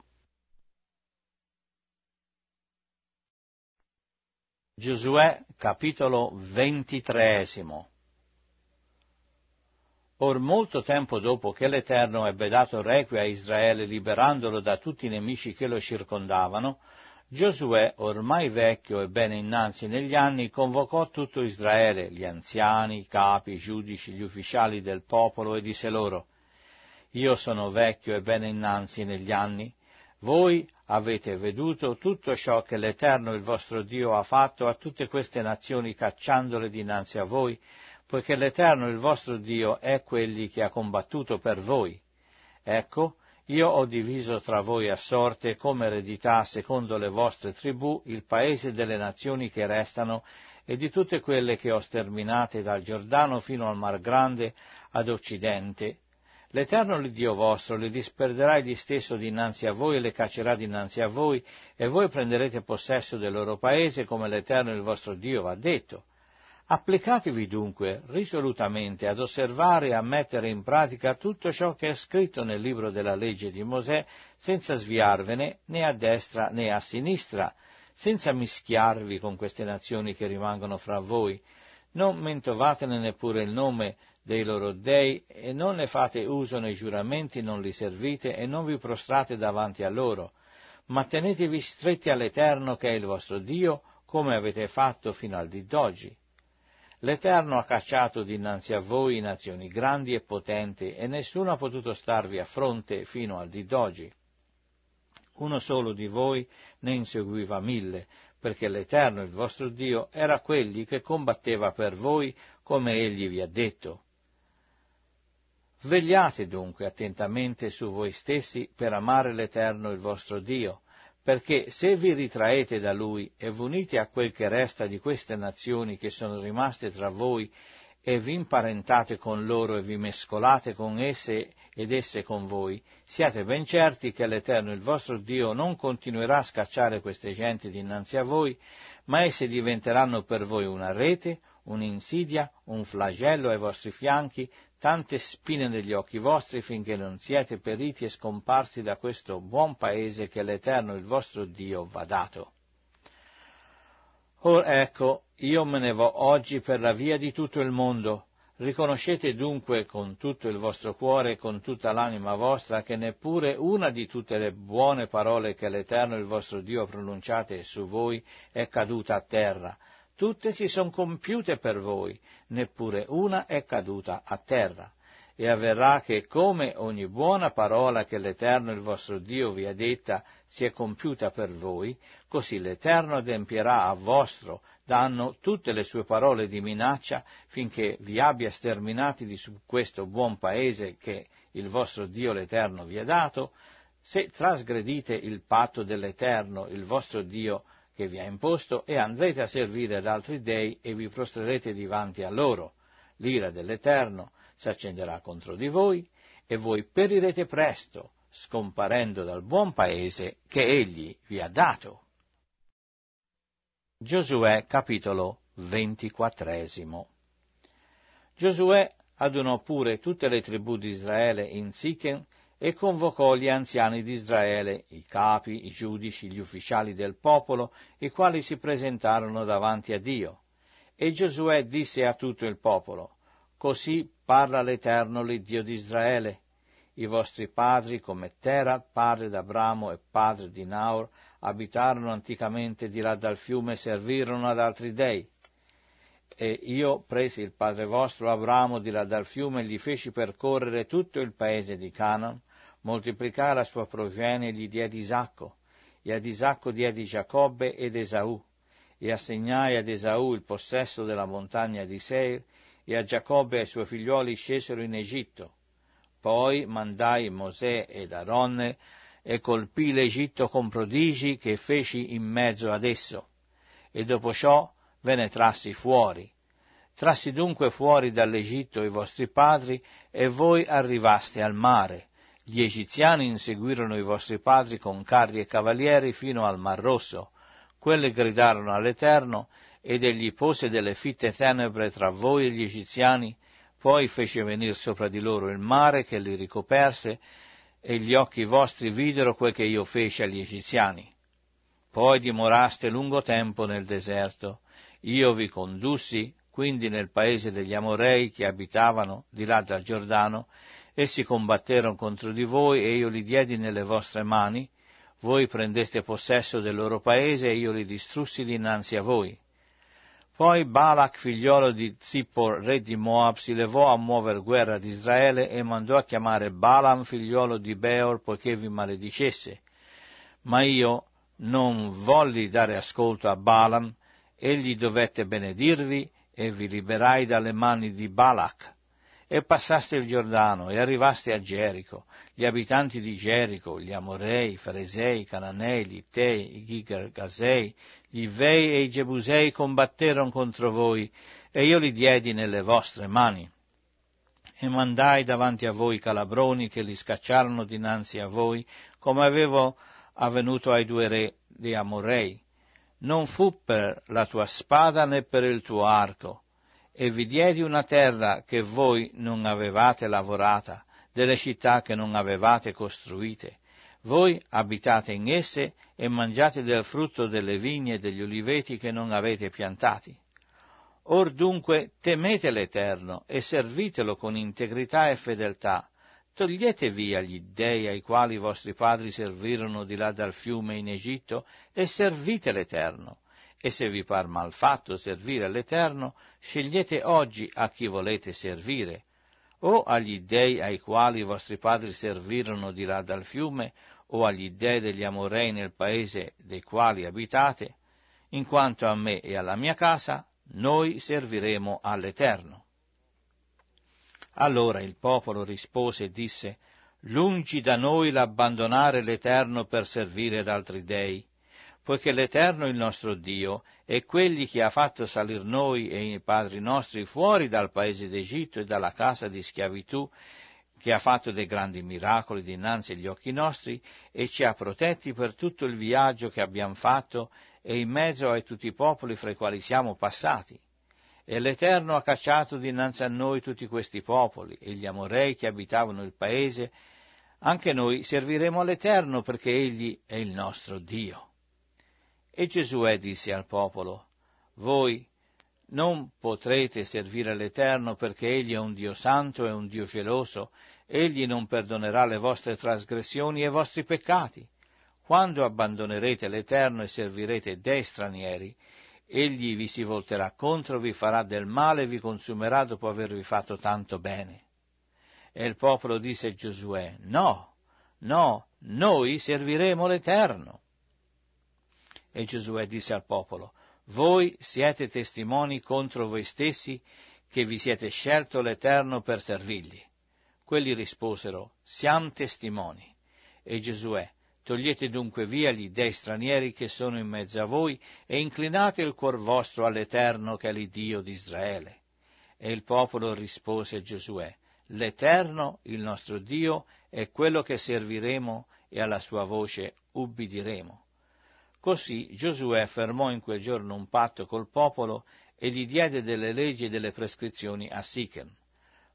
Giosuè capitolo ventitreesimo Or molto tempo dopo che l'Eterno ebbe dato requie a Israele liberandolo da tutti i nemici che lo circondavano, Giosuè, ormai vecchio e bene innanzi negli anni, convocò tutto Israele, gli anziani, i capi, i giudici, gli ufficiali del popolo, e disse loro, Io sono vecchio e bene innanzi negli anni, voi avete veduto tutto ciò che l'Eterno il vostro Dio ha fatto a tutte queste nazioni cacciandole dinanzi a voi, poiché l'Eterno il vostro Dio è quelli che ha combattuto per voi. Ecco, io ho diviso tra voi a sorte come eredità secondo le vostre tribù il paese delle nazioni che restano e di tutte quelle che ho sterminate dal Giordano fino al Mar Grande ad Occidente. L'Eterno il Dio vostro le disperderà egli stesso dinanzi a voi e le caccerà dinanzi a voi, e voi prenderete possesso del loro paese come l'Eterno il vostro Dio va detto. Applicatevi dunque risolutamente ad osservare e a mettere in pratica tutto ciò che è scritto nel libro della legge di Mosè, senza sviarvene né a destra né a sinistra, senza mischiarvi con queste nazioni che rimangono fra voi. Non mentovatene neppure il nome dei loro dei e non ne fate uso nei giuramenti, non li servite e non vi prostrate davanti a loro, ma tenetevi stretti all'Eterno che è il vostro Dio, come avete fatto fino al dì d'oggi. L'Eterno ha cacciato dinanzi a voi nazioni grandi e potenti, e nessuno ha potuto starvi a fronte fino al di d'oggi. Uno solo di voi ne inseguiva mille, perché l'Eterno, il vostro Dio, era quelli che combatteva per voi come egli vi ha detto. Vegliate dunque attentamente su voi stessi per amare l'Eterno, il vostro Dio, perché se vi ritraete da lui e v'unite a quel che resta di queste nazioni che sono rimaste tra voi e vi imparentate con loro e vi mescolate con esse ed esse con voi, siate ben certi che l'Eterno il vostro Dio non continuerà a scacciare queste genti dinanzi a voi, ma esse diventeranno per voi una rete, un'insidia, un flagello ai vostri fianchi, tante spine negli occhi vostri finché non siete periti e scomparsi da questo buon paese che l'Eterno il vostro Dio v'ha dato. Or ecco, io me ne vo oggi per la via di tutto il mondo. Riconoscete dunque con tutto il vostro cuore e con tutta l'anima vostra che neppure una di tutte le buone parole che l'Eterno il vostro Dio pronunciate su voi è caduta a terra, tutte si sono compiute per voi, neppure una è caduta a terra. E avverrà che come ogni buona parola che l'Eterno il vostro Dio vi ha detta si è compiuta per voi, così l'Eterno adempierà a vostro danno tutte le sue parole di minaccia finché vi abbia sterminati di su questo buon paese che il vostro Dio l'Eterno vi ha dato, se trasgredite il patto dell'Eterno, il vostro Dio, che vi ha imposto e andrete a servire ad altri dei e vi prostrerete davanti a loro. L'ira dell'Eterno si accenderà contro di voi e voi perirete presto, scomparendo dal buon paese che egli vi ha dato. Giosuè capitolo ventiquattresimo Giosuè adunò pure tutte le tribù di Israele in Sichen e convocò gli anziani di Israele, i capi, i giudici, gli ufficiali del popolo, i quali si presentarono davanti a Dio. E Giosuè disse a tutto il popolo, Così parla l'Eterno, l'Iddio di Israele. I vostri padri, come Tera, padre d'Abramo e padre di Naor, abitarono anticamente di là dal fiume e servirono ad altri dei. E io presi il padre vostro Abramo di là dal fiume e gli feci percorrere tutto il paese di Canaan, moltiplicai la sua progenie e gli diede Isacco, e ad Isacco diedi Giacobbe ed Esaù, e assegnai ad Esaù il possesso della montagna di Seir, e a Giacobbe e ai suoi figlioli scesero in Egitto. Poi mandai Mosè ed Aronne e colpì l'Egitto con prodigi che feci in mezzo ad esso. E dopo ciò ve ne trassi fuori. Trassi dunque fuori dall'Egitto i vostri padri e voi arrivaste al mare. Gli egiziani inseguirono i vostri padri con carri e cavalieri fino al Mar Rosso. Quelle gridarono all'Eterno ed egli pose delle fitte tenebre tra voi e gli egiziani, poi fece venir sopra di loro il mare che li ricoperse e gli occhi vostri videro quel che io feci agli egiziani. Poi dimoraste lungo tempo nel deserto. Io vi condussi quindi nel paese degli Amorei che abitavano di là dal Giordano Essi combatterono contro di voi e io li diedi nelle vostre mani, voi prendeste possesso del loro paese e io li distrussi dinanzi a voi. Poi Balak, figliolo di Zippor, re di Moab, si levò a muover guerra ad Israele e mandò a chiamare Balaam, figliolo di Beor, poiché vi maledicesse. Ma io non volli dare ascolto a Balaam, egli dovette benedirvi e vi liberai dalle mani di Balak e passaste il Giordano e arrivaste a Gerico. Gli abitanti di Gerico, gli Amorei, i Faresei, i Cananei, gli Ittei, i Gigargasei, gli Ivei e i Gebusei combatterono contro voi, e io li diedi nelle vostre mani. E mandai davanti a voi i calabroni che li scacciarono dinanzi a voi, come avevo avvenuto ai due re di Amorei. Non fu per la tua spada né per il tuo arco, e vi diedi una terra che voi non avevate lavorata, delle città che non avevate costruite. Voi abitate in esse e mangiate del frutto delle vigne e degli oliveti che non avete piantati. Or dunque temete l'Eterno e servitelo con integrità e fedeltà. Togliete via gli dèi ai quali i vostri padri servirono di là dal fiume in Egitto e servite l'Eterno e se vi par mal fatto servire all'Eterno, scegliete oggi a chi volete servire, o agli dèi ai quali i vostri padri servirono di là dal fiume, o agli dèi degli Amorei nel paese dei quali abitate, in quanto a me e alla mia casa, noi serviremo all'Eterno. Allora il popolo rispose e disse, Lungi da noi l'abbandonare l'Eterno per servire ad altri dèi poiché l'Eterno il nostro Dio è quelli che ha fatto salir noi e i padri nostri fuori dal paese d'Egitto e dalla casa di schiavitù, che ha fatto dei grandi miracoli dinanzi agli occhi nostri e ci ha protetti per tutto il viaggio che abbiamo fatto e in mezzo ai tutti i popoli fra i quali siamo passati. E l'Eterno ha cacciato dinanzi a noi tutti questi popoli e gli amorei che abitavano il paese, anche noi serviremo all'Eterno perché Egli è il nostro Dio. E Giosuè disse al popolo, voi non potrete servire l'Eterno perché Egli è un Dio santo e un Dio geloso, Egli non perdonerà le vostre trasgressioni e i vostri peccati. Quando abbandonerete l'Eterno e servirete dei stranieri, Egli vi si volterà contro, vi farà del male e vi consumerà dopo avervi fatto tanto bene. E il popolo disse a Giosuè, no, no, noi serviremo l'Eterno. E Giosuè disse al popolo, voi siete testimoni contro voi stessi che vi siete scelto l'Eterno per servirgli. Quelli risposero, siamo testimoni. E Giosuè, togliete dunque via gli dei stranieri che sono in mezzo a voi e inclinate il cuor vostro all'Eterno che è l'Iddio di Israele. E il popolo rispose a Giosuè, l'Eterno, il nostro Dio, è quello che serviremo e alla sua voce ubbidiremo. Così Giosuè affermò in quel giorno un patto col popolo e gli diede delle leggi e delle prescrizioni a Sichem.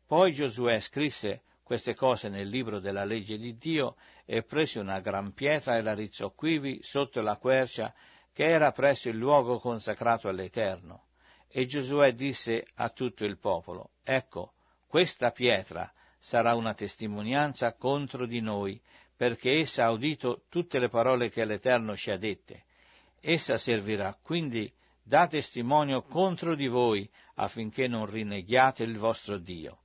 Poi Giosuè scrisse queste cose nel libro della legge di Dio e prese una gran pietra e la rizzò quivi sotto la quercia che era presso il luogo consacrato all'Eterno. E Giosuè disse a tutto il popolo, ecco, questa pietra sarà una testimonianza contro di noi, perché essa ha udito tutte le parole che l'Eterno ci ha dette. Essa servirà quindi da testimonio contro di voi affinché non rinneghiate il vostro Dio.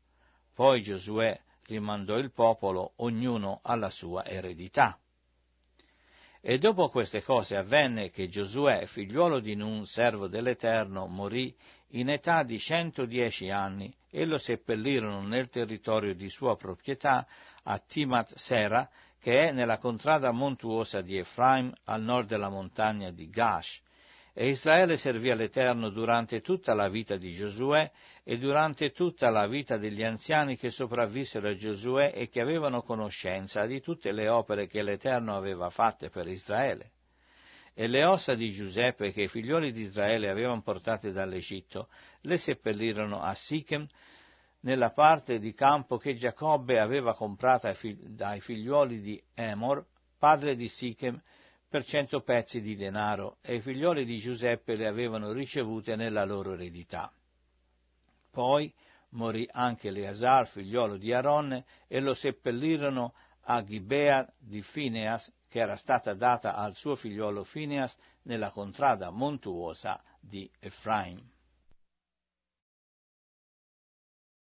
Poi Giosuè rimandò il popolo ognuno alla sua eredità. E dopo queste cose avvenne che Giosuè, figliuolo di Nun, servo dell'Eterno, morì in età di centodieci anni e lo seppellirono nel territorio di sua proprietà a Timat Sera, che è nella contrada montuosa di Efraim al nord della montagna di Gash. E Israele servì all'Eterno durante tutta la vita di Giosuè e durante tutta la vita degli anziani che sopravvissero a Giosuè e che avevano conoscenza di tutte le opere che l'Eterno aveva fatte per Israele. E le ossa di Giuseppe che i figlioli di Israele avevano portate dall'Egitto le seppellirono a Sichem nella parte di campo che Giacobbe aveva comprata dai figliuoli di Emor, padre di Sichem, per cento pezzi di denaro, e i figlioli di Giuseppe le avevano ricevute nella loro eredità. Poi morì anche Eleazar, figliolo di Aaron, e lo seppellirono a Gibea di Phineas, che era stata data al suo figliolo Phineas nella contrada montuosa di Efraim.